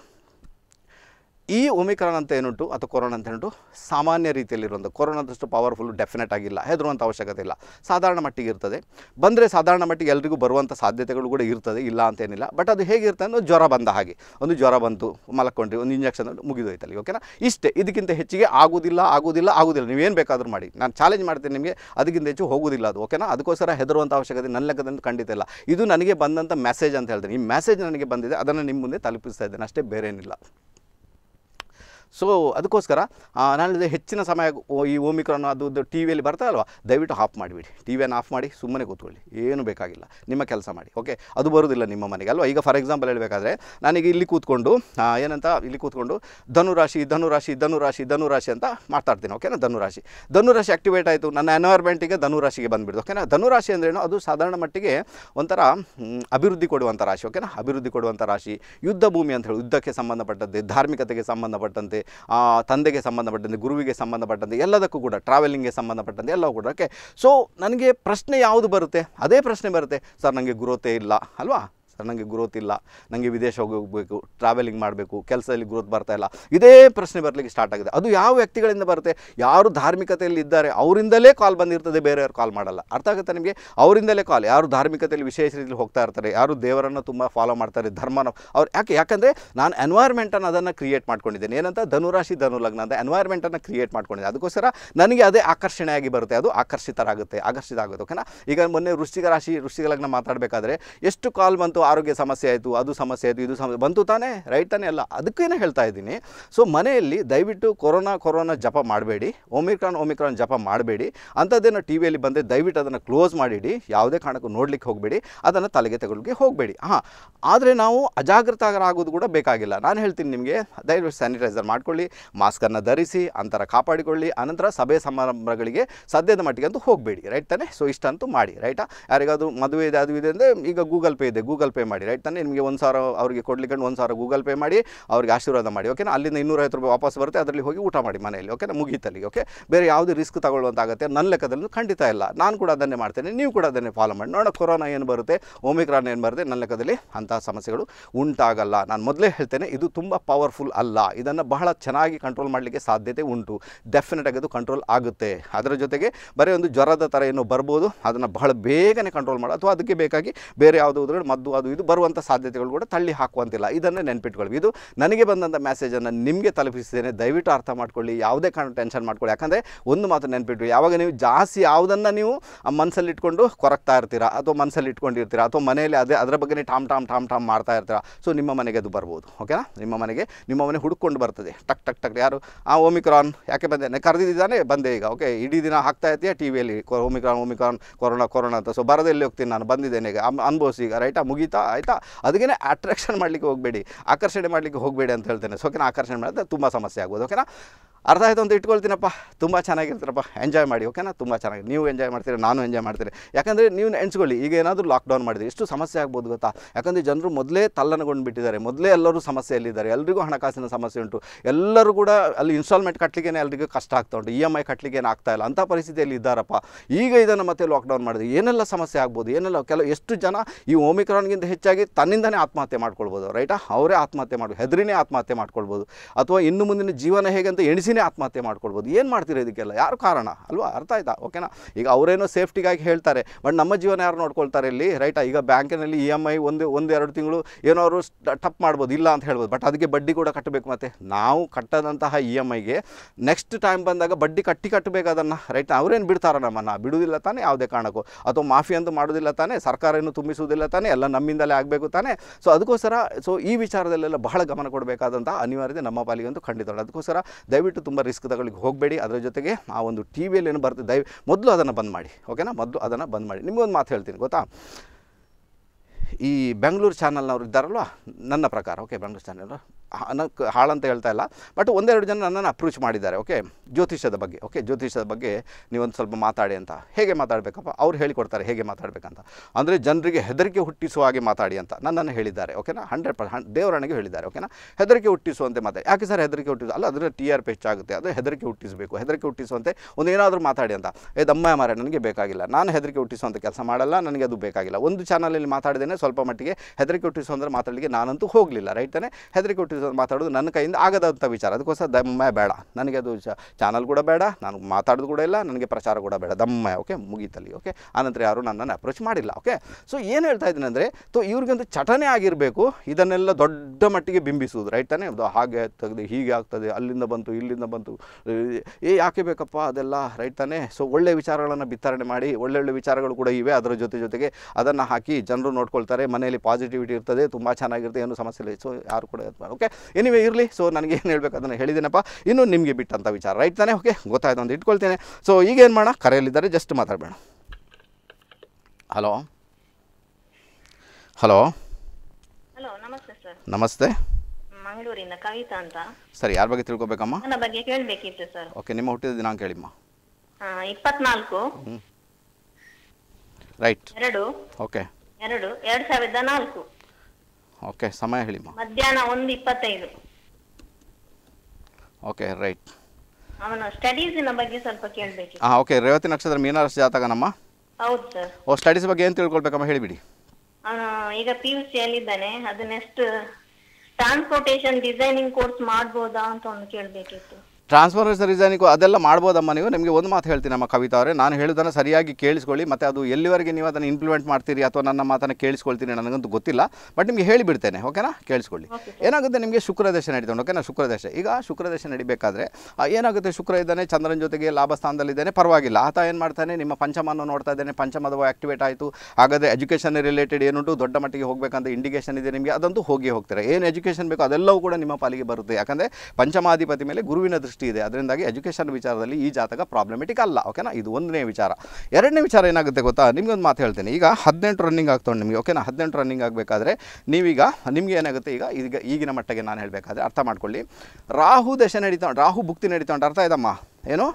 ಈ ಒಮಿಕ್ರಾನ್ ಅಂತ ಏನುಂಟು ಅಥವಾ ಕೊರೋನಾ ಅಂತ ಏನುಂಟು ಸಾಮಾನ್ಯ ರೀತಿಯಲ್ಲಿರುವಂಥ ಕೊರೋನಾದಷ್ಟು ಪವರ್ಫುಲ್ ಡೆಫಿನೆಟ್ ಆಗಿಲ್ಲ ಹೆದರುವಂಥ ಅವಶ್ಯಕತೆ ಇಲ್ಲ ಸಾಧಾರಣ ಮಟ್ಟಿಗೆ ಇರ್ತದೆ ಬಂದರೆ ಸಾಧಾರಣ ಮಟ್ಟಿಗೆ ಎಲ್ರಿಗೂ ಬರುವಂಥ ಸಾಧ್ಯತೆಗಳು ಕೂಡ ಇರ್ತದೆ ಇಲ್ಲ ಅಂತೇನಿಲ್ಲ ಬಟ್ ಅದು ಹೇಗಿರ್ತದೆ ಅನ್ನೋ ಜ್ವರ ಬಂದ ಹಾಗೆ ಒಂದು ಜ್ವರ ಬಂತು ಮಲಕ್ಕೊಂಡ್ರಿ ಒಂದು ಇಂಜೆಕ್ಷನ್ ಮುಗಿದೋಯ್ತಲ್ಲಿ ಓಕೆನಾ ಇಷ್ಟೇ ಇದಕ್ಕಿಂತ ಹೆಚ್ಚಿಗೆ ಆಗೋದಿಲ್ಲ ಆಗೋದಿಲ್ಲ ಆಗೋದಿಲ್ಲ ನೀವೇನು ಬೇಕಾದರೂ ಮಾಡಿ ನಾನು ಚಾಲೆಂಜ್ ಮಾಡ್ತೀನಿ ನಿಮಗೆ ಅದಕ್ಕಿಂತ ಹೆಚ್ಚು ಹೋಗೋದಿಲ್ಲ ಅದು ಓಕೆನಾ ಅದಕ್ಕೋಸ್ಕರ ಹೆದರುವಂಥ ಅವಶ್ಯಕತೆ ನನ್ನ ಲೆಕ್ಕದಂತ ಖಂಡಿತ ಇಲ್ಲ ಇದು ನನಗೆ ಬಂದಂಥ ಮೆಸೇಜ್ ಅಂತ ಹೇಳ್ತೀನಿ ಈ ಮೆಸೇಜ್ ನನಗೆ ಬಂದಿದೆ ಅದನ್ನು ನಿಮ್ಮ ಮುಂದೆ ತಲುಪಿಸ್ತಾ ಇದ್ದೇನೆ ಅಷ್ಟೇ ಬೇರೇನಿಲ್ಲ ಸೊ ಅದಕ್ಕೋಸ್ಕರ ನಾನು ಹೆಚ್ಚಿನ ಸಮಯ ಈ ಓಮಿಕ್ರಾನ್ ಅದು ಟಿ ವಿಯಲ್ಲಿ ಬರ್ತಾ ಅಲ್ವಾ ದಯವಿಟ್ಟು ಆಫ್ ಮಾಡಿಬಿಡಿ ಟಿ ವಿಯನ್ನು ಆಫ್ ಮಾಡಿ ಸುಮ್ಮನೆ ಕೂತ್ಕೊಳ್ಳಿ ಏನು ಬೇಕಾಗಿಲ್ಲ ನಿಮ್ಮ ಕೆಲಸ ಮಾಡಿ ಓಕೆ ಅದು ಬರೋದಿಲ್ಲ ನಿಮ್ಮ ಮನೆಗೆ ಅಲ್ವಾ ಈಗ ಫಾರ್ ಎಕ್ಸಾಂಪಲ್ ಹೇಳಬೇಕಾದ್ರೆ ನನಗೆ ಇಲ್ಲಿ ಕೂತ್ಕೊಂಡು ಏನಂತ ಇಲ್ಲಿ ಕೂತ್ಕೊಂಡು ಧನುರಾಶಿ ಧನುರಾಶಿ ಧನುರಾಶಿ ಧನುರಾಶಿ ಅಂತ ಮಾತಾಡ್ತೀನಿ ಓಕೆನಾ ಧನುರಾಶಿ ಧನುರಾಶಿ ಆಕ್ಟಿವೇಟ್ ಆಯಿತು ನನ್ನ ಎನ್ವೈರ್ಮೆಂಟಿಗೆ ಧನುರಾಶಿಗೆ ಬಂದುಬಿಡ್ತು ಓಕೆನಾ ಧನುರಾಶಿ ಅಂದ್ರೇನು ಅದು ಸಾಧಾರಣ ಮಟ್ಟಿಗೆ ಒಂಥರ ಅಭಿವೃದ್ಧಿ ಕೊಡುವಂಥ ರಾಶಿ ಓಕೆನಾ ಅಭಿವೃದ್ಧಿ ಕೊಡುವಂಥ ರಾಶಿ ಯುದ್ಧ ಭೂಮಿ ಅಂತ ಹೇಳಿ ಯುದ್ಧಕ್ಕೆ ಸಂಬಂಧಪಟ್ಟಂತೆ ಧಾರ್ಮಿಕತೆಗೆ ಸಂಬಂಧಪಟ್ಟಂತೆ ಆ ತಂದೆಗೆ ಸಂಬಂಧಪಟ್ಟಂತೆ ಗುರುವಿಗೆ ಸಂಬಂಧಪಟ್ಟಂತೆ ಎಲ್ಲದಕ್ಕೂ ಕೂಡ ಟ್ರಾವೆಲಿಂಗ್ಗೆ ಸಂಬಂಧಪಟ್ಟಂತೆ ಎಲ್ಲವೂ ಕೂಡ ಓಕೆ ಸೊ ನನಗೆ ಪ್ರಶ್ನೆ ಯಾವುದು ಬರುತ್ತೆ ಅದೇ ಪ್ರಶ್ನೆ ಬರುತ್ತೆ ಸರ್ ನನಗೆ ಗುರುತೆ ಇಲ್ಲ ಅಲ್ವಾ ಸರ್ ನನಗೆ ಗ್ರೋತ್ ಇಲ್ಲ ನನಗೆ ವಿದೇಶ ಹೋಗಬೇಕು ಟ್ರಾವೆಲಿಂಗ್ ಮಾಡಬೇಕು ಕೆಲಸದಲ್ಲಿ ಗ್ರೋತ್ ಬರ್ತಾ ಇಲ್ಲ ಇದೇ ಪ್ರಶ್ನೆ ಬರಲಿಕ್ಕೆ ಸ್ಟಾರ್ಟ್ ಆಗಿದೆ ಅದು ಯಾವ ವ್ಯಕ್ತಿಗಳಿಂದ ಬರುತ್ತೆ ಯಾರು ಧಾರ್ಮಿಕತೆಯಲ್ಲಿ ಇದ್ದಾರೆ ಅವರಿಂದಲೇ ಕಾಲ್ ಬಂದಿರ್ತದೆ ಬೇರೆಯವರು ಕಾಲ್ ಮಾಡಲ್ಲ ಅರ್ಥ ಆಗುತ್ತೆ ನಿಮಗೆ ಅವರಿಂದಲೇ ಕಾಲ್ ಯಾರು ಧಾರ್ಮಿಕತೆಯಲ್ಲಿ ವಿಶೇಷ ರೀತಿಯಲ್ಲಿ ಹೋಗ್ತಾ ಇರ್ತಾರೆ ಯಾರು ದೇವರನ್ನು ತುಂಬ ಫಾಲೋ ಮಾಡ್ತಾರೆ ಧರ್ಮನ ಅವ್ರು ಯಾಕೆ ಯಾಕಂದರೆ ನಾನು ಎನ್ವೈರ್ಮೆಂಟನ್ನು ಅದನ್ನು ಕ್ರಿಯೇಟ್ ಮಾಡ್ಕೊಂಡಿದ್ದೇನೆ ಏನಂತ ಧನುರಾಶಿ ಧನುಲಗ್ನ ಅಂತ ಎನ್ವೈರ್ಮೆಂಟನ್ನು ಕ್ರಿಯೇಟ್ ಮಾಡ್ಕೊಂಡಿದ್ದೆ ಅದಕ್ಕೋಸ್ಕರ ನನಗೆ ಅದೇ ಆಕರ್ಷಣೆಯಾಗಿ ಬರುತ್ತೆ ಅದು ಆಕರ್ಷಿತರಾಗುತ್ತೆ ಆಕರ್ಷಿತ ಆಗುತ್ತೆ ಓಕೆನಾ ಈಗ ಮೊನ್ನೆ ವೃಷ್ಟಿಕ ರಾಶಿ ವೃಷ್ಟಿಕ ಲಗ್ನ ಮಾತಾಡಬೇಕಾದ್ರೆ ಎಷ್ಟು ಕಾಲ್ ಬಂತು ಆರೋಗ್ಯ ಸಮಸ್ಯೆ ಆಯಿತು ಅದು ಸಮಸ್ಯೆ ಆಯಿತು ಇದು ಸಮಸ್ಯೆ ಬಂತು ತಾನೇ ರೈಟ್ ತಾನೇ ಅಲ್ಲ ಅದಕ್ಕೇನೆ ಹೇಳ್ತಾ ಇದ್ದೀನಿ ಸೊ ಮನೆಯಲ್ಲಿ ದಯವಿಟ್ಟು ಕೊರೋನಾ ಕೊರೋನಾ ಜಪ ಮಾಡಬೇಡಿ ಓಮಿಕ್ರಾನ್ ಓಮಿಕ್ರಾನ್ ಜಪ ಮಾಡಬೇಡಿ ಅಂಥದ್ದೇನೋ ಟಿ ವಿಯಲ್ಲಿ ಬಂದರೆ ದಯವಿಟ್ಟು ಅದನ್ನು ಕ್ಲೋಸ್ ಮಾಡಿಡಿ ಯಾವುದೇ ಕಾರಣಕ್ಕೂ ನೋಡಲಿಕ್ಕೆ ಹೋಗಬೇಡಿ ಅದನ್ನು ತಲೆಗೆ ತಗೊಳ್ಳಿಕ್ಕೆ ಹೋಗಬೇಡಿ ಹಾಂ ಆದರೆ ನಾವು ಅಜಾಗೃತರಾಗೋದು ಕೂಡ ಬೇಕಾಗಿಲ್ಲ ನಾನು ಹೇಳ್ತೀನಿ ನಿಮಗೆ ದಯವಿಟ್ಟು ಸ್ಯಾನಿಟೈಸರ್ ಮಾಡಿಕೊಳ್ಳಿ ಮಾಸ್ಕನ್ನು ಧರಿಸಿ ಅಂತರ ಕಾಪಾಡಿಕೊಳ್ಳಿ ಅನಂತರ ಸಭೆ ಸಮಾರಂಭಗಳಿಗೆ ಸದ್ಯದ ಮಟ್ಟಿಗೆ ಅಂತೂ ಹೋಗಬೇಡಿ ರೈಟ್ ತಾನೇ ಸೊ ಇಷ್ಟಂತೂ ಮಾಡಿ ರೈಟಾ ಯಾರಿಗಾದರೂ ಮದುವೆ ಇದೆ ಅದು ಇದೆ ಅಂದರೆ ಈಗ ಗೂಗಲ್ ಪೇ ಇದೆ ಗೂಗಲ್ ಪೇ ಮಾಡಿ ರೈಟ್ ತಾನೆ ನಿಮಗೆ ಒಂದು ಸಾವಿರ ಅವರಿಗೆ ಕೊಡ್ಲಿಕ್ಕೆ ಒಂದು ಸಾವಿರ ಗೂಗಲ್ ಪೇ ಮಾಡಿ ಅವ್ರಿಗೆ ಆಶೀರ್ವಾದ ಮಾಡಿ ಓಕೆ ಅಲ್ಲಿಂದ ಇನ್ನೂರೈವತ್ತು ರೂಪಾಯಿ ವಾಪಸ್ ಬರುತ್ತೆ ಅದರಲ್ಲಿ ಹೋಗಿ ಊಟ ಮಾಡಿ ಮನೆಯಲ್ಲಿ ಓಕೆ ಮುಗೀತಲ್ಲಿ ಓಕೆ ಬೇರೆ ಯಾವುದೇ ರಿಸ್ಕ್ ತಗೊಳ್ಳುವಂತಾಗುತ್ತೆ ನನ್ನ ಲೆಕ್ಕದಲ್ಲಿ ಖಂಡಿತ ಇಲ್ಲ ನಾನು ಕೂಡ ಅದನ್ನೇ ಮಾಡ್ತೇನೆ ನೀವು ಕೂಡ ಅದನ್ನೇ ಫಾಲೋ ಮಾಡಿ ನೋಡೋಣ ಕೊರೋನಾ ಏನು ಬರುತ್ತೆ ಓಮಿಕ್ರಾನ್ ಏನು ಬರುತ್ತೆ ನನ್ನ ಲೆಕ್ಕದಲ್ಲಿ ಅಂತಹ ಸಮಸ್ಯೆಗಳು ಉಂಟಾಗಲ್ಲ ನಾನು ಮೊದಲೇ ಹೇಳ್ತೇನೆ ಇದು ತುಂಬ ಪವರ್ಫುಲ್ ಅಲ್ಲ ಇದನ್ನು ಬಹಳ ಚೆನ್ನಾಗಿ ಕಂಟ್ರೋಲ್ ಮಾಡಲಿಕ್ಕೆ ಸಾಧ್ಯತೆ ಉಂಟು ಡೆಫಿನೆಟ್ ಆಗಿ ಅದು ಕಂಟ್ರೋಲ್ ಆಗುತ್ತೆ ಅದರ ಜೊತೆಗೆ ಬರೀ ಒಂದು ಜ್ವರದ ಥರ ಏನೋ ಬರ್ಬೋದು ಅದನ್ನು ಬಹಳ ಬೇಗನೆ ಕಂಟ್ರೋಲ್ ಮಾಡಿ ಅಥವಾ ಅದಕ್ಕೆ ಬೇಕಾಗಿ ಬೇರೆ ಯಾವುದಾದ್ರೂ ಮದ್ದು ಅದು ಅದು ಇದು ಬರುವಂಥ ಸಾಧ್ಯತೆಗಳು ಕೂಡ ತಳ್ಳಿ ಹಾಕುವಂತಿಲ್ಲ ಇದನ್ನು ನೆನಪಿಟ್ಕೊಳ್ಳಿ ಇದು ನನಗೆ ಬಂದಂಥ ಮೆಸೇಜನ್ನು ನಿಮಗೆ ತಲುಪಿಸಿದ್ದೇನೆ ದಯವಿಟ್ಟು ಅರ್ಥ ಮಾಡ್ಕೊಳ್ಳಿ ಯಾವುದೇ ಕಾರಣ ಟೆನ್ಷನ್ ಮಾಡ್ಕೊಳ್ಳಿ ಯಾಕಂದರೆ ಒಂದು ಮಾತು ನೆನ್ಪಿಟ್ವಿ ಯಾವಾಗ ನೀವು ಜಾಸ್ತಿ ಯಾವುದನ್ನು ನೀವು ಮನಸ್ಸಲ್ಲಿ ಇಟ್ಕೊಂಡು ಕೊರಕ್ತಾ ಇರ್ತೀರಾ ಅಥವಾ ಮನಸ್ಸಲ್ಲಿ ಇಟ್ಕೊಂಡಿರ್ತೀರಾ ಅಥವಾ ಮನೆಯಲ್ಲಿ ಅದೇ ಅದರ ಬಗ್ಗೆ ಟಾಮ್ ಟಾಮ್ ಟಾಮ್ ಟಾಮ್ ಮಾಡ್ತಾ ಇರ್ತೀರಾ ಸೊ ನಿಮ್ಮ ಮನೆಗೆ ಅದು ಬರ್ಬೋದು ಓಕೆನಾ ನಿಮ್ಮ ಮನೆಗೆ ನಿಮ್ಮ ಮನೆ ಹುಡುಕೊಂಡು ಬರ್ತದೆ ಟಕ್ ಟಕ್ ಟಕ್ ಯಾರು ಆ ಓಮಿಕ್ರಾನ್ ಯಾಕೆ ಬಂದೆ ಕರೆದಿದ್ದಾನೆ ಬಂದೆ ಈಗ ಓಕೆ ಇಡೀ ದಿನ ಹಾಕ್ತಾ ಇರ್ತೀಯ ಟಿ ವಿಯಲ್ಲಿ ಓಮಿಕ್ರಾನ್ ಓಮಿಕ್ರಾನ್ ಕೊರೋನಾ ಕೊರೋನಾ ಅಂತ ಸೊ ಬರದಲ್ಲಿ ಹೋಗ್ತೀನಿ ನಾನು ಬಂದಿದ್ದೇನೆ ಈಗ ಅನುಭವಿಸಿ ಈಗ ರೈಟಾ ಮುಗೀತು ಆಯ್ತಾ ಆಯಿತಾ ಅಟ್ರಾಕ್ಷನ್ ಮಾಡಲಿಕ್ಕೆ ಹೋಗಬೇಡಿ ಆಕರ್ಷಣೆ ಮಾಡಲಿಕ್ಕೆ ಹೋಗಬೇಡಿ ಅಂತ ಹೇಳ್ತೇನೆ ಸೊ ಆಕರ್ಷಣೆ ಮಾಡಿದ್ರೆ ತುಂಬ ಸಮಸ್ಯೆ ಆಗ್ಬೋದು ಓಕೆನಾ ಅರ್ಧ ಆಯ್ತು ಅಂತ ಇಟ್ಕೊಳ್ತೀನಪ್ಪ ತುಂಬ ಚೆನ್ನಾಗಿರ್ತಾರಪ್ಪ ಎಂಜಾಯ್ ಮಾಡಿ ಓಕೆನಾ ತುಂಬ ಚೆನ್ನಾಗಿ ನೀವು ಎಂಜಾಯ್ ಮಾಡ್ತೀರಿ ನಾನು ಎಂಜಾಯ್ ಮಾಡ್ತೀರಿ ಯಾಕಂದರೆ ನೀವು ಎಣಿಸ್ಕೊಳ್ಳಿ ಈಗ ಏನಾದರೂ ಲಾಕ್ಡೌನ್ ಮಾಡಿದ್ರೆ ಎಷ್ಟು ಸಮಸ್ಯೆ ಆಗ್ಬೋದು ಗೊತ್ತಾ ಯಾಕಂದರೆ ಜನರು ಮೊದಲೇ ತಲ್ಲನಗೊಂಡು ಬಿಟ್ಟಿದ್ದಾರೆ ಮೊದಲೇ ಎಲ್ಲರೂ ಸಮಸ್ಯೆಯಲ್ಲಿದ್ದಾರೆ ಎಲ್ಲರಿಗೂ ಹಣಕಾಸಿನ ಸಮಸ್ಯೆ ಉಂಟು ಎಲ್ಲರೂ ಕೂಡ ಅಲ್ಲಿ ಇನ್ಸ್ಟಾಲ್ಮೆಂಟ್ ಕಟ್ಟಲಿಕ್ಕೆ ಎಲ್ಲರಿಗೂ ಕಷ್ಟ ಆಗ್ತಾ ಉಂಟು ಇ e ಎಮ್ ಐ ಕಟ್ಟಲಿಕ್ಕೆ ಆಗ್ತಾ ಇಲ್ಲ ಅಂಥ ಪರಿಸ್ಥಿತಿಯಲ್ಲಿ ಇದ್ದಾರಪ್ಪ ಈಗ ಇದನ್ನು ಮತ್ತೆ ಲಾಕ್ಡೌನ್ ಮಾಡಿದ್ರೆ ಏನೆಲ್ಲ ಸಮಸ್ಯೆ ಆಗ್ಬೋದು ಏನೆಲ್ಲ ಕೆಲವು ಎಷ್ಟು ಜನ ಈ ಓಮಿಕ್ರಾನ್ಗಿಂತ ಹೆಚ್ಚಾಗಿ ತನ್ನಿಂದನೇ ಆತ್ಮಹತ್ಯೆ ಮಾಡ್ಕೊಳ್ಬೋದು ರೈಟಾ ಅವರೇ ಆತ್ಮಹತ್ಯೆ ಮಾಡಿ ಹೆದರಿನೇ ಆತ್ಮಹತ್ಯೆ ಮಾಡ್ಕೊಳ್ಬೋದು ಅಥವಾ ಇನ್ನು ಮುಂದಿನ ಜೀವನ ಹೇಗೆ ಅಂತ ಎಣಿಸಿ ಆತ್ಮಹತ್ಯೆ ಮಾಡ್ಕೊಳ್ಬೋದು ಏನು ಮಾಡ್ತೀರಾ ಇದಕ್ಕೆಲ್ಲ ಯಾರು ಕಾರಣ ಅಲ್ವಾ ಅರ್ಥ ಆಯ್ತಾ ಓಕೆನಾ ಈಗ ಅವರೇನೋ ಸೇಫ್ಟಿಗಾಗಿ ಹೇಳ್ತಾರೆ ಬಟ್ ನಮ್ಮ ಜೀವನ ಯಾರು ನೋಡ್ಕೊಳ್ತಾರೆ ಇಲ್ಲಿ ರೈಟಾ ಈಗ ಬ್ಯಾಂಕಿನಲ್ಲಿ ಇ ಎಮ್ ಐ ಒಂದು ಒಂದು ಎರಡು ತಿಂಗಳು ಏನೋ ಅವರು ಟಪ್ ಮಾಡ್ಬೋದು ಇಲ್ಲ ಅಂತ ಹೇಳ್ಬೋದು ಬಟ್ ಅದಕ್ಕೆ ಬಡ್ಡಿ ಕೂಡ ಕಟ್ಟಬೇಕು ಮತ್ತೆ ನಾವು ಕಟ್ಟದಂತಹ ಇ ಎಮ್ ಐಗೆ ನೆಕ್ಸ್ಟ್ ಟೈಮ್ ಬಂದಾಗ ಬಡ್ಡಿ ಕಟ್ಟಿ ಕಟ್ಟಬೇಕು ಅದನ್ನು ರೈಟ್ ಅವ್ರೇನು ಬಿಡ್ತಾರ ನಮ್ಮನ್ನು ಬಿಡುವುದಿಲ್ಲ ತಾನೇ ಯಾವುದೇ ಕಾರಣಕ್ಕೂ ಅಥವಾ ಮಾಫಿ ಅಂತ ಮಾಡೋದಿಲ್ಲ ತಾನೇ ಸರ್ಕಾರ ಏನು ತುಂಬಿಸುವುದಿಲ್ಲ ತಾನೇ ಎಲ್ಲ ನಮ್ಮಿಂದಲೇ ಆಗಬೇಕು ತಾನೇ ಸೊ ಅದಕ್ಕೋಸ್ಕರ ಸೊ ಈ ವಿಚಾರದಲ್ಲೆಲ್ಲ ಬಹಳ ಗಮನ ಕೊಡಬೇಕಾದಂತಹ ಅನಿವಾರ್ಯತೆ ನಮ್ಮ ಅಂತೂ ಖಂಡಿತ ಅದಕ್ಕೋಸ್ಕರ ದಯವಿಟ್ಟು ತುಂಬ ರಿಸ್ಕ್ ತಗೊಳ್ಳಿಕ್ಕೆ ಹೋಗಬೇಡಿ ಅದರ ಜೊತೆಗೆ ಆ ಒಂದು ಟಿ ವಿಯಲ್ಲಿ ಏನು ಬರ್ತದೆ ದಯ ಮೊದಲು ಅದನ್ನು ಬಂದ್ ಮಾಡಿ ಓಕೆನಾ ಮೊದಲು ಅದನ್ನು ಬಂದ್ ಮಾಡಿ ನಿಮಗೊಂದು ಮಾತು ಹೇಳ್ತೀನಿ ಗೊತ್ತಾ ಈ ಬೆಂಗಳೂರು ಚಾನಲ್ನವರು ಇದ್ದಾರಲ್ವ ನನ್ನ ಪ್ರಕಾರ ಓಕೆ ಬೆಂಗಳೂರು ಚಾನಲ್ ಅನ್ನೋಕ್ಕೆ ಹಾಳಂತ ಹೇಳ್ತಾ ಇಲ್ಲ ಬಟ್ ಒಂದೆರಡು ಜನ ನನ್ನನ್ನು ಅಪ್ರೋಚ್ ಮಾಡಿದ್ದಾರೆ ಓಕೆ ಜ್ಯೋತಿಷ್ಯದ ಬಗ್ಗೆ ಓಕೆ ಜ್ಯೋತಿಷ್ಯದ ಬಗ್ಗೆ ನೀವೊಂದು ಸ್ವಲ್ಪ ಮಾತಾಡಿ ಅಂತ ಹೇಗೆ ಮಾತಾಡಬೇಕಪ್ಪ ಅವ್ರು ಹೇಳಿಕೊಡ್ತಾರೆ ಹೇಗೆ ಮಾತಾಡಬೇಕಂತ ಅಂದರೆ ಜನರಿಗೆ ಹೆದರಿಕೆ ಹುಟ್ಟಿಸುವ ಹಾಗೆ ಮಾತಾಡಿ ಅಂತ ನನ್ನನ್ನು ಹೇಳಿದ್ದಾರೆ ಓಕೆನಾ ಹಂಡ್ರೆಡ್ ಪರ್ಸೆಂಟ್ ದೇವರಣೆಗೆ ಹೇಳಿದ್ದಾರೆ ಓಕೆನಾ ಹೆದರಿಕೆ ಹುಟ್ಟಿಸುವಂತೆ ಮಾತಾಡಿ ಯಾಕೆ ಸರ್ ಹೆದರಿಕೆ ಹುಟ್ಟಿಸು ಅಲ್ಲ ಅದರ ಟಿ ಆರ್ ಪಿ ಹೆಚ್ಚಾಗುತ್ತೆ ಅದು ಹೆದರಿಕೆ ಹುಟ್ಟಿಸಬೇಕು ಹೆದರಿಕೆ ಹುಟ್ಟಿಸುವಂತೆ ಒಂದು ಏನಾದರೂ ಮಾತಾಡಿ ಅಂತ ದಮ್ಮ ಮಾರೆ ನನಗೆ ಬೇಕಾಗಿಲ್ಲ ನಾನು ಹೆದರಿಕೆ ಹುಟ್ಟಿಸುವಂಥ ಕೆಲಸ ಮಾಡಲ್ಲ ನನಗೆ ಅದು ಬೇಕಾಗಿಲ್ಲ ಒಂದು ಚಾನಲಲ್ಲಿ ಮಾತಾಡಿದೇನೆ ಸ್ವಲ್ಪ ಮಟ್ಟಿಗೆ ಹೆದರಿಕೆ ಹುಟ್ಟಿಸುವಂದ್ರೆ ಮಾತಾಡಲಿಕ್ಕೆ ನಾನಂತೂ ಹೋಗಲಿಲ್ಲ ರೈಟ್ ತಾನೆ ಹೆದರಿಕೆ ಹುಟ್ಟಿಸುವ ಮಾತಾಡೋದು ನನ್ನ ಕೈಯಿಂದ ಆಗದಂಥ ವಿಚಾರ ಅದಕ್ಕೋಸ್ಕರ ದಮ್ಮೆ ಬೇಡ ನನಗೆ ಅದು ಚಾನಲ್ ಕೂಡ ಬೇಡ ನಾನು ಮಾತಾಡೋದು ಕೂಡ ಇಲ್ಲ ನನಗೆ ಪ್ರಚಾರ ಕೂಡ ಬೇಡ ದಮ್ಮೆ ಓಕೆ ಮುಗಿತಲ್ಲಿ ಓಕೆ ಆನಂತರ ಯಾರು ನನ್ನನ್ನು ಅಪ್ರೋಚ್ ಮಾಡಿಲ್ಲ ಓಕೆ ಸೊ ಏನು ಹೇಳ್ತಾ ಇದ್ದೀನಿ ಅಂದರೆ ತೊ ಇವ್ರಿಗೊಂದು ಚಟನೆ ಆಗಿರಬೇಕು ಇದನ್ನೆಲ್ಲ ದೊಡ್ಡ ಮಟ್ಟಿಗೆ ಬಿಂಬಿಸುವುದು ರೈಟ್ ತಾನೇ ಹಾಗೆ ಆಗ್ತದೆ ಹೀಗೆ ಆಗ್ತದೆ ಅಲ್ಲಿಂದ ಬಂತು ಇಲ್ಲಿಂದ ಬಂತು ಏ ಯಾಕೆ ಬೇಕಪ್ಪ ಅದೆಲ್ಲ ರೈಟ್ ತಾನೇ ಸೊ ಒಳ್ಳೆ ವಿಚಾರಗಳನ್ನು ಬಿತ್ತರಣೆ ಮಾಡಿ ಒಳ್ಳೊಳ್ಳೆ ವಿಚಾರಗಳು ಕೂಡ ಇವೆ ಅದರ ಜೊತೆ ಜೊತೆಗೆ ಅದನ್ನು ಹಾಕಿ ಜನರು ನೋಡ್ಕೊಳ್ತಾರೆ ಮನೆಯಲ್ಲಿ ಪಾಸಿಟಿವಿಟಿ ಇರ್ತದೆ ತುಂಬ ಚೆನ್ನಾಗಿರುತ್ತೆ ಏನು ಸಮಸ್ಯೆ ಇಲ್ಲ ಸೊ ಯಾರು ಕೂಡ ಓಕೆ ಓಕೆ ಎನಿವೆ ಇರಲಿ ಸೊ ನನಗೆ ಏನು ಹೇಳಬೇಕು ಅದನ್ನು ಹೇಳಿದ್ದೀನಪ್ಪ ಇನ್ನು ನಿಮಗೆ ಬಿಟ್ಟಂಥ ವಿಚಾರ ರೈಟ್ ತಾನೇ ಓಕೆ ಗೊತ್ತಾಯ್ತು ಅಂತ ಇಟ್ಕೊಳ್ತೇನೆ ಸೊ ಈಗ ಏನು ಮಾಡೋಣ ಕರೆಯಲ್ಲಿದ್ದಾರೆ ಜಸ್ಟ್ ಮಾತಾಡಬೇಡ ಹಲೋ ಹಲೋ ಹಲೋ ನಮಸ್ತೆ ಸರ್ ನಮಸ್ತೆ ಮಂಗಳೂರಿಂದ ಕವಿತಾ ಅಂತ ಸರ್ ಯಾರ ಬಗ್ಗೆ ತಿಳ್ಕೊಬೇಕಮ್ಮ ನನ್ನ ಬಗ್ಗೆ ಕೇಳಬೇಕಿತ್ತು ಸರ್ ಓಕೆ ನಿಮ್ಮ ಹುಟ್ಟಿದ ದಿನಾಂಕ ಹೇಳಿಮ್ಮ ಇಪ್ಪತ್ನಾಲ್ಕು ರೈಟ್ ಎರಡು ಓಕೆ ಎರಡು ಎರಡು ಸಾವಿರದ ನಾಲ್ಕು ಓಕೆ ಸಮಯ ಹೇಳಿಮ್ಮ ಮಧ್ಯಾಹ್ನ ಒಂದು ಇಪ್ಪತ್ತೈದು ಓಕೆ ರೈಟ್ ಅವನ ಸ್ಟಡೀಸಿನ ಬಗ್ಗೆ ಸ್ವಲ್ಪ ಕೇಳಬೇಕು ಹಾಂ ಓಕೆ ರೇವತಿ ನಕ್ಷತ್ರ ಮೀನರಾಶಿ ಜಾತಕನಮ್ಮ ಹೌದು ಸರ್ ಓ ಸ್ಟಡೀಸ್ ಬಗ್ಗೆ ಏನು ತಿಳ್ಕೊಳ್ಬೇಕಮ್ಮ ಹೇಳಿಬಿಡಿ ಈಗ ಪಿ ಯು ಸಿ ಸಿಯಲ್ಲಿದ್ದಾನೆ ಅದು ನೆಕ್ಸ್ಟ್ ಟ್ರಾನ್ಸ್ಪೋರ್ಟೇಷನ್ ಡಿಸೈನಿಂಗ್ ಕೋರ್ಸ್ ಮಾಡ್ಬೋದಾ ಅಂತ ಒಂದು ಕೇಳಬೇಕಿತ್ತು ಟ್ರಾನ್ಸ್ಫರ್ ರೀಸನಿಗೂ ಅದೆಲ್ಲ ಮಾಡ್ಬೋದಮ್ಮ ನೀವು ನಿಮಗೆ ಒಂದು ಮಾತು ಹೇಳ್ತೀನಿ ನಮ್ಮ ಕವಿತಾ ಅವರೇ ನಾನು ಹೇಳೋದನ್ನು ಸರಿಯಾಗಿ ಕೇಳಿಸ್ಕೊಳ್ಳಿ ಮತ್ತು ಅದು ಎಲ್ಲಿವರೆಗೆ ನೀವು ಅದನ್ನು ಇಂಪ್ಲಿಮೆಂಟ್ ಮಾಡ್ತೀರಿ ಅಥವಾ ನನ್ನ ಮಾತನ್ನು ಕೇಳಿಸ್ಕೊಳ್ತೀನಿ ನನಗಂತೂ ಗೊತ್ತಿಲ್ಲ ಬಟ್ ನಿಮಗೆ ಹೇಳಿಬಿಡ್ತೇನೆ ಓಕೆನಾ ಕೇಳಿಸ್ಕೊಳ್ಳಿ ಏನಾಗುತ್ತೆ ನಿಮಗೆ ನಡೀತಾ ನಡೀತಾನೆ ಓಕೆನಾ ಶುಕ್ರದಶ ಈಗ ದಶೆ ನಡಿಬೇಕಾದ್ರೆ ಏನಾಗುತ್ತೆ ಶುಕ್ರ ಇದ್ದಾನೆ ಚಂದ್ರನ ಜೊತೆಗೆ ಲಾಭ ಸ್ಥಾನದಲ್ಲಿದ್ದಾನೆ ಪರವಾಗಿಲ್ಲ ಆತ ಏನು ಮಾಡ್ತಾನೆ ನಿಮ್ಮ ಪಂಚಮನ್ನು ನೋಡ್ತಾ ಇದ್ದಾನೆ ಪಂಚಮದವ ಆಕ್ಟಿವೇಟ್ ಆಯಿತು ಹಾಗಾದರೆ ಎಜುಕೇಷನ್ ರಿಲೇಟೆಡ್ ಏನುಂಟು ದೊಡ್ಡ ಮಟ್ಟಿಗೆ ಹೋಗಬೇಕಂತ ಇಂಡಿಕೇಷನ್ ಇದೆ ನಿಮಗೆ ಅದಂತೂ ಹೋಗಿ ಹೋಗ್ತಾರೆ ಏನು ಎಜುಕೇಷನ್ ಬೇಕೋ ಅದೆಲ್ಲವೂ ಕೂಡ ನಿಮ್ಮ ಪಾಲಿಗೆ ಬರುತ್ತೆ ಯಾಕಂದರೆ ಪಂಚಮಾಧಿಪತಿ ಮೇಲೆ ಗುರುವಿನ ದೃಷ್ಟಿ ದೃಷ್ಟಿ ಇದೆ ಅದರಿಂದಾಗಿ ಎಜುಕೇಷನ್ ವಿಚಾರದಲ್ಲಿ ಈ ಜಾತಕ ಪ್ರಾಬ್ಲಮೆಟಿಕ್ ಅಲ್ಲ ಓಕೆನಾ ಇದು ಒಂದನೇ ವಿಚಾರ ಎರಡನೇ ವಿಚಾರ ಏನಾಗುತ್ತೆ ಗೊತ್ತಾ ಒಂದು ಮಾತು ಹೇಳ್ತೀನಿ ಈಗ ಹದಿನೆಂಟು ರನ್ನಿಂಗ್ ಆಗ್ತೊಂಡು ನಿಮಗೆ ಓಕೆನಾ ಹದಿನೆಂಟು ರನ್ನಿಂಗ್ ಆಗಬೇಕಾದ್ರೆ ನೀವೀಗ ನಿಮಗೆ ಏನಾಗುತ್ತೆ ಈಗ ಈಗ ಈಗಿನ ಮಟ್ಟಿಗೆ ನಾನು ಹೇಳಬೇಕಾದ್ರೆ ಅರ್ಥ ಮಾಡ್ಕೊಳ್ಳಿ ರಾಹು ದಶೆ ನಡೀತಾ ರಾಹು ಭುಕ್ತಿ ನಡೀತಾ ಉಂಟು ಅರ್ಥ ಇದಮ್ಮ ಏನು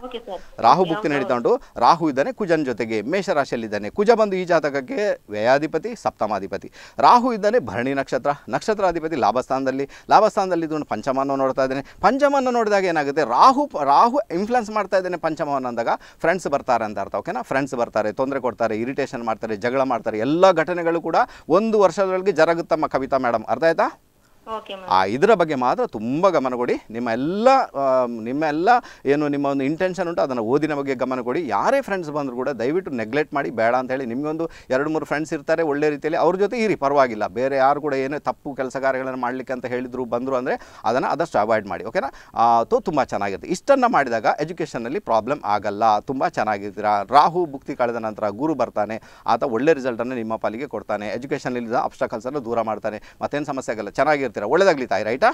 ರಾಹು ಭುಕ್ತಿ ನಡೀತಾ ಉಂಟು ರಾಹು ಇದ್ದಾನೆ ಕುಜನ್ ಜೊತೆಗೆ ಮೇಷರಾಶಿಯಲ್ಲಿದ್ದಾನೆ ಕುಜ ಬಂದು ಈ ಜಾತಕಕ್ಕೆ ವ್ಯಯಾಧಿಪತಿ ಸಪ್ತಮಾಧಿಪತಿ ರಾಹು ಇದ್ದಾನೆ ಭರಣಿ ನಕ್ಷತ್ರ ನಕ್ಷತ್ರಾಧಿಪತಿ ಲಾಭಸ್ಥಾನದಲ್ಲಿ ಲಾಭಸ್ಥಾನದಲ್ಲಿ ಇದ್ದು ಪಂಚಮವನ್ನು ನೋಡ್ತಾ ಇದ್ದಾನೆ ಪಂಚಮವನ್ನು ನೋಡಿದಾಗ ಏನಾಗುತ್ತೆ ರಾಹು ರಾಹು ಇನ್ಫ್ಲುಯೆನ್ಸ್ ಮಾಡ್ತಾ ಇದ್ದಾನೆ ಪಂಚಮವನ್ನು ಅಂದಾಗ ಫ್ರೆಂಡ್ಸ್ ಬರ್ತಾರೆ ಅಂತ ಅರ್ಥ ಓಕೆನಾ ಫ್ರೆಂಡ್ಸ್ ಬರ್ತಾರೆ ತೊಂದರೆ ಕೊಡ್ತಾರೆ ಇರಿಟೇಷನ್ ಮಾಡ್ತಾರೆ ಜಗಳ ಮಾಡ್ತಾರೆ ಎಲ್ಲ ಘಟನೆಗಳು ಕೂಡ ಒಂದು ವರ್ಷದೊಳಗೆ ಜರಗುತ್ತಮ್ಮ ಕವಿತಾ ಮೇಡಮ್ ಅರ್ಥ ಆಯ್ತಾ ಆ ಇದರ ಬಗ್ಗೆ ಮಾತ್ರ ತುಂಬ ಗಮನ ಕೊಡಿ ನಿಮ್ಮ ಎಲ್ಲ ನಿಮ್ಮ ಎಲ್ಲ ಏನು ನಿಮ್ಮ ಒಂದು ಇಂಟೆನ್ಷನ್ ಉಂಟು ಅದನ್ನು ಓದಿನ ಬಗ್ಗೆ ಗಮನ ಕೊಡಿ ಯಾರೇ ಫ್ರೆಂಡ್ಸ್ ಬಂದರೂ ಕೂಡ ದಯವಿಟ್ಟು ನೆಗ್ಲೆಕ್ಟ್ ಮಾಡಿ ಬೇಡ ಅಂತ ಹೇಳಿ ನಿಮಗೊಂದು ಎರಡು ಮೂರು ಫ್ರೆಂಡ್ಸ್ ಇರ್ತಾರೆ ಒಳ್ಳೆ ರೀತಿಯಲ್ಲಿ ಅವ್ರ ಜೊತೆ ಇರಿ ಪರವಾಗಿಲ್ಲ ಬೇರೆ ಯಾರು ಕೂಡ ಏನೇ ತಪ್ಪು ಕೆಲಸ ಕಾರ್ಯಗಳನ್ನು ಮಾಡಲಿಕ್ಕೆ ಅಂತ ಹೇಳಿದ್ರು ಬಂದರು ಅಂದರೆ ಅದನ್ನು ಆದಷ್ಟು ಅವಾಯ್ಡ್ ಮಾಡಿ ಓಕೆನಾ ತೋ ತುಂಬ ಚೆನ್ನಾಗಿರುತ್ತೆ ಇಷ್ಟನ್ನು ಮಾಡಿದಾಗ ಎಜುಕೇಷನಲ್ಲಿ ಪ್ರಾಬ್ಲಮ್ ಆಗಲ್ಲ ತುಂಬ ಚೆನ್ನಾಗಿರ್ತೀರಾ ರಾಹು ಭುಕ್ತಿ ಕಳೆದ ನಂತರ ಗುರು ಬರ್ತಾನೆ ಆತ ಒಳ್ಳೆ ರಿಸಲ್ಟನ್ನು ನಿಮ್ಮ ಪಾಲಿಗೆ ಕೊಡ್ತಾನೆ ಎಜುಕೇಷನಲ್ಲಿ ಅಬ್ಸ್ಟಕಲ್ಸನ್ನು ದೂರ ಮಾಡ್ತಾನೆ ಮತ್ತೇನು ಸಮಸ್ಯೆ ಆಗಲ್ಲ ಚೆನ್ನಾಗಿರುತ್ತೆ ಮಾಡ್ತೀರಾ ಒಳ್ಳೇದಾಗ್ಲಿ ತಾಯಿ ರೈಟಾ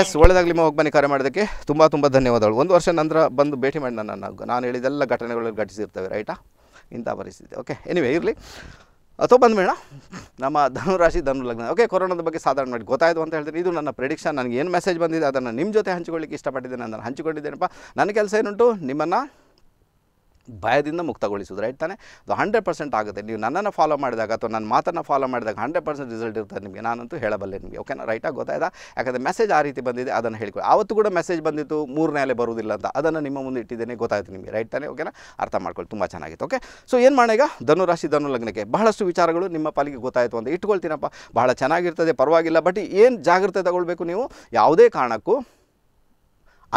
ಎಸ್ ಒಳ್ಳೇದಾಗಲಿ ಹೋಗಿ ಬನ್ನಿ ಕರೆ ಮಾಡೋದಕ್ಕೆ ತುಂಬ ತುಂಬ ಧನ್ಯವಾದಗಳು ಒಂದು ವರ್ಷ ನಂತರ ಬಂದು ಭೇಟಿ ಮಾಡಿ ನನ್ನ ನಾನು ಹೇಳಿದೆಲ್ಲ ಘಟನೆಗಳು ಘಟಿಸಿರ್ತವೆ ರೈಟಾ ಇಂಥ ಪರಿಸ್ಥಿತಿ ಓಕೆ ಎನಿವೆ ಇರಲಿ ಅಥವಾ ಬಂದ ಮೇಡಮ್ ನಮ್ಮ ಧನುರಾಶಿ ಧನು ಲಗ್ನ ಓಕೆ ಕೊರೋನಾದ ಬಗ್ಗೆ ಸಾಧಾರಣ ಮಾಡಿ ಗೊತ್ತಾಯಿತು ಅಂತ ಹೇಳ್ತೀನಿ ಇದು ನನ್ನ ಪ್ರಿಡಿಕ್ಷನ್ ನನಗೆ ಏನು ಮೆಸೇಜ್ ಬಂದಿದೆ ಅದನ್ನು ನಿಮ್ಮ ಜೊತೆ ಹಂಚಿಕೊಳ್ಳಿಕ್ಕೆ ಇಷ್ಟಪಟ್ಟಿದ್ದೇನೆ ನಾನು ಹಂಚಿಕೊಂಡಿದ್ದೇನಪ್ಪ ನನ್ನ ಕೆಲಸ ಏನುಂಟು ನಿಮ್ಮನ್ನು ಭಯದಿಂದ ಮುಕ್ತಗೊಳಿಸೋದು ರೈಟ್ ತಾನೇ ಅದು ಹಂಡ್ರೆಡ್ ಪರ್ಸೆಂಟ್ ಆಗುತ್ತೆ ನೀವು ನನ್ನನ್ನು ಫಾಲೋ ಮಾಡಿದಾಗ ಅಥವಾ ನನ್ನ ಮಾತನ್ನು ಫಾಲೋ ಮಾಡಿದಾಗ ಹಂಡ್ರೆಡ್ ಪರ್ಸೆಂಟ್ ರಿಸಲ್ಟ್ ಇರ್ತದೆ ನಿಮಗೆ ನಾನಂತೂ ಹೇಳಬಲ್ಲೆ ನಿಮಗೆ ಓಕೆನಾ ರೈಟಾಗಿ ಗೊತ್ತಾಯ್ತಾ ಯಾಕಂದರೆ ಮೆಸೇಜ್ ಆ ರೀತಿ ಬಂದಿದೆ ಅದನ್ನು ಹೇಳ್ಕೊಳ್ಳಿ ಆವತ್ತು ಕೂಡ ಮೆಸೇಜ್ ಬಂದಿತ್ತು ಮೂರನೇ ಅಲೆ ಬರುವುದಿಲ್ಲ ಅಂತ ಅದನ್ನು ನಿಮ್ಮ ಮುಂದೆ ಇಟ್ಟಿದ್ದೇನೆ ಗೊತ್ತಾಯ್ತು ನಿಮಗೆ ರೈಟ್ ತಾನೆ ಓಕೆನಾ ಅರ್ಥ ಮಾಡ್ಕೊಳ್ಳಿ ತುಂಬ ಚೆನ್ನಾಗಿತ್ತು ಓಕೆ ಸೊ ಏನು ಮಾಡಿ ಈಗ ರಾಶಿ ಧನು ಲಗ್ನಕ್ಕೆ ಬಹಳಷ್ಟು ವಿಚಾರಗಳು ನಿಮ್ಮ ಪಾಲಿಗೆ ಗೊತ್ತಾಯಿತು ಅಂತ ಇಟ್ಕೊಳ್ತೀನಪ್ಪ ಬಹಳ ಚೆನ್ನಾಗಿರ್ತದೆ ಪರವಾಗಿಲ್ಲ ಬಟ್ ಏನು ಜಾಗ್ರತೆ ತಗೊಳ್ಬೇಕು ನೀವು ಯಾವುದೇ ಕಾರಣಕ್ಕೂ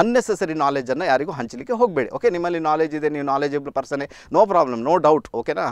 ಅನ್ನೆಸೆಸರಿ ನಾಲೆಜನ್ನು ಯಾರಿಗೂ ಹಂಚಲಿಕ್ಕೆ ಹೋಗಬೇಡಿ ಓಕೆ ನಿಮ್ಮಲ್ಲಿ ನಾಲೆಜ್ ಇದೆ ನೀವು ನಾಲೆಜಬಲ್ ಪರ್ಸನೇ ನೋ ಪ್ರಾಬ್ಲಮ್ ನೋ ಡೌಟ್ ಓಕೆನಾ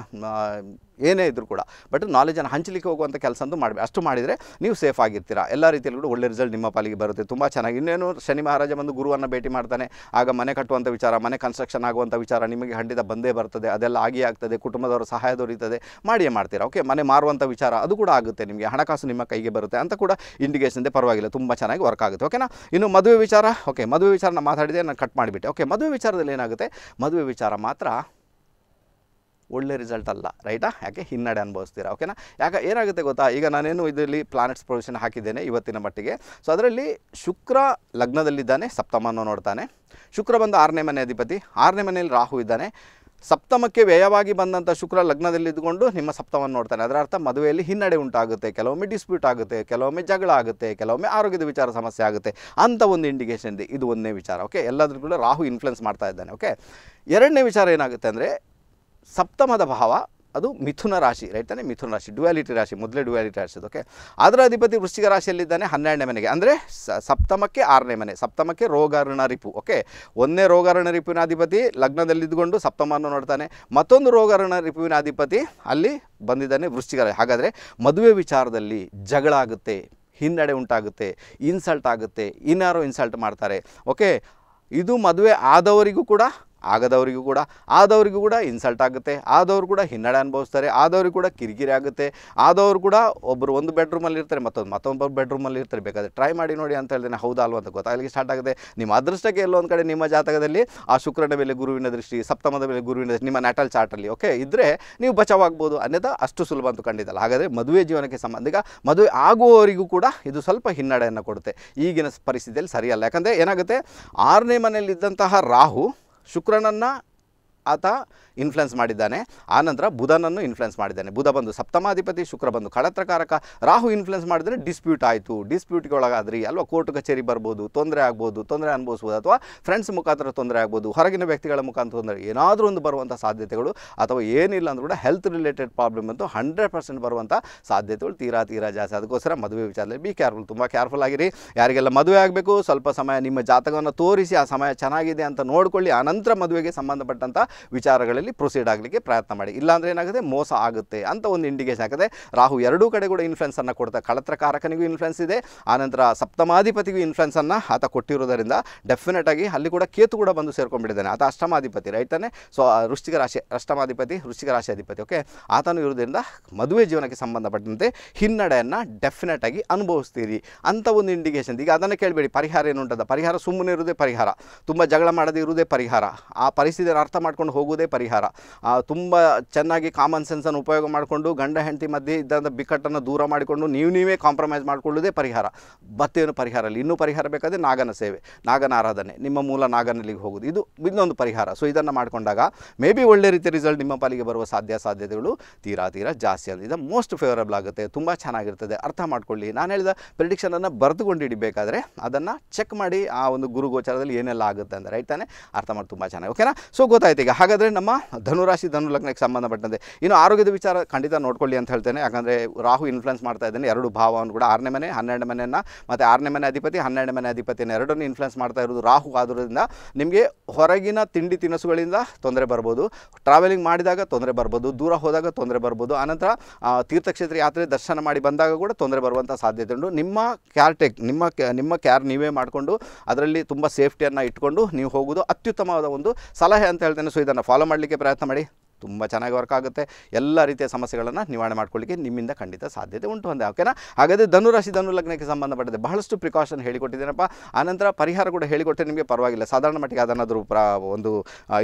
ಏನೇ ಇದ್ದರೂ ಕೂಡ ಬಟ್ ನಾಲೆಜನ್ನು ಹಂಚಲಿಕ್ಕೆ ಹೋಗುವಂಥ ಕೆಲಸ ಅಂತೂ ಮಾಡಬೇಕು ಅಷ್ಟು ಮಾಡಿದರೆ ನೀವು ಸೇಫ್ ಆಗಿರ್ತೀರಾ ಎಲ್ಲ ರೀತಿಯಲ್ಲಿ ಕೂಡ ಒಳ್ಳೆ ರಿಸಲ್ಟ್ ನಿಮ್ಮ ಪಾಲಿಗೆ ಬರುತ್ತೆ ತುಂಬ ಚೆನ್ನಾಗಿ ಇನ್ನೇನು ಶನಿ ಮಹಾರಾಜ ಬಂದು ಗುರುವನ್ನು ಭೇಟಿ ಮಾಡ್ತಾನೆ ಆಗ ಮನೆ ಕಟ್ಟುವಂಥ ವಿಚಾರ ಮನೆ ಕನ್ಸ್ಟ್ರಕ್ಷನ್ ಆಗುವಂಥ ವಿಚಾರ ನಿಮಗೆ ಖಂಡಿತ ಬಂದೇ ಬರ್ತದೆ ಅದೆಲ್ಲ ಆಗಿ ಆಗ್ತದೆ ಕುಟುಂಬದವರ ಸಹಾಯ ದೊರೀತದೆ ಮಾಡಿಯೇ ಮಾಡ್ತೀರಾ ಓಕೆ ಮನೆ ಮಾರುವಂಥ ವಿಚಾರ ಅದು ಕೂಡ ಆಗುತ್ತೆ ನಿಮಗೆ ಹಣಕಾಸು ನಿಮ್ಮ ಕೈಗೆ ಬರುತ್ತೆ ಅಂತ ಕೂಡ ಇಂಡಿಕೇಷನ್ದೇ ಪರವಾಗಿಲ್ಲ ತುಂಬ ಚೆನ್ನಾಗಿ ವರ್ಕ್ ಆಗುತ್ತೆ ಓಕೆನಾ ಇನ್ನು ಮದುವೆ ವಿಚಾರ ಓಕೆ ಮದುವೆ ವಿಚಾರ ನಾನು ಮಾತಾಡಿದೆ ನಾನು ಕಟ್ ಮಾಡಿಬಿಟ್ಟೆ ಓಕೆ ಮದುವೆ ವಿಚಾರದಲ್ಲಿ ಏನಾಗುತ್ತೆ ಮದುವೆ ವಿಚಾರ ಮಾತ್ರ ಒಳ್ಳೆ ರಿಸಲ್ಟ್ ಅಲ್ಲ ರೈಟಾ ಯಾಕೆ ಹಿನ್ನಡೆ ಅನುಭವಿಸ್ತೀರಾ ಓಕೆನಾ ಯಾಕೆ ಏನಾಗುತ್ತೆ ಗೊತ್ತಾ ಈಗ ನಾನೇನು ಇದರಲ್ಲಿ ಪ್ಲಾನೆಟ್ಸ್ ಪ್ರೊವಿಷನ್ ಹಾಕಿದ್ದೇನೆ ಇವತ್ತಿನ ಮಟ್ಟಿಗೆ ಸೊ ಅದರಲ್ಲಿ ಶುಕ್ರ ಲಗ್ನದಲ್ಲಿದ್ದಾನೆ ಸಪ್ತಮವನ್ನು ನೋಡ್ತಾನೆ ಶುಕ್ರ ಬಂದು ಆರನೇ ಮನೆ ಅಧಿಪತಿ ಆರನೇ ಮನೆಯಲ್ಲಿ ರಾಹು ಇದ್ದಾನೆ ಸಪ್ತಮಕ್ಕೆ ವ್ಯಯವಾಗಿ ಬಂದಂಥ ಶುಕ್ರ ಲಗ್ನದಲ್ಲಿ ಇದ್ಕೊಂಡು ನಿಮ್ಮ ಸಪ್ತವನ್ನು ನೋಡ್ತಾನೆ ಅದರ ಅರ್ಥ ಮದುವೆಯಲ್ಲಿ ಹಿನ್ನಡೆ ಉಂಟಾಗುತ್ತೆ ಕೆಲವೊಮ್ಮೆ ಡಿಸ್ಪ್ಯೂಟ್ ಆಗುತ್ತೆ ಕೆಲವೊಮ್ಮೆ ಜಗಳ ಆಗುತ್ತೆ ಕೆಲವೊಮ್ಮೆ ಆರೋಗ್ಯದ ವಿಚಾರ ಸಮಸ್ಯೆ ಆಗುತ್ತೆ ಅಂತ ಒಂದು ಇಂಡಿಕೇಶನ್ ಇದೆ ಇದು ಒಂದನೇ ವಿಚಾರ ಓಕೆ ಎಲ್ಲಾದರೂ ಕೂಡ ರಾಹು ಇನ್ಫ್ಲುಯೆನ್ಸ್ ಮಾಡ್ತಾ ಇದ್ದಾನೆ ಓಕೆ ಎರಡನೇ ವಿಚಾರ ಏನಾಗುತ್ತೆ ಅಂದರೆ ಸಪ್ತಮದ ಭಾವ ಅದು ಮಿಥುನ ರಾಶಿ ರೈಟ್ ತಾನೆ ಮಿಥುನ ರಾಶಿ ಡ್ಯುಯಾಲಿಟಿ ರಾಶಿ ಮೊದಲೇ ಡ್ಯುಯಾಲಿಟಿ ರಾಶಿ ಓಕೆ ಅದರ ಅಧಿಪತಿ ವೃಶ್ಚಿಕ ರಾಶಿಯಲ್ಲಿದ್ದಾನೆ ಹನ್ನೆರಡನೇ ಮನೆಗೆ ಅಂದರೆ ಸಪ್ತಮಕ್ಕೆ ಆರನೇ ಮನೆ ಸಪ್ತಮಕ್ಕೆ ರೋಗ ರಿಪು ಓಕೆ ಒಂದೇ ರೋಗ ರಿಪುವಿನ ಅಧಿಪತಿ ಲಗ್ನದಲ್ಲಿದ್ದುಕೊಂಡು ಸಪ್ತಮವನ್ನು ನೋಡ್ತಾನೆ ಮತ್ತೊಂದು ರೋಗಾರಣ ರಿಪುವಿನ ಅಧಿಪತಿ ಅಲ್ಲಿ ಬಂದಿದ್ದಾನೆ ವೃಶ್ಚಿಕ ರಾಶಿ ಹಾಗಾದರೆ ಮದುವೆ ವಿಚಾರದಲ್ಲಿ ಜಗಳ ಆಗುತ್ತೆ ಹಿನ್ನಡೆ ಉಂಟಾಗುತ್ತೆ ಇನ್ಸಲ್ಟ್ ಆಗುತ್ತೆ ಇನ್ನಾರು ಇನ್ಸಲ್ಟ್ ಮಾಡ್ತಾರೆ ಓಕೆ ಇದು ಮದುವೆ ಆದವರಿಗೂ ಕೂಡ ಆಗದವರಿಗೂ ಕೂಡ ಆದವರಿಗೂ ಕೂಡ ಇನ್ಸಲ್ಟ್ ಆಗುತ್ತೆ ಆದವರು ಕೂಡ ಹಿನ್ನಡೆ ಅನುಭವಿಸ್ತಾರೆ ಆದವ್ರಿಗೂ ಕೂಡ ಕಿರಿಕಿರಿ ಆಗುತ್ತೆ ಆದವರು ಕೂಡ ಒಬ್ಬರು ಒಂದು ಬೆಡ್ರೂಮಲ್ಲಿ ಇರ್ತಾರೆ ಮತ್ತೊಂದು ಮತ್ತೊಬ್ಬರು ಬೆಡ್ರೂಮಲ್ಲಿ ಇರ್ತಾರೆ ಬೇಕಾದರೆ ಟ್ರೈ ಮಾಡಿ ನೋಡಿ ಅಂತ ಹೇಳಿದ್ರೆ ಹೌದಾ ಅಂತ ಗೊತ್ತಾಗಲಿಕ್ಕೆ ಸ್ಟಾರ್ಟ್ ಆಗುತ್ತೆ ನಿಮ್ಮ ಅದೃಷ್ಟಕ್ಕೆ ಒಂದು ಕಡೆ ನಿಮ್ಮ ಜಾತಕದಲ್ಲಿ ಆ ಶುಕ್ರನ ಮೇಲೆ ಗುರುವಿನ ದೃಷ್ಟಿ ಸಪ್ತಮದ ಮೇಲೆ ಗುರುವಿನ ದೃಷ್ಟಿ ನಿಮ್ಮ ನ್ಯಾಟಲ್ ಚಾರ್ಟಲ್ಲಿ ಓಕೆ ಇದ್ದರೆ ನೀವು ಬಚಾವಾಗ್ಬೋದು ಅನ್ನೋದು ಅಷ್ಟು ಸುಲಭ ಅಂತೂ ಕಂಡಿದ್ದಲ್ಲ ಹಾಗಾದರೆ ಮದುವೆ ಜೀವನಕ್ಕೆ ಸಂಬಂಧಿಕ ಮದುವೆ ಆಗುವವರಿಗೂ ಕೂಡ ಇದು ಸ್ವಲ್ಪ ಹಿನ್ನಡೆಯನ್ನು ಕೊಡುತ್ತೆ ಈಗಿನ ಪರಿಸ್ಥಿತಿಯಲ್ಲಿ ಸರಿಯಲ್ಲ ಯಾಕಂದರೆ ಏನಾಗುತ್ತೆ ಆರನೇ ಮನೆಯಲ್ಲಿದ್ದಂತಹ ರಾಹು ಶುಕ್ರನನ್ನು ಆತ ಇನ್ಫ್ಲುಯೆನ್ಸ್ ಮಾಡಿದ್ದಾನೆ ಆನಂತರ ಬುಧನನ್ನು ಇನ್ಫ್ಲುಯೆನ್ಸ್ ಮಾಡಿದ್ದಾನೆ ಬುಧ ಬಂದು ಸಪ್ತಮಾಧಿಪತಿ ಶುಕ್ರ ಬಂದು ಕಳತ್ರಕಾರಕ ರಾಹು ಇನ್ಫ್ಲುಯೆನ್ಸ್ ಮಾಡಿದರೆ ಡಿಸ್ಪ್ಯೂಟ್ ಆಯಿತು ಡಿಸ್ಪ್ಯೂಟ್ಗೆ ಒಳಗಾದ್ರಿ ಅಲ್ವಾ ಕೋರ್ಟ್ ಕಚೇರಿ ಬರ್ಬೋದು ತೊಂದರೆ ಆಗ್ಬೋದು ತೊಂದರೆ ಅನುಭವಿಸ್ಬೋದು ಅಥವಾ ಫ್ರೆಂಡ್ಸ್ ಮುಖಾಂತರ ತೊಂದರೆ ಆಗ್ಬೋದು ಹೊರಗಿನ ವ್ಯಕ್ತಿಗಳ ಮುಖಾಂತರ ತೊಂದರೆ ಏನಾದರೂ ಒಂದು ಬರುವಂಥ ಸಾಧ್ಯತೆಗಳು ಅಥವಾ ಏನಿಲ್ಲ ಅಂದ್ರೂ ಕೂಡ ಹೆಲ್ತ್ ರಿಲೇಟೆಡ್ ಪ್ರಾಬ್ಲಮ್ ಅಂತೂ ಹಂಡ್ರೆಡ್ ಪರ್ಸೆಂಟ್ ಬರುವಂಥ ಸಾಧ್ಯತೆಗಳು ತೀರಾ ತೀರಾ ಜಾಸ್ತಿ ಅದಕ್ಕೋಸ್ಕರ ಮದುವೆ ವಿಚಾರದಲ್ಲಿ ಬಿ ಕೇರ್ಫುಲ್ ತುಂಬ ಕೇರ್ಫುಲ್ ಆಗಿರಿ ಯಾರಿಗೆಲ್ಲ ಮದುವೆ ಆಗಬೇಕು ಸ್ವಲ್ಪ ಸಮಯ ನಿಮ್ಮ ಜಾತಕವನ್ನು ತೋರಿಸಿ ಆ ಸಮಯ ಚೆನ್ನಾಗಿದೆ ಅಂತ ನೋಡಿಕೊಳ್ಳಿ ಆನಂತರ ಮದುವೆಗೆ ಸಂಬಂಧಪಟ್ಟಂಥ ವಿಚಾರಗಳಲ್ಲಿ ಪ್ರೊಸೀಡ್ ಆಗಲಿಕ್ಕೆ ಪ್ರಯತ್ನ ಮಾಡಿ ಇಲ್ಲಾಂದ್ರೆ ಏನಾಗುತ್ತೆ ಮೋಸ ಆಗುತ್ತೆ ಅಂತ ಒಂದು ಇಂಡಿಕೇಶನ್ ಆಗುತ್ತೆ ರಾಹು ಎರಡೂ ಕಡೆ ಕೂಡ ಇನ್ಫ್ಲುಯೆನ್ಸನ್ನು ಕೊಡ್ತಾ ಕಳತ್ರಕಾರಕನಿಗೂ ಇನ್ಫ್ಲುಯೆನ್ಸ್ ಇದೆ ಆನಂತರ ಸಪ್ತಮಾಧಿಪತಿಗೂ ಇನ್ಫ್ಲುಯೆನ್ಸನ್ನು ಆತ ಕೊಟ್ಟಿರೋದರಿಂದ ಡೆಫಿನೆಟ್ ಆಗಿ ಅಲ್ಲಿ ಕೂಡ ಕೇತು ಕೂಡ ಬಂದು ಸೇರ್ಕೊಂಡ್ಬಿಟ್ಟಿದ್ದಾನೆ ಆತ ಅಷ್ಟಮಾಧಿಪತಿ ರೈತನೇ ಸೊ ವೃಷ್ಟಿಕ ರಾಶಿ ಅಷ್ಟಮಾಧಿಪತಿ ವೃಷ್ಟಿಕ ರಾಶಿ ಅಧಿಪತಿ ಓಕೆ ಆತನು ಇರೋದ್ರಿಂದ ಮದುವೆ ಜೀವನಕ್ಕೆ ಸಂಬಂಧಪಟ್ಟಂತೆ ಹಿನ್ನಡೆಯನ್ನು ಡೆಫಿನೆಟ್ ಆಗಿ ಅನುಭವಿಸ್ತೀರಿ ಅಂತ ಒಂದು ಇಂಡಿಕೇಶನ್ ಈಗ ಅದನ್ನು ಕೇಳಬೇಡಿ ಪರಿಹಾರ ಏನು ಉಂಟದ ಪರಿಹಾರ ಸುಮ್ಮನೆ ಇರುವುದೇ ಪರಿಹಾರ ತುಂಬ ಜಗಳ ಮಾಡದೇ ಇರುವುದೇ ಪರಿಹಾರ ಆ ಪರಿಸ್ಥಿತಿಯನ್ನು ಅರ್ಥ ಮಾಡ್ಕೊಂಡು ಮಾಡ್ಕೊಂಡು ಹೋಗೋದೇ ಪರಿಹಾರ ತುಂಬ ಚೆನ್ನಾಗಿ ಕಾಮನ್ ಸೆನ್ಸನ್ನು ಉಪಯೋಗ ಮಾಡಿಕೊಂಡು ಗಂಡ ಹೆಂಡತಿ ಮಧ್ಯೆ ಇದ್ದಂಥ ಬಿಕ್ಕಟ್ಟನ್ನು ದೂರ ಮಾಡಿಕೊಂಡು ನೀವು ನೀವೇ ಕಾಂಪ್ರಮೈಸ್ ಮಾಡಿಕೊಳ್ಳುವುದೇ ಪರಿಹಾರ ಬತ್ತೇನು ಪರಿಹಾರ ಅಲ್ಲಿ ಇನ್ನೂ ಪರಿಹಾರ ಬೇಕಾದರೆ ನಾಗನ ಸೇವೆ ನಾಗನ ಆರಾಧನೆ ನಿಮ್ಮ ಮೂಲ ನಾಗನಲ್ಲಿಗೆ ಹೋಗೋದು ಇದು ಇನ್ನೊಂದು ಪರಿಹಾರ ಸೊ ಇದನ್ನು ಮಾಡಿಕೊಂಡಾಗ ಮೇ ಬಿ ಒಳ್ಳೆ ರೀತಿಯ ರಿಸಲ್ಟ್ ನಿಮ್ಮ ಪಾಲಿಗೆ ಬರುವ ಸಾಧ್ಯ ಸಾಧ್ಯತೆಗಳು ತೀರಾ ತೀರಾ ಜಾಸ್ತಿ ಅಂತ ಇದು ಮೋಸ್ಟ್ ಫೇವರಬಲ್ ಆಗುತ್ತೆ ತುಂಬ ಚೆನ್ನಾಗಿರ್ತದೆ ಅರ್ಥ ಮಾಡ್ಕೊಳ್ಳಿ ನಾನು ಹೇಳಿದ ಪ್ರಿಡಿಕ್ಷನನ್ನು ಬರೆದುಕೊಂಡು ಹಿಡಿಬೇಕಾದ್ರೆ ಅದನ್ನು ಚೆಕ್ ಮಾಡಿ ಆ ಒಂದು ಗುರು ಏನೆಲ್ಲ ಆಗುತ್ತೆ ಅಂತ ರೈಟ್ ತಾನೆ ಅರ್ಥ ಮಾಡಿ ತುಂಬ ಚೆನ್ನಾಗಿ ಓಕೆನಾ ಸೊ ಗೊತ್ತಾಯ್ತು ಈಗ ಹಾಗಾದರೆ ನಮ್ಮ ಧನುರಾಶಿ ಧನು ಲಗ್ನಕ್ಕೆ ಸಂಬಂಧಪಟ್ಟಂತೆ ಇನ್ನು ಆರೋಗ್ಯದ ವಿಚಾರ ಖಂಡಿತ ನೋಡ್ಕೊಳ್ಳಿ ಅಂತ ಹೇಳ್ತೇನೆ ಯಾಕಂದರೆ ರಾಹು ಇನ್ಫ್ಲುಯೆನ್ಸ್ ಮಾಡ್ತಾ ಇದ್ದೇನೆ ಎರಡು ಭಾವವನ್ನು ಕೂಡ ಆರನೇ ಮನೆ ಹನ್ನೆರಡು ಮನೆಯನ್ನು ಮತ್ತು ಆರನೇ ಮನೆ ಅಧಿಪತಿ ಹನ್ನೆರಡು ಮನೆ ಅಧಿಪತಿಯನ್ನು ಎರಡನ್ನೂ ಇನ್ಫ್ಲುಯೆನ್ಸ್ ಮಾಡ್ತಾ ಇರೋದು ರಾಹು ಆದ್ರಿಂದ ನಿಮಗೆ ಹೊರಗಿನ ತಿಂಡಿ ತಿನಿಸುಗಳಿಂದ ತೊಂದರೆ ಬರ್ಬೋದು ಟ್ರಾವೆಲಿಂಗ್ ಮಾಡಿದಾಗ ತೊಂದರೆ ಬರ್ಬೋದು ದೂರ ಹೋದಾಗ ತೊಂದರೆ ಬರ್ಬೋದು ಆನಂತರ ತೀರ್ಥಕ್ಷೇತ್ರ ಯಾತ್ರೆ ದರ್ಶನ ಮಾಡಿ ಬಂದಾಗ ಕೂಡ ತೊಂದರೆ ಬರುವಂಥ ಸಾಧ್ಯತೆ ಉಂಟು ನಿಮ್ಮ ಕ್ಯಾರ್ ಟೇಕ್ ನಿಮ್ಮ ನಿಮ್ಮ ಕ್ಯಾರ್ ನೀವೇ ಮಾಡಿಕೊಂಡು ಅದರಲ್ಲಿ ತುಂಬ ಸೇಫ್ಟಿಯನ್ನು ಇಟ್ಕೊಂಡು ನೀವು ಹೋಗೋದು ಅತ್ಯುತ್ತಮವಾದ ಒಂದು ಸಲಹೆ ಅಂತ ಹೇಳ್ತೇನೆ ಸೊ ಇದನ್ನು ಫಾಲೋ ಮಾಡಲಿಕ್ಕೆ ಪ್ರಯತ್ನ ಮಾಡಿ ತುಂಬ ಚೆನ್ನಾಗಿ ವರ್ಕ್ ಆಗುತ್ತೆ ಎಲ್ಲ ರೀತಿಯ ಸಮಸ್ಯೆಗಳನ್ನು ನಿವಾರಣೆ ಮಾಡ್ಕೊಳ್ಳಿಕ್ಕೆ ನಿಮ್ಮಿಂದ ಖಂಡಿತ ಸಾಧ್ಯತೆ ಉಂಟು ಅಂದೆ ಓಕೆನಾ ಹಾಗಾದರೆ ಧನುರಾಶಿ ಧನು ಲಗ್ನಕ್ಕೆ ಸಂಬಂಧಪಟ್ಟಿದೆ ಬಹಳಷ್ಟು ಪ್ರಿಕಾಷನ್ ಹೇಳಿಕೊಟ್ಟಿದ್ದೇನಪ್ಪ ಆನಂತರ ಪರಿಹಾರ ಕೂಡ ಹೇಳಿಕೊಟ್ಟರೆ ನಿಮಗೆ ಪರವಾಗಿಲ್ಲ ಸಾಧಾರಣ ಮಟ್ಟಿಗೆ ಅದನ್ನಾದರೂ ಪ್ರ ಒಂದು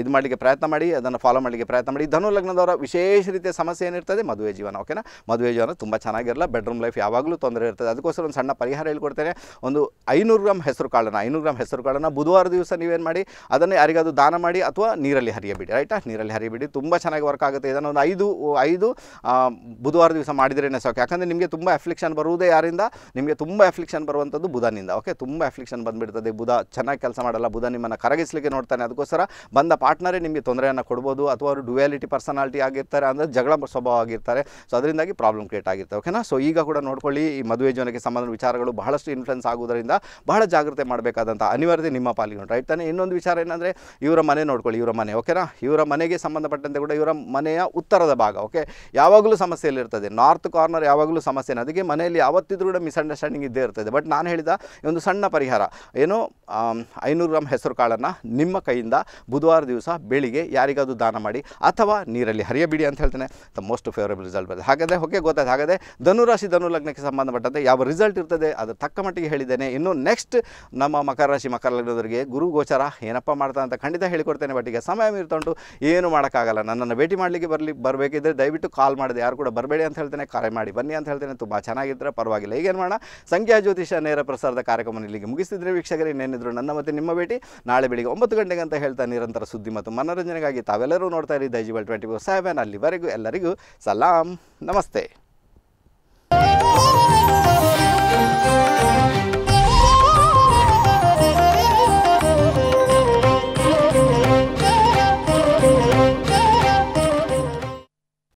ಇದು ಮಾಡಲಿಕ್ಕೆ ಪ್ರಯತ್ನ ಮಾಡಿ ಅದನ್ನು ಫಾಲೋ ಮಾಡಲಿಕ್ಕೆ ಪ್ರಯತ್ನ ಮಾಡಿ ಧನು ಲಗ್ನದವರ ವಿಶೇಷ ರೀತಿಯ ಸಮಸ್ಯೆ ಏನಿರ್ತದೆ ಮದುವೆ ಜೀವನ ಓಕೆನಾ ಮದುವೆ ಜೀವನ ತುಂಬ ಚೆನ್ನಾಗಿರಲ್ಲ ಬೆಡ್ರೂಮ್ ಲೈಫ್ ಯಾವಾಗಲೂ ತೊಂದರೆ ಇರ್ತದೆ ಅದಕ್ಕೋಸ್ಕರ ಒಂದು ಸಣ್ಣ ಪರಿಹಾರ ಹೇಳಿಕೊಡ್ತೇನೆ ಒಂದು ಐನೂರು ಗ್ರಾಮ್ ಹೆಸರು ಕಾಳನ್ನು ಐನೂರು ಗ್ರಾಮ್ ಹೆಸರು ಕಾಳನ್ನು ಬುಧವಾರ ದಿವಸ ನೀವೇನು ಮಾಡಿ ಅದನ್ನು ಯಾರಿಗಾದರೂ ದಾನ ಮಾಡಿ ಅಥವಾ ನೀರಲ್ಲಿ ಹರಿಯಬಿಡಿ ರೈಟಾ ನೀರಲ್ಲಿ ಹರಿಯಬಿಡಿ ತುಂಬ ಚೆನ್ನಾಗಿ ವರ್ಕ್ ಆಗುತ್ತೆ ಇದನ್ನು ಒಂದು ಐದು ಐದು ಬುಧವಾರ ದಿವಸ ಮಾಡಿದ್ರೆ ಸಾಕು ಯಾಕಂದರೆ ನಿಮಗೆ ತುಂಬ ಎಫ್ಲಿಕ್ಷನ್ ಬರುವುದೇ ಯಾರಿಂದ ನಿಮಗೆ ತುಂಬ ಎಫ್ಲಿಕ್ಷನ್ ಬರುವಂಥದ್ದು ಬುಧನಿಂದ ಓಕೆ ತುಂಬ ಎಫ್ಲಿಕ್ಷನ್ ಬಂದುಬಿಡ್ತದೆ ಬುಧ ಚೆನ್ನಾಗಿ ಕೆಲಸ ಮಾಡಲ್ಲ ಬುಧ ನಿಮ್ಮನ್ನು ಕರಗಿಸಲಿಕ್ಕೆ ನೋಡ್ತಾನೆ ಅದಕ್ಕೋಸ್ಕರ ಬಂದ ಪಾರ್ಟ್ನರೇ ನಿಮಗೆ ತೊಂದರೆಯನ್ನು ಕೊಡ್ಬೋದು ಅಥವಾ ಅವರು ಡುಯಾಲಿಟಿ ಪರ್ಸನಾಲಿಟಿ ಆಗಿರ್ತಾರೆ ಅಂದರೆ ಜಗಳ ಸ್ವಭಾವ ಆಗಿರ್ತಾರೆ ಸೊ ಅದರಿಂದಾಗಿ ಪ್ರಾಬ್ಲಮ್ ಕ್ರಿಯೇಟ್ ಆಗಿರುತ್ತೆ ಓಕೆನಾ ಸೊ ಈಗ ಕೂಡ ನೋಡ್ಕೊಳ್ಳಿ ಈ ಮದುವೆ ಜೀವನಕ್ಕೆ ಸಂಬಂಧ ವಿಚಾರಗಳು ಬಹಳಷ್ಟು ಇನ್ಫ್ಲುಯೆನ್ಸ್ ಆಗೋದರಿಂದ ಬಹಳ ಜಾಗ್ರತೆ ಮಾಡಬೇಕಾದಂಥ ಅನಿವಾರ್ಯತೆ ನಿಮ್ಮ ಪಾಲಿಗೊಂಡು ರೈಟ್ ತಾನೆ ಇನ್ನೊಂದು ವಿಚಾರ ಏನಂದರೆ ಇವರ ಮನೆ ನೋಡ್ಕೊಳ್ಳಿ ಇವರ ಮನೆ ಓಕೆನಾ ಇವರ ಮನೆಗೆ ಸಂಬಂಧಪಟ್ಟಂತೆ ಕೂಡ ಇವರ ಮನೆಯ ಉತ್ತರದ ಭಾಗ ಓಕೆ ಯಾವಾಗಲೂ ಇರ್ತದೆ ನಾರ್ತ್ ಕಾರ್ನರ್ ಯಾವಾಗಲೂ ಸಮಸ್ಯೆನ ಅದಕ್ಕೆ ಮನೆಯಲ್ಲಿ ಯಾವತ್ತಿದ್ರೂ ಕೂಡ ಮಿಸ್ಅಂಡರ್ಸ್ಟ್ಯಾಂಡಿಂಗ್ ಇದ್ದೇ ಇರ್ತದೆ ಬಟ್ ನಾನು ಹೇಳಿದ ಒಂದು ಸಣ್ಣ ಪರಿಹಾರ ಏನು ಐನೂರು ಗ್ರಾಮ್ ಹೆಸರು ಕಾಳನ್ನು ನಿಮ್ಮ ಕೈಯಿಂದ ಬುಧವಾರ ದಿವಸ ಬೆಳಿಗ್ಗೆ ಯಾರಿಗಾದರೂ ದಾನ ಮಾಡಿ ಅಥವಾ ನೀರಲ್ಲಿ ಹರಿಯಬಿಡಿ ಅಂತ ಹೇಳ್ತೇನೆ ದ ಮೋಸ್ಟ್ ಫೇವರೇಬಲ್ ರಿಸಲ್ಟ್ ಬರ್ತದೆ ಹಾಗಾದರೆ ಓಕೆ ಗೊತ್ತಾಯ್ತು ಹಾಗಾದರೆ ಧನುರಾಶಿ ಧನು ಲಗ್ನಕ್ಕೆ ಸಂಬಂಧಪಟ್ಟಂತೆ ಯಾವ ರಿಸಲ್ಟ್ ಇರ್ತದೆ ಅದು ತಕ್ಕ ಮಟ್ಟಿಗೆ ಹೇಳಿದ್ದೇನೆ ಇನ್ನು ನೆಕ್ಸ್ಟ್ ನಮ್ಮ ಮಕರ ರಾಶಿ ಮಕರ ಲಗ್ನದವರಿಗೆ ಗುರು ಗೋಚಾರ ಏನಪ್ಪ ಮಾಡ್ತಾ ಅಂತ ಖಂಡಿತ ಹೇಳಿಕೊಡ್ತೇನೆ ಬಟ್ ಈಗ ಸಮಯ ಮೀರ್ತಾ ಏನು ಮಾಡೋಕ್ಕಾಗಲ್ಲ ನನ್ನ ನನ್ನ ಭೇಟಿ ಮಾಡಲಿಕ್ಕೆ ಬರಲಿ ಬರಬೇಕಿದ್ರೆ ದಯವಿಟ್ಟು ಕಾಲ್ ಮಾಡಿದೆ ಯಾರು ಕೂಡ ಬರಬೇಡಿ ಅಂತ ಹೇಳ್ತೇನೆ ಕರೆ ಮಾಡಿ ಬನ್ನಿ ಅಂತ ಹೇಳ್ತೇನೆ ತುಂಬ ಚೆನ್ನಾಗಿದ್ದರೆ ಪರವಾಗಿಲ್ಲ ಈಗೇನು ಮಾಡೋಣ ಸಂಖ್ಯಾ ಜ್ಯೋತಿಷ ನೇರ ಪ್ರಸಾರದ ಕಾರ್ಯಕ್ರಮ ಇಲ್ಲಿಗೆ ಮುಗಿಸಿದ್ರೆ ವೀಕ್ಷಕರೇ ಇನ್ನೇನಿದ್ರು ನನ್ನ ಮತ್ತೆ ನಿಮ್ಮ ಭೇಟಿ ನಾಳೆ ಬೆಳಿಗ್ಗೆ ಒಂಬತ್ತು ಗಂಟೆಗೆ ಅಂತ ಹೇಳ್ತಾ ನಿರಂತರ ಸುದ್ದಿ ಮತ್ತು ಮನೋರಂಜನೆಗಾಗಿ ತಾವೆಲ್ಲರೂ ನೋಡ್ತಾ ಇರಿ ದೈಜಿಬಲ್ ಟ್ವೆಂಟಿ ಫೋರ್ ಸೆವೆನ್ ಅಲ್ಲಿವರೆಗೂ ಎಲ್ಲರಿಗೂ ಸಲಾಂ ನಮಸ್ತೆ